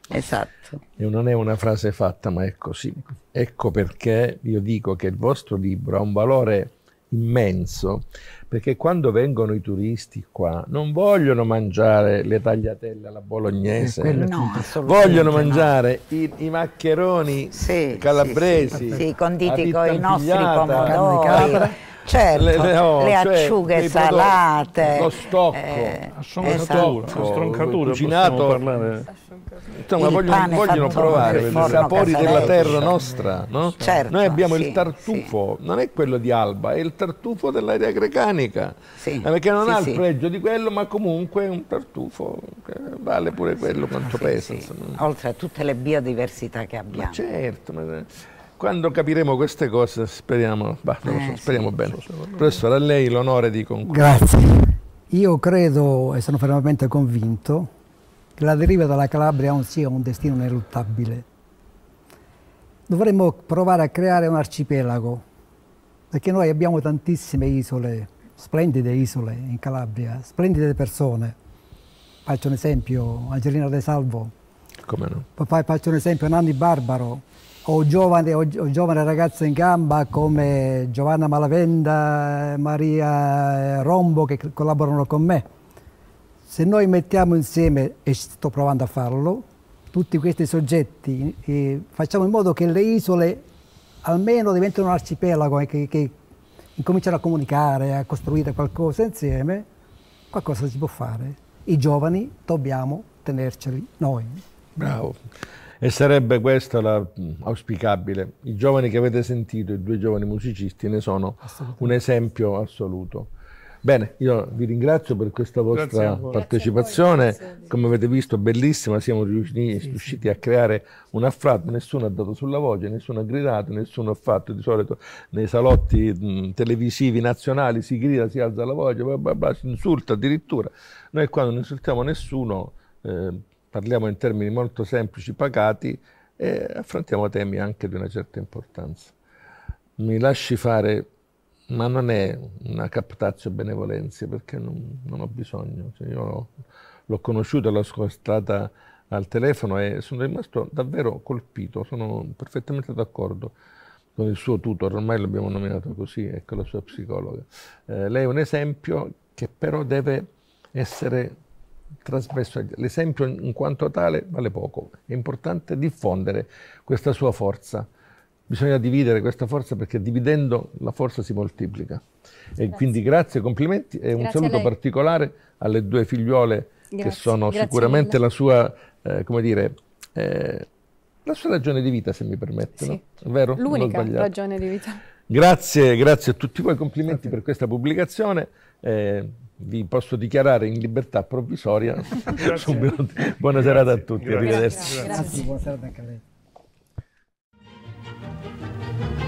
Esatto. E non è una frase fatta, ma è così. Ecco perché io dico che il vostro libro ha un valore immenso, perché quando vengono i turisti qua non vogliono mangiare le tagliatelle alla bolognese, eh, no, vogliono mangiare no. i, i, maccheroni sì, calabresi, sì, sì. conditi con i nostri pomodori, certo, le, le, no, le cioè, acciughe cioè, salate, lo stocco, eh, stroncatura, esatto. stroncatura cucinato. Parlare. Insomma, vogliono, vogliono provare i sapori della terra nostra, no? certo, Noi abbiamo sì, il tartufo, sì. non è quello di Alba, è il tartufo dell'area grecanica, sì, eh, perché non ha il pregio di quello, ma comunque è un tartufo, che vale pure quello quanto pesa. Oltre a tutte le biodiversità che abbiamo. Ma certo, ma quando capiremo queste cose speriamo, bah, so, eh, speriamo sì, bene. So, Professore, a lei l'onore di concludere. Grazie. Io credo e sono fermamente convinto che la deriva dalla Calabria non sia un destino ineluttabile. Dovremmo provare a creare un arcipelago, perché noi abbiamo tantissime isole, splendide isole in Calabria, splendide persone. Faccio un esempio, Angelina De Salvo. Come no? Poi faccio un esempio, Nanni Barbaro o giovane, o, o giovane ragazze in gamba come Giovanna Malavenda, Maria eh, Rombo che collaborano con me. Se noi mettiamo insieme, e sto provando a farlo, tutti questi soggetti, eh, facciamo in modo che le isole almeno diventino un arcipelago che, che incominciano a comunicare, a costruire qualcosa insieme, qualcosa si può fare. I giovani dobbiamo tenerceli noi. Bravo. E sarebbe questa la mm, auspicabile. I giovani che avete sentito, i due giovani musicisti, ne sono un esempio assoluto. Bene, io vi ringrazio per questa vostra partecipazione. Come avete visto, bellissima, siamo riusciti, riusciti a creare un affratto, nessuno ha dato sulla voce, nessuno ha gridato, nessuno ha fatto. Di solito nei salotti mm, televisivi nazionali si grida, si alza la voce, bla bla bla, si insulta addirittura. Noi quando non insultiamo nessuno. Eh, parliamo in termini molto semplici, pacati e affrontiamo temi anche di una certa importanza. Mi lasci fare, ma non è una captazio benevolenza perché non, non, ho bisogno. Cioè io l'ho conosciuta, l'ho scostata al telefono e sono rimasto davvero colpito, sono perfettamente d'accordo con il suo tutor, ormai l'abbiamo nominato così, con ecco la sua psicologa. Eh, lei è un esempio che però deve essere trasmesso. L'esempio in quanto tale vale poco, è importante diffondere questa sua forza. Bisogna dividere questa forza perché dividendo la forza si moltiplica. Grazie. E quindi grazie, complimenti e grazie un saluto particolare alle due figliuole grazie. che sono sicuramente la sua, eh, come dire, eh, la sua ragione di vita, se mi permettono. sì. vero? L'unica ragione di vita. Grazie, grazie a tutti voi, complimenti per questa pubblicazione. Eh, vi posso dichiarare in libertà provvisoria. Buona serata a tutti, grazie. arrivederci. Grazie. Grazie. Buona serata anche a lei.